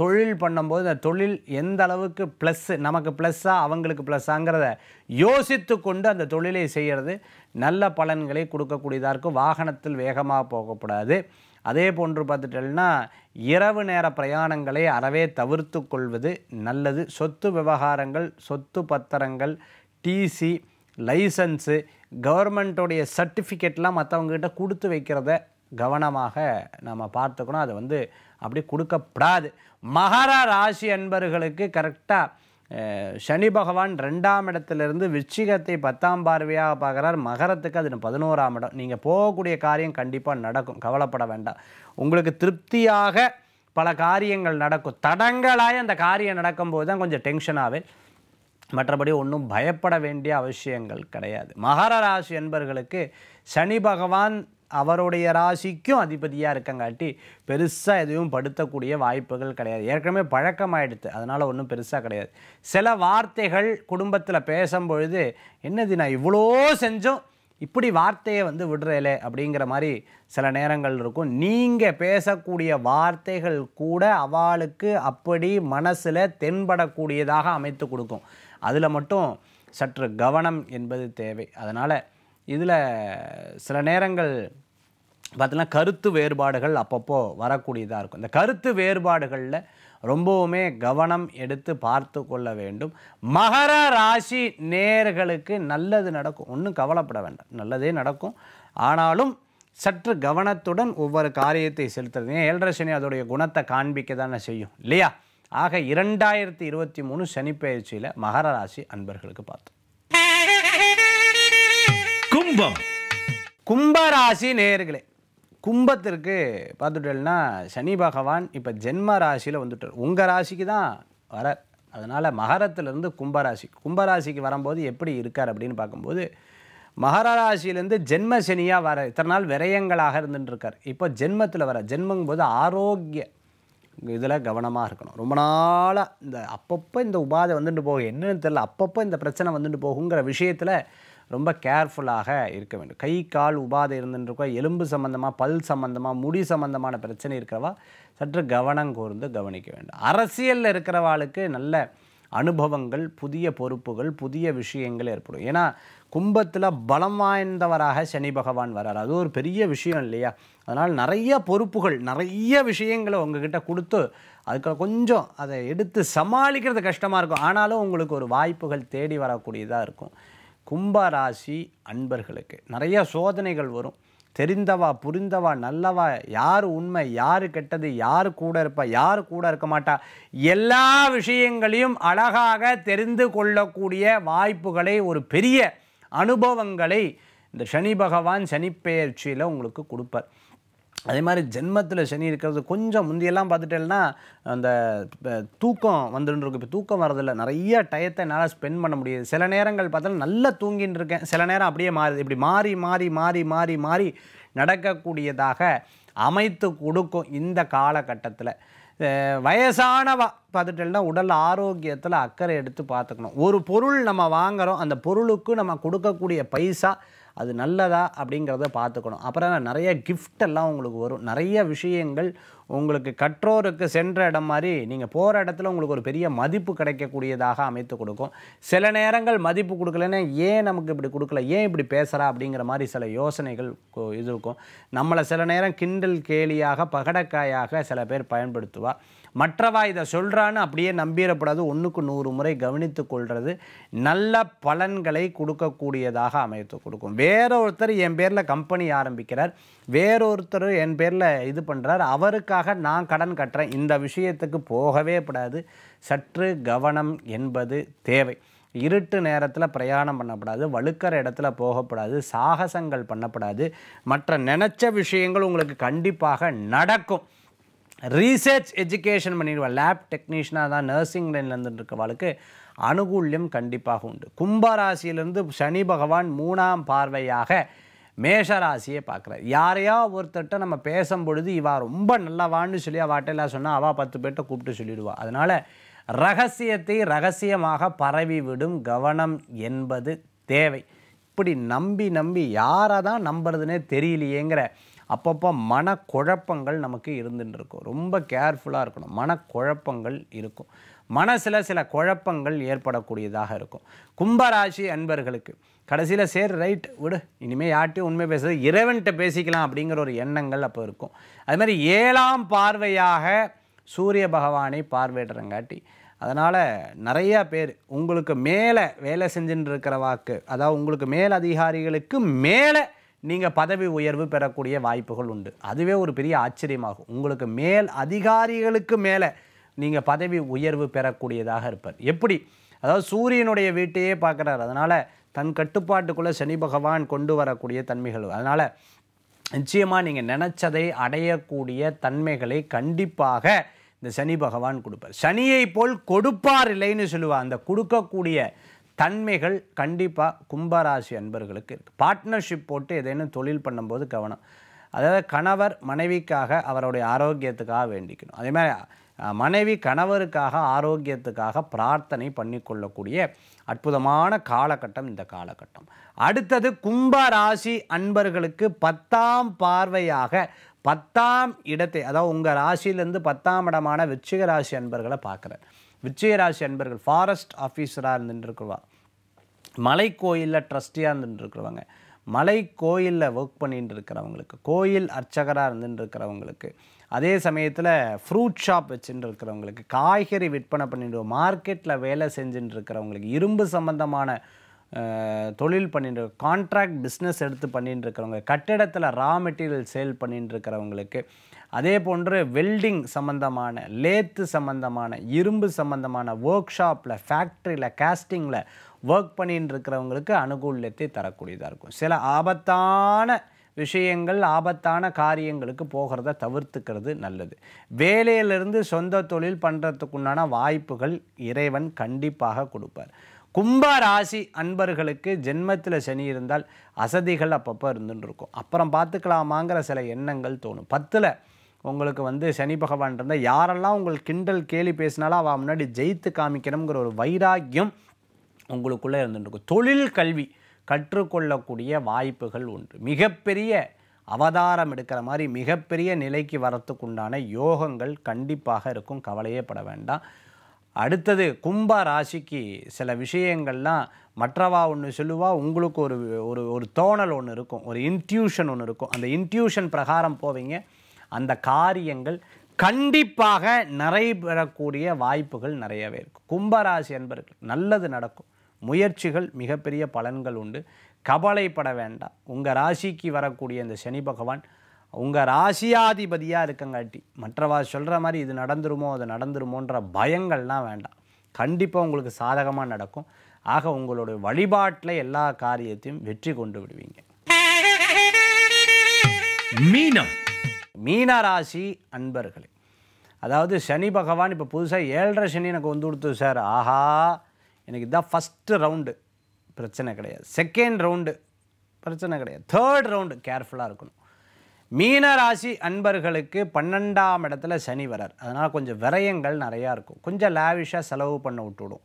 தொழில் பண்ணும்போது அந்த தொழில் எந்த அளவுக்கு ப்ளஸ்ஸு நமக்கு ப்ளஸ்ஸாக அவங்களுக்கு ப்ளஸ்ஸாங்கிறத யோசித்து கொண்டு அந்த தொழிலை செய்கிறது நல்ல பலன்களை கொடுக்கக்கூடியதாக இருக்கும் வாகனத்தில் வேகமாக போகக்கூடாது அதே போன்று பார்த்துட்டோம்னா இரவு நேர பிரயாணங்களை அறவே தவிர்த்து கொள்வது நல்லது சொத்து விவகாரங்கள் சொத்து பத்திரங்கள் டிசி லைசன்ஸு கவர்மெண்ட்டோடைய சர்டிஃபிகேட்லாம் மற்றவங்ககிட்ட கொடுத்து வைக்கிறத கவனமாக நம்ம பார்த்துக்கணும் அது வந்து அப்படி கொடுக்கப்படாது மகர ராசி அன்பர்களுக்கு கரெக்டாக சனி பகவான் ரெண்டாம் இடத்துலேருந்து விச்சிகத்தை பத்தாம் பார்வையாக பார்க்குறார் மகரத்துக்கு அது பதினோராம் இடம் நீங்கள் போகக்கூடிய காரியம் கண்டிப்பாக நடக்கும் கவலைப்பட வேண்டாம் உங்களுக்கு திருப்தியாக பல காரியங்கள் நடக்கும் தடங்களாய் அந்த காரியம் நடக்கும்போது தான் கொஞ்சம் டென்ஷனாகவே மற்றபடி ஒன்றும் பயப்பட வேண்டிய அவசியங்கள் கிடையாது மகர ராசி என்பர்களுக்கு சனி பகவான் அவருடைய ராசிக்கும் அதிபதியாக இருக்கங்காட்டி பெருசாக எதுவும் படுத்தக்கூடிய வாய்ப்புகள் கிடையாது ஏற்கனவே பழக்கமாயிடுது அதனால் ஒன்றும் பெருசாக கிடையாது சில வார்த்தைகள் குடும்பத்தில் பேசும்பொழுது என்னது நான் இவ்வளோ செஞ்சோம் இப்படி வார்த்தையை வந்து விடுறேலே அப்படிங்கிற மாதிரி சில நேரங்கள் இருக்கும் நீங்கள் பேசக்கூடிய வார்த்தைகள் கூட அவளுக்கு அப்படி மனசில் தென்படக்கூடியதாக அமைத்து கொடுக்கும் அதில் மட்டும் சற்று கவனம் என்பது தேவை அதனால் இதில் சில நேரங்கள் பார்த்தீங்கன்னா கருத்து வேறுபாடுகள் அப்பப்போ வரக்கூடியதாக இருக்கும் இந்த கருத்து வேறுபாடுகளில் ரொம்பவுமே கவனம் எடுத்து பார்த்து கொள்ள வேண்டும் மகர ராசி நேர்களுக்கு நல்லது நடக்கும் ஒன்றும் கவலைப்பட வேண்டாம் நல்லதே நடக்கும் ஆனாலும் சற்று கவனத்துடன் ஒவ்வொரு காரியத்தை செலுத்துறது ஏன் ஏழரை சனி அதோடைய குணத்தை காண்பிக்க தானே செய்யும் இல்லையா ஆக இரண்டாயிரத்தி இருபத்தி மூணு சனிப்பெயர்ச்சியில் மகர ராசி அன்பர்களுக்கு பார்த்தோம் கும்பம் கும்பராசி நேர்களே கும்பத்திற்கு பார்த்துட்டோம்னா சனி பகவான் இப்போ ஜென்ம ராசியில் வந்துட்டார் உங்கள் ராசிக்கு தான் வர அதனால் மகரத்துலேருந்து கும்பராசி கும்பராசிக்கு வரும்போது எப்படி இருக்கார் அப்படின்னு பார்க்கும்போது மகர ராசியிலேருந்து ஜென்ம சனியாக வர இத்தனை நாள் விரயங்களாக இருந்துட்டுருக்கார் இப்போ ஜென்மத்தில் வர ஜென்மங்கும் போது ஆரோக்கிய இதில் கவனமாக இருக்கணும் ரொம்ப நாளாக இந்த அப்பப்போ இந்த உபாதை வந்துட்டு போகும் என்னன்னு தெரில அப்பப்போ இந்த பிரச்சனை வந்துட்டு போகுங்கிற விஷயத்தில் ரொம்ப கேர்ஃபுல்லாக இருக்க வேண்டும் கை கால் உபாதை இருந்துருக்கோ எலும்பு சம்மந்தமாக பல் சம்மந்தமாக முடி சம்மந்தமான பிரச்சனை இருக்கிறவா சற்று கவனம் கூர்ந்து கவனிக்க வேண்டும் அரசியலில் இருக்கிறவாளுக்கு நல்ல அனுபவங்கள் புதிய பொறுப்புகள் புதிய விஷயங்கள் ஏற்படும் ஏன்னா கும்பத்தில் பலம் வாய்ந்தவராக சனி பகவான் வரார் அது ஒரு பெரிய விஷயம் இல்லையா அதனால் நிறைய பொறுப்புகள் நிறைய விஷயங்களை உங்ககிட்ட கொடுத்து அதுக்கு கொஞ்சம் அதை எடுத்து சமாளிக்கிறது கஷ்டமாக இருக்கும் ஆனாலும் உங்களுக்கு ஒரு வாய்ப்புகள் தேடி வரக்கூடியதாக இருக்கும் கும்பராசி அன்பர்களுக்கு நிறைய சோதனைகள் வரும் தெரிந்தவா புரிந்தவா நல்லவா யார் உண்மை யார் கெட்டது யார் கூட இருப்பா யார் கூட இருக்க மாட்டா எல்லா விஷயங்களையும் அழகாக தெரிந்து கொள்ளக்கூடிய வாய்ப்புகளை ஒரு பெரிய அனுபவங்களை இந்த சனி பகவான் சனிப்பெயர்ச்சியில் உங்களுக்கு கொடுப்பார் அதே மாதிரி ஜென்மத்தில் சனி இருக்கிறது கொஞ்சம் முந்தியெல்லாம் பார்த்துட்டேன்னா அந்த தூக்கம் வந்துட்டு இருக்கும் இப்போ தூக்கம் வரதில்லை நிறைய டயத்தை என்னால் ஸ்பெண்ட் பண்ண முடியாது சில நேரங்கள் பார்த்தாலும் நல்லா தூங்கின்னு இருக்கேன் சில நேரம் அப்படியே மாறுது இப்படி மாறி மாறி மாறி மாறி மாறி நடக்கக்கூடியதாக அமைத்து கொடுக்கும் இந்த காலகட்டத்தில் வயசானவா பார்த்துட்டேன்னா உடல் ஆரோக்கியத்தில் அக்கறை எடுத்து பார்த்துக்கணும் ஒரு பொருள் நம்ம வாங்குகிறோம் அந்த பொருளுக்கு நம்ம கொடுக்கக்கூடிய பைசா அது நல்லதா அப்படிங்கிறத பார்த்துக்கணும் அப்புறம் நிறைய கிஃப்ட் எல்லாம் உங்களுக்கு வரும் நிறைய விஷயங்கள் உங்களுக்கு கற்றோருக்கு சென்ற இடம் மாதிரி நீங்கள் போகிற இடத்துல உங்களுக்கு ஒரு பெரிய மதிப்பு கிடைக்கக்கூடியதாக அமைத்து கொடுக்கும் சில நேரங்கள் மதிப்பு கொடுக்கலன்னா ஏன் நமக்கு இப்படி கொடுக்கல ஏன் இப்படி பேசுகிறா அப்படிங்கிற மாதிரி சில யோசனைகள் இது இருக்கும் நம்மளை சில நேரம் கிண்டல் கேலியாக பகடக்காயாக சில பேர் பயன்படுத்துவாள் மற்றவா இதை சொல்கிறான்னு அப்படியே நம்பிடப்படாது ஒன்றுக்கு நூறு முறை கவனித்து கொள்வது நல்ல பலன்களை கொடுக்கக்கூடியதாக அமைத்து கொடுக்கும் வேறொருத்தர் ஒருத்தர் என் பேரில் கம்பெனி ஆரம்பிக்கிறார் வேறொருத்தர் என் பேரில் இது பண்ணுறார் அவருக்காக நான் கடன் கட்டுறேன் இந்த விஷயத்துக்கு போகவே கூடாது சற்று கவனம் என்பது தேவை இருட்டு நேரத்தில் பிரயாணம் பண்ணப்படாது வழுக்கிற இடத்துல போகப்படாது சாகசங்கள் பண்ணப்படாது மற்ற நினச்ச விஷயங்கள் உங்களுக்கு கண்டிப்பாக நடக்கும் ரீசர்ச் எஜுகேஷன் பண்ணிடுவாள் லேப் டெக்னீஷியனாக தான் நர்சிங் லைன்லேருந்து இருந்துருக்கவாளுக்கு அனுகூல்யம் கண்டிப்பாக உண்டு கும்பராசியிலேருந்து சனி பகவான் மூணாம் பார்வையாக மேஷராசியை பார்க்குறாரு யாரையா ஒருத்தர்கிட்ட நம்ம பேசும் பொழுது இவா ரொம்ப நல்லவான்னு சொல்லி அவாட்டெல்லாம் சொன்னால் அவள் பத்து பேர்கிட்ட கூப்பிட்டு சொல்லிடுவா அதனால் ரகசியத்தை ரகசியமாக பரவிவிடும் கவனம் என்பது தேவை இப்படி நம்பி நம்பி யாரை தான் நம்புறதுனே தெரியலையேங்கிற அப்பப்போ மனக்குழப்பங்கள் நமக்கு இருந்துட்டு இருக்கும் ரொம்ப கேர்ஃபுல்லாக இருக்கணும் மனக்குழப்பங்கள் இருக்கும் மனசில் சில குழப்பங்கள் ஏற்படக்கூடியதாக இருக்கும் கும்பராசி அன்பர்களுக்கு கடைசியில் சேர் ரைட் விடு இனிமேல் யார்ட்டையும் உண்மை பேசுறது இறைவன்கிட்ட பேசிக்கலாம் அப்படிங்கிற ஒரு எண்ணங்கள் அப்போ இருக்கும் அது மாதிரி ஏழாம் பார்வையாக சூரிய பகவானை பார்வையிடுறங்காட்டி அதனால் நிறையா பேர் உங்களுக்கு மேலே வேலை செஞ்சுட்டு இருக்கிற வாக்கு அதாவது உங்களுக்கு மேல் அதிகாரிகளுக்கு மேலே நீங்கள் பதவி உயர்வு பெறக்கூடிய வாய்ப்புகள் உண்டு அதுவே ஒரு பெரிய ஆச்சரியமாகும் உங்களுக்கு மேல் அதிகாரிகளுக்கு மேலே நீங்கள் பதவி உயர்வு பெறக்கூடியதாக இருப்பார் எப்படி அதாவது சூரியனுடைய வீட்டையே பார்க்குறாரு அதனால் தன் கட்டுப்பாட்டுக்குள்ளே சனி பகவான் கொண்டு வரக்கூடிய தன்மைகள் அதனால் நிச்சயமாக நீங்கள் நினச்சதை அடையக்கூடிய தன்மைகளை கண்டிப்பாக இந்த சனி பகவான் கொடுப்பார் சனியை போல் கொடுப்பார் இல்லைன்னு சொல்லுவாள் அந்த கொடுக்கக்கூடிய தன்மைகள் கண்டிப்பாக கும்பராசி அன்பர்களுக்கு இருக்குது பார்ட்னர்ஷிப் போட்டு எதேனும் தொழில் பண்ணும்போது கவனம் அதாவது கணவர் மனைவிக்காக அவருடைய ஆரோக்கியத்துக்காக வேண்டிக்கணும் அதே மாதிரி மனைவி கணவருக்காக ஆரோக்கியத்துக்காக பிரார்த்தனை பண்ணிக்கொள்ளக்கூடிய அற்புதமான காலகட்டம் இந்த காலகட்டம் அடுத்தது கும்பராசி அன்பர்களுக்கு பத்தாம் பார்வையாக பத்தாம் இடத்தை அதாவது உங்கள் ராசியிலேருந்து பத்தாம் இடமான விச்சிக ராசி அன்பர்களை பார்க்குறேன் விச்சிக ராசி அன்பர்கள் ஃபாரஸ்ட் ஆஃபீஸராக இருந்துருக்குவா மலை கோயிலில் ட்ரஸ்டியாக இருந்துட்டு இருக்கிறவங்க மலை கோயிலில் ஒர்க் பண்ணிட்டு இருக்கிறவங்களுக்கு கோயில் அர்ச்சகராக இருந்துட்டு இருக்கிறவங்களுக்கு அதே சமயத்தில் ஃப்ரூட் ஷாப் வச்சுட்டு இருக்கிறவங்களுக்கு காய்கறி விற்பனை பண்ணிட்டு மார்க்கெட்டில் வேலை செஞ்சுட்டு இருக்கிறவங்களுக்கு இரும்பு சம்மந்தமான தொழில் பண்ணிட்டு கான்ட்ராக்ட் பிஸ்னஸ் எடுத்து பண்ணிட்டு இருக்கிறவங்க கட்டிடத்தில் ரா மெட்டீரியல் சேல் பண்ணிட்டு இருக்கிறவங்களுக்கு அதே போன்று வெல்டிங் சம்மந்தமான லேத்து சம்மந்தமான இரும்பு சம்மந்தமான ஒர்க் ஷாப்பில் ஃபேக்ட்ரியில் கேஸ்டிங்கில் ஒர்க் பண்ணின்னு இருக்கிறவங்களுக்கு அனுகூல்யத்தை தரக்கூடியதாக இருக்கும் சில ஆபத்தான விஷயங்கள் ஆபத்தான காரியங்களுக்கு போகிறத தவிர்த்துக்கிறது நல்லது வேலையிலிருந்து சொந்த தொழில் பண்ணுறதுக்குண்டான வாய்ப்புகள் இறைவன் கண்டிப்பாக கொடுப்பார் கும்ப ராசி அன்பர்களுக்கு ஜென்மத்தில் சனி இருந்தால் அசதிகள் அப்பப்போ இருந்துட்டு இருக்கும் அப்புறம் பார்த்துக்கலாமாங்கிற சில எண்ணங்கள் தோணும் பத்தில் உங்களுக்கு வந்து சனி பகவான் இருந்தால் யாரெல்லாம் உங்களுக்கு கிண்டல் கேலி பேசினாலும் அவள் முன்னாடி ஜெயித்து காமிக்கணுங்கிற ஒரு வைராக்கியம் உங்களுக்குள்ளே இருந்துருக்கும் தொழில் கல்வி கற்றுக்கொள்ளக்கூடிய வாய்ப்புகள் உண்டு மிகப்பெரிய அவதாரம் எடுக்கிற மாதிரி மிகப்பெரிய நிலைக்கு வரத்துக்குண்டான யோகங்கள் கண்டிப்பாக இருக்கும் கவலையே பட வேண்டாம் அடுத்தது கும்ப ராசிக்கு சில விஷயங்கள்லாம் மற்றவா ஒன்று சொல்லுவா உங்களுக்கு ஒரு ஒரு ஒரு தோணல் ஒன்று இருக்கும் ஒரு இன்ட்யூஷன் ஒன்று இருக்கும் அந்த இன்ட்யூஷன் பிரகாரம் போவீங்க அந்த காரியங்கள் கண்டிப்பாக நிறைபெறக்கூடிய வாய்ப்புகள் நிறையவே இருக்கும் கும்பராசி என்பர்கள் நல்லது நடக்கும் முயற்சிகள் மிகப்பெரிய பலன்கள் உண்டு கவலைப்பட வேண்டாம் உங்கள் ராசிக்கு வரக்கூடிய இந்த சனி பகவான் உங்கள் ராசியாதிபதியாக இருக்கங்காட்டி மற்றவா சொல்கிற மாதிரி இது நடந்துருமோ அது நடந்துருமோன்ற பயங்கள்லாம் வேண்டாம் கண்டிப்பாக உங்களுக்கு சாதகமாக நடக்கும் ஆக உங்களுடைய வழிபாட்டில் எல்லா காரியத்தையும் வெற்றி கொண்டு விடுவீங்க மீனம் மீன ராசி அன்பர்களே அதாவது சனி பகவான் இப்போ புதுசாக ஏழரை சனி எனக்கு வந்து கொடுத்தது சார் ஆஹா எனக்கு இதுதான் ஃபஸ்ட்டு ரவுண்டு பிரச்சனை கிடையாது செகண்ட் ரவுண்டு பிரச்சனை கிடையாது தேர்ட் ரவுண்டு கேர்ஃபுல்லாக இருக்கணும் மீன ராசி அன்பர்களுக்கு பன்னெண்டாம் இடத்துல சனி வரார் அதனால் கொஞ்சம் விரயங்கள் நிறையா இருக்கும் கொஞ்சம் லேவிஷாக செலவு பண்ண விட்டுவிடும்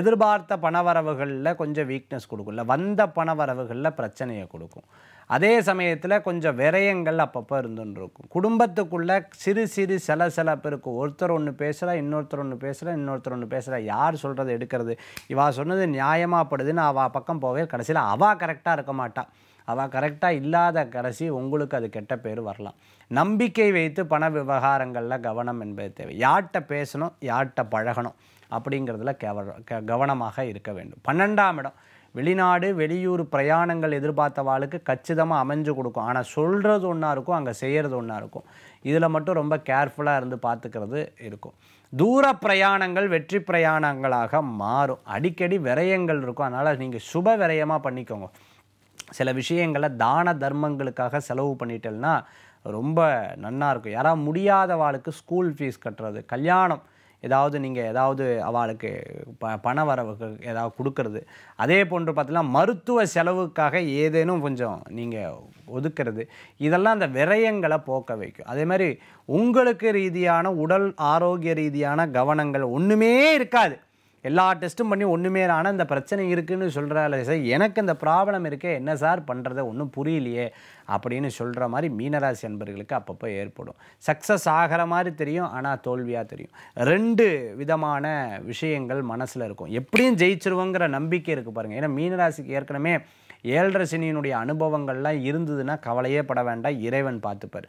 எதிர்பார்த்த பணவரவுகளில் கொஞ்சம் வீக்னஸ் கொடுக்கும் இல்லை வந்த பணவரவுகளில் பிரச்சனையை கொடுக்கும் அதே சமயத்தில் கொஞ்சம் விரயங்கள் அப்பப்போ இருந்துருக்கும் குடும்பத்துக்குள்ளே சிறு சிறு சில சில பேருக்கு ஒருத்தர் ஒன்று பேசுகிறா இன்னொருத்தர் ஒன்று பேசுகிறா இன்னொருத்தர் ஒன்று பேசுகிறா யார் சொல்கிறது எடுக்கிறது இவா சொன்னது நியாயமாகப்படுதுன்னு அவள் பக்கம் போகவே கடைசியில் அவள் கரெக்டாக இருக்க மாட்டாள் அவள் கரெக்டாக இல்லாத கடைசி உங்களுக்கு அது கெட்ட பேர் வரலாம் நம்பிக்கை வைத்து பண விவகாரங்களில் கவனம் என்பது தேவை யார்கிட்ட பேசணும் யார்கிட்ட பழகணும் அப்படிங்கிறதுல கவனமாக இருக்க வேண்டும் பன்னெண்டாம் இடம் வெளிநாடு வெளியூர் பிரயாணங்கள் எதிர்பார்த்த எதிர்பார்த்தவாளுக்கு கச்சிதமாக அமைஞ்சு கொடுக்கும் ஆனால் சொல்கிறது ஒன்றா இருக்கும் அங்கே செய்கிறது ஒன்றா இருக்கும் இதில் மட்டும் ரொம்ப கேர்ஃபுல்லாக இருந்து பார்த்துக்கிறது இருக்கும் தூர பிரயாணங்கள் வெற்றி பிரயாணங்களாக மாறும் அடிக்கடி விரயங்கள் இருக்கும் அதனால் நீங்கள் சுப விரயமாக பண்ணிக்கோங்க சில விஷயங்களை தான தர்மங்களுக்காக செலவு பண்ணிட்டேன்னா ரொம்ப நன்னாக இருக்கும் யாராவது முடியாதவாளுக்கு ஸ்கூல் ஃபீஸ் கட்டுறது கல்யாணம் ஏதாவது நீங்கள் ஏதாவது அவளுக்கு ப பண வரவுக்கு ஏதாவது கொடுக்கறது அதே போன்று பார்த்தீங்கன்னா மருத்துவ செலவுக்காக ஏதேனும் கொஞ்சம் நீங்கள் ஒதுக்கிறது இதெல்லாம் அந்த விரயங்களை போக்க வைக்கும் அதே மாதிரி உங்களுக்கு ரீதியான உடல் ஆரோக்கிய ரீதியான கவனங்கள் ஒன்றுமே இருக்காது எல்லா டெஸ்ட்டும் பண்ணி ஒன்றுமே ஆனால் இந்த பிரச்சனை இருக்குதுன்னு சொல்கிறாள் சார் எனக்கு இந்த ப்ராப்ளம் இருக்கே என்ன சார் பண்ணுறத ஒன்றும் புரியலையே அப்படின்னு சொல்கிற மாதிரி மீனராசி அன்பர்களுக்கு அப்பப்போ ஏற்படும் சக்ஸஸ் ஆகிற மாதிரி தெரியும் ஆனால் தோல்வியாக தெரியும் ரெண்டு விதமான விஷயங்கள் மனசில் இருக்கும் எப்படியும் ஜெயிச்சிருவோங்கிற நம்பிக்கை இருக்குது பாருங்கள் ஏன்னா மீனராசிக்கு ஏற்கனவே ஏழரை சனியினுடைய அனுபவங்கள்லாம் இருந்ததுன்னா கவலையே பட வேண்டாம் இறைவன் பார்த்துப்பார்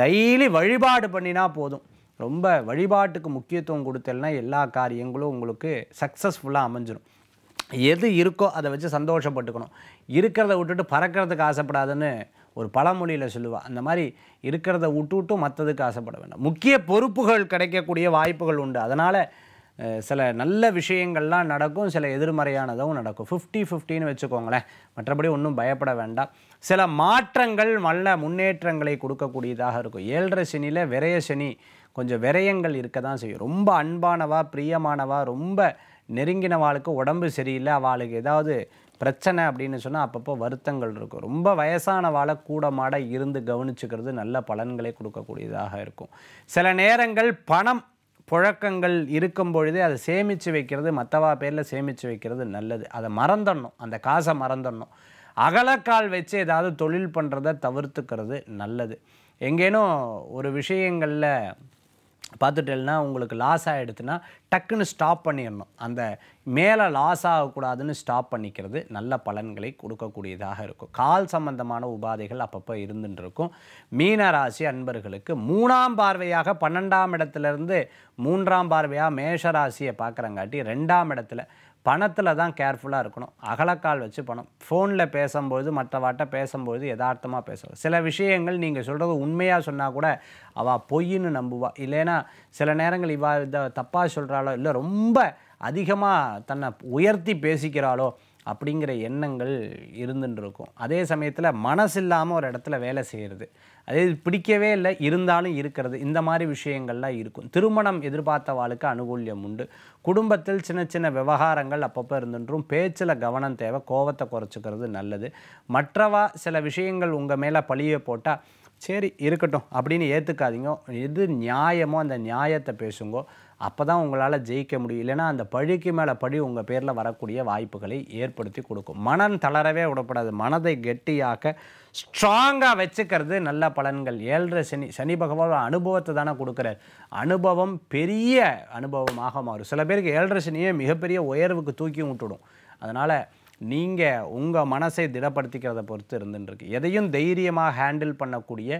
டெய்லி வழிபாடு பண்ணினா போதும் ரொம்ப வழிபாட்டுக்கு முக்கியத்துவம் கொடுத்தல்னா எல்லா காரியங்களும் உங்களுக்கு சக்ஸஸ்ஃபுல்லாக அமைஞ்சிடும் எது இருக்கோ அதை வச்சு சந்தோஷப்பட்டுக்கணும் இருக்கிறத விட்டுட்டு பறக்கிறதுக்கு ஆசைப்படாதுன்னு ஒரு பழமொழியில் சொல்லுவாள் அந்த மாதிரி இருக்கிறத விட்டுவிட்டு மற்றதுக்கு ஆசைப்பட வேண்டாம் முக்கிய பொறுப்புகள் கிடைக்கக்கூடிய வாய்ப்புகள் உண்டு அதனால் சில நல்ல விஷயங்கள்லாம் நடக்கும் சில எதிர்மறையானதும் நடக்கும் ஃபிஃப்டி ஃபிஃப்டின்னு வச்சுக்கோங்களேன் மற்றபடி ஒன்றும் பயப்பட வேண்டாம் சில மாற்றங்கள் நல்ல முன்னேற்றங்களை கொடுக்கக்கூடியதாக இருக்கும் ஏழரை சனியில் விரைய சனி கொஞ்சம் விரயங்கள் இருக்க தான் செய்யும் ரொம்ப அன்பானவா பிரியமானவா ரொம்ப நெருங்கினவாளுக்கு உடம்பு சரியில்லை அவளுக்கு ஏதாவது பிரச்சனை அப்படின்னு சொன்னால் அப்பப்போ வருத்தங்கள் இருக்கும் ரொம்ப வயசானவாளை கூடமாட இருந்து கவனிச்சுக்கிறது நல்ல பலன்களை கொடுக்கக்கூடியதாக இருக்கும் சில நேரங்கள் பணம் புழக்கங்கள் இருக்கும் பொழுதே அதை சேமித்து வைக்கிறது மற்றவா பேரில் சேமித்து வைக்கிறது நல்லது அதை மறந்துடணும் அந்த காசை மறந்துடணும் அகலக்கால் வச்சு ஏதாவது தொழில் பண்ணுறதை தவிர்த்துக்கிறது நல்லது எங்கேனும் ஒரு விஷயங்களில் பார்த்துட்டேன்னா உங்களுக்கு லாஸ் ஆகிடுதுன்னா டக்குன்னு ஸ்டாப் பண்ணிடணும் அந்த மேலே லாஸ் ஆகக்கூடாதுன்னு ஸ்டாப் பண்ணிக்கிறது நல்ல பலன்களை கொடுக்கக்கூடியதாக இருக்கும் கால் சம்பந்தமான உபாதைகள் அப்பப்போ இருந்துட்டு இருக்கும் மீன ராசி அன்பர்களுக்கு மூணாம் பார்வையாக பன்னெண்டாம் இடத்துலேருந்து மூன்றாம் பார்வையாக மேஷராசியை பார்க்குறங்காட்டி ரெண்டாம் இடத்துல பணத்தில் தான் கேர்ஃபுல்லாக இருக்கணும் அகலக்கால் வச்சு பணம் ஃபோனில் பேசும்போது மற்றவாட்ட பேசும்போது யதார்த்தமாக பேசணும் சில விஷயங்கள் நீங்கள் சொல்கிறது உண்மையாக சொன்னால் கூட அவள் பொய்ன்னு நம்புவா இல்லைன்னா சில நேரங்கள் இவா இதை தப்பாக சொல்கிறாளோ இல்லை ரொம்ப அதிகமாக தன்னை உயர்த்தி பேசிக்கிறாளோ அப்படிங்கிற எண்ணங்கள் இருந்துட்டு இருக்கும் அதே சமயத்தில் மனசு இல்லாமல் ஒரு இடத்துல வேலை செய்கிறது அதே பிடிக்கவே இல்லை இருந்தாலும் இருக்கிறது இந்த மாதிரி விஷயங்கள்லாம் இருக்கும் திருமணம் எதிர்பார்த்தவாளுக்கு அனுகூல்யம் உண்டு குடும்பத்தில் சின்ன சின்ன விவகாரங்கள் அப்பப்போ இருந்துன்றும் பேச்சில் கவனம் தேவை கோபத்தை குறைச்சிக்கிறது நல்லது மற்றவா சில விஷயங்கள் உங்கள் மேலே பழியை போட்டால் சரி இருக்கட்டும் அப்படின்னு ஏற்றுக்காதீங்க எது நியாயமோ அந்த நியாயத்தை பேசுங்கோ அப்போ தான் உங்களால் ஜெயிக்க முடியும் இல்லைனா அந்த பழிக்கு மேலே பழி உங்கள் பேரில் வரக்கூடிய வாய்ப்புகளை ஏற்படுத்தி கொடுக்கும் மனம் தளரவே விடப்படாது மனதை கெட்டியாக்க ஸ்ட்ராங்காக வச்சுக்கிறது நல்ல பலன்கள் ஏழரை சனி சனி பகவான் அனுபவத்தை தானே கொடுக்குறார் அனுபவம் பெரிய அனுபவமாக மாறும் சில பேருக்கு ஏழரை சனியே மிகப்பெரிய உயர்வுக்கு தூக்கி விட்டுடும் அதனால் நீங்கள் உங்கள் மனசை திடப்படுத்திக்கிறத பொறுத்து இருந்துட்டுருக்கு எதையும் தைரியமாக ஹேண்டில் பண்ணக்கூடிய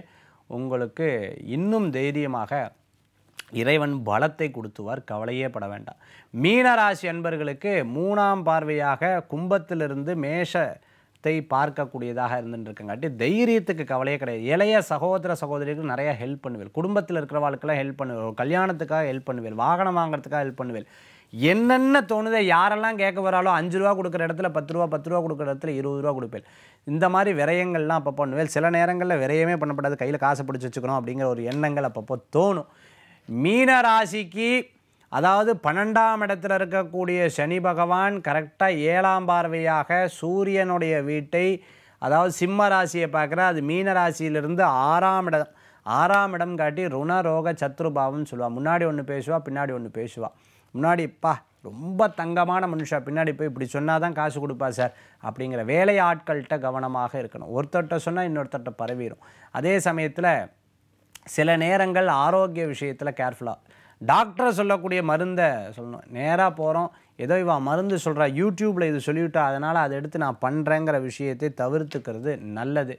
உங்களுக்கு இன்னும் தைரியமாக இறைவன் பலத்தை கொடுத்துவார் கவலையே பட வேண்டாம் மீனராசி அன்பர்களுக்கு மூணாம் பார்வையாக கும்பத்திலிருந்து மேஷ த்தை பார்க்கக்கூடியதாக இருந்துட்டுருக்கங்காட்டி தைரியத்துக்கு கவலையே கிடையாது இளைய சகோதர சகோதரிகளுக்கு நிறையா ஹெல்ப் பண்ணுவேன் குடும்பத்தில் இருக்கிற இருக்கிறவளுக்கெல்லாம் ஹெல்ப் பண்ணுவேன் கல்யாணத்துக்காக ஹெல்ப் பண்ணுவேன் வாகனம் வாங்குறதுக்காக ஹெல்ப் பண்ணுவேன் என்னென்ன தோணுதோ யாரெல்லாம் கேட்க வராலோ அஞ்சு ரூபா கொடுக்குற இடத்துல பத்து ரூபா பத்து ரூபா கொடுக்குற இடத்துல இருபது ரூபா கொடுப்பேன் இந்த மாதிரி விரயங்கள்லாம் அப்போ பண்ணுவேன் சில நேரங்களில் விரயமே பண்ணப்படாது கையில் காசை பிடிச்சி வச்சுக்கணும் அப்படிங்கிற ஒரு எண்ணங்கள் அப்பப்போ தோணும் மீன ராசிக்கு அதாவது பன்னெண்டாம் இடத்தில் இருக்கக்கூடிய சனி பகவான் கரெக்டாக ஏழாம் பார்வையாக சூரியனுடைய வீட்டை அதாவது சிம்ம ராசியை பார்க்குற அது மீன ராசியிலிருந்து ஆறாம் இடம் ஆறாம் இடம் காட்டி ருண ரோக சத்ருபாவம்னு சொல்லுவாள் முன்னாடி ஒன்று பேசுவாள் பின்னாடி ஒன்று பேசுவாள் முன்னாடி இப்பா ரொம்ப தங்கமான மனுஷா பின்னாடி போய் இப்படி சொன்னால் தான் காசு கொடுப்பா சார் அப்படிங்கிற வேலை ஆட்கள்கிட்ட கவனமாக இருக்கணும் ஒருத்தர்கிட்ட சொன்னால் இன்னொருத்தர்கிட்ட பரவிடும் அதே சமயத்தில் சில நேரங்கள் ஆரோக்கிய விஷயத்தில் கேர்ஃபுல்லாக டாக்டரை சொல்லக்கூடிய மருந்தை சொல்லணும் நேராக போகிறோம் ஏதோ இவா மருந்து சொல்கிறா யூடியூப்பில் இது சொல்லிவிட்டா அதனால் அதை எடுத்து நான் பண்ணுறேங்கிற விஷயத்தை தவிர்த்துக்கிறது நல்லது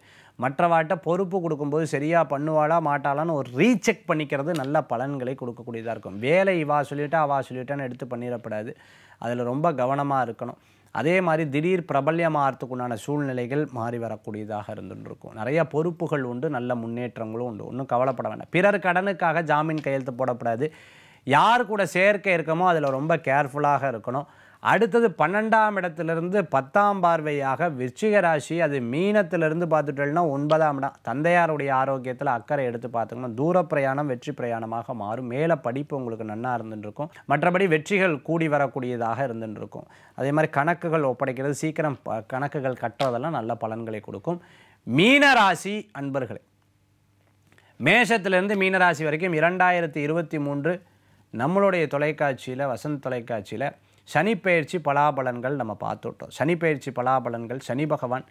மற்றவாட்ட பொறுப்பு கொடுக்கும்போது சரியாக பண்ணுவாளா மாட்டாளான்னு ஒரு ரீசெக் பண்ணிக்கிறது நல்ல பலன்களை கொடுக்கக்கூடியதாக இருக்கும் வேலை இவா சொல்லிவிட்டா அவா சொல்லிவிட்டான்னு எடுத்து பண்ணிடப்படாது அதில் ரொம்ப கவனமாக இருக்கணும் அதே மாதிரி திடீர் பிரபல்யமாகறதுக்குண்டான சூழ்நிலைகள் மாறி வரக்கூடியதாக இருந்துருக்கும் நிறைய பொறுப்புகள் உண்டு நல்ல முன்னேற்றங்களும் உண்டு ஒன்றும் கவலைப்பட வேண்டாம் பிறர் கடனுக்காக ஜாமீன் கையெழுத்து போடப்படாது யார் கூட செயற்கை இருக்கமோ அதில் ரொம்ப கேர்ஃபுல்லாக இருக்கணும் அடுத்தது பன்னெண்டாம் இடத்துலேருந்து பத்தாம் பார்வையாக விருச்சிக ராசி அது மீனத்திலிருந்து பார்த்துட்டோம்னா ஒன்பதாம் இடம் தந்தையாருடைய ஆரோக்கியத்தில் அக்கறை எடுத்து பார்த்துக்கணும் தூர பிரயாணம் வெற்றி பிரயாணமாக மாறும் மேலே படிப்பு உங்களுக்கு நன்னாக இருந்துருக்கும் மற்றபடி வெற்றிகள் கூடி வரக்கூடியதாக இருந்துருக்கும் அதே மாதிரி கணக்குகள் ஒப்படைக்கிறது சீக்கிரம் கணக்குகள் கட்டுறதெல்லாம் நல்ல பலன்களை கொடுக்கும் மீனராசி அன்பர்களே மேஷத்திலிருந்து மீனராசி வரைக்கும் இரண்டாயிரத்தி இருபத்தி மூன்று நம்மளுடைய தொலைக்காட்சியில் வசந்த் தொலைக்காட்சியில் சனிப்பெயர்ச்சி பலாபலன்கள் நம்ம பார்த்துட்டோம் சனிப்பெயர்ச்சி பலாபலன்கள் சனி பகவான்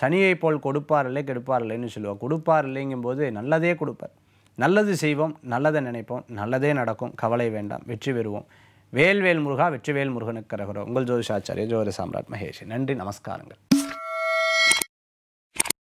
சனியை போல் கொடுப்பார் இல்லை கெடுப்பார் இல்லைன்னு சொல்லுவோம் கொடுப்பார் இல்லைங்கும்போது நல்லதே கொடுப்பார் நல்லது செய்வோம் நல்லதை நினைப்போம் நல்லதே நடக்கும் கவலை வேண்டாம் வெற்றி பெறுவோம் வேல்வேல் முருகா வெற்றிவேல் முருகனுக்கு கரகிறோம் உங்கள் ஜோதிஷாச்சாரிய ஜோதி சாம்ராட் மகேஷ் நன்றி நமஸ்காரங்கள்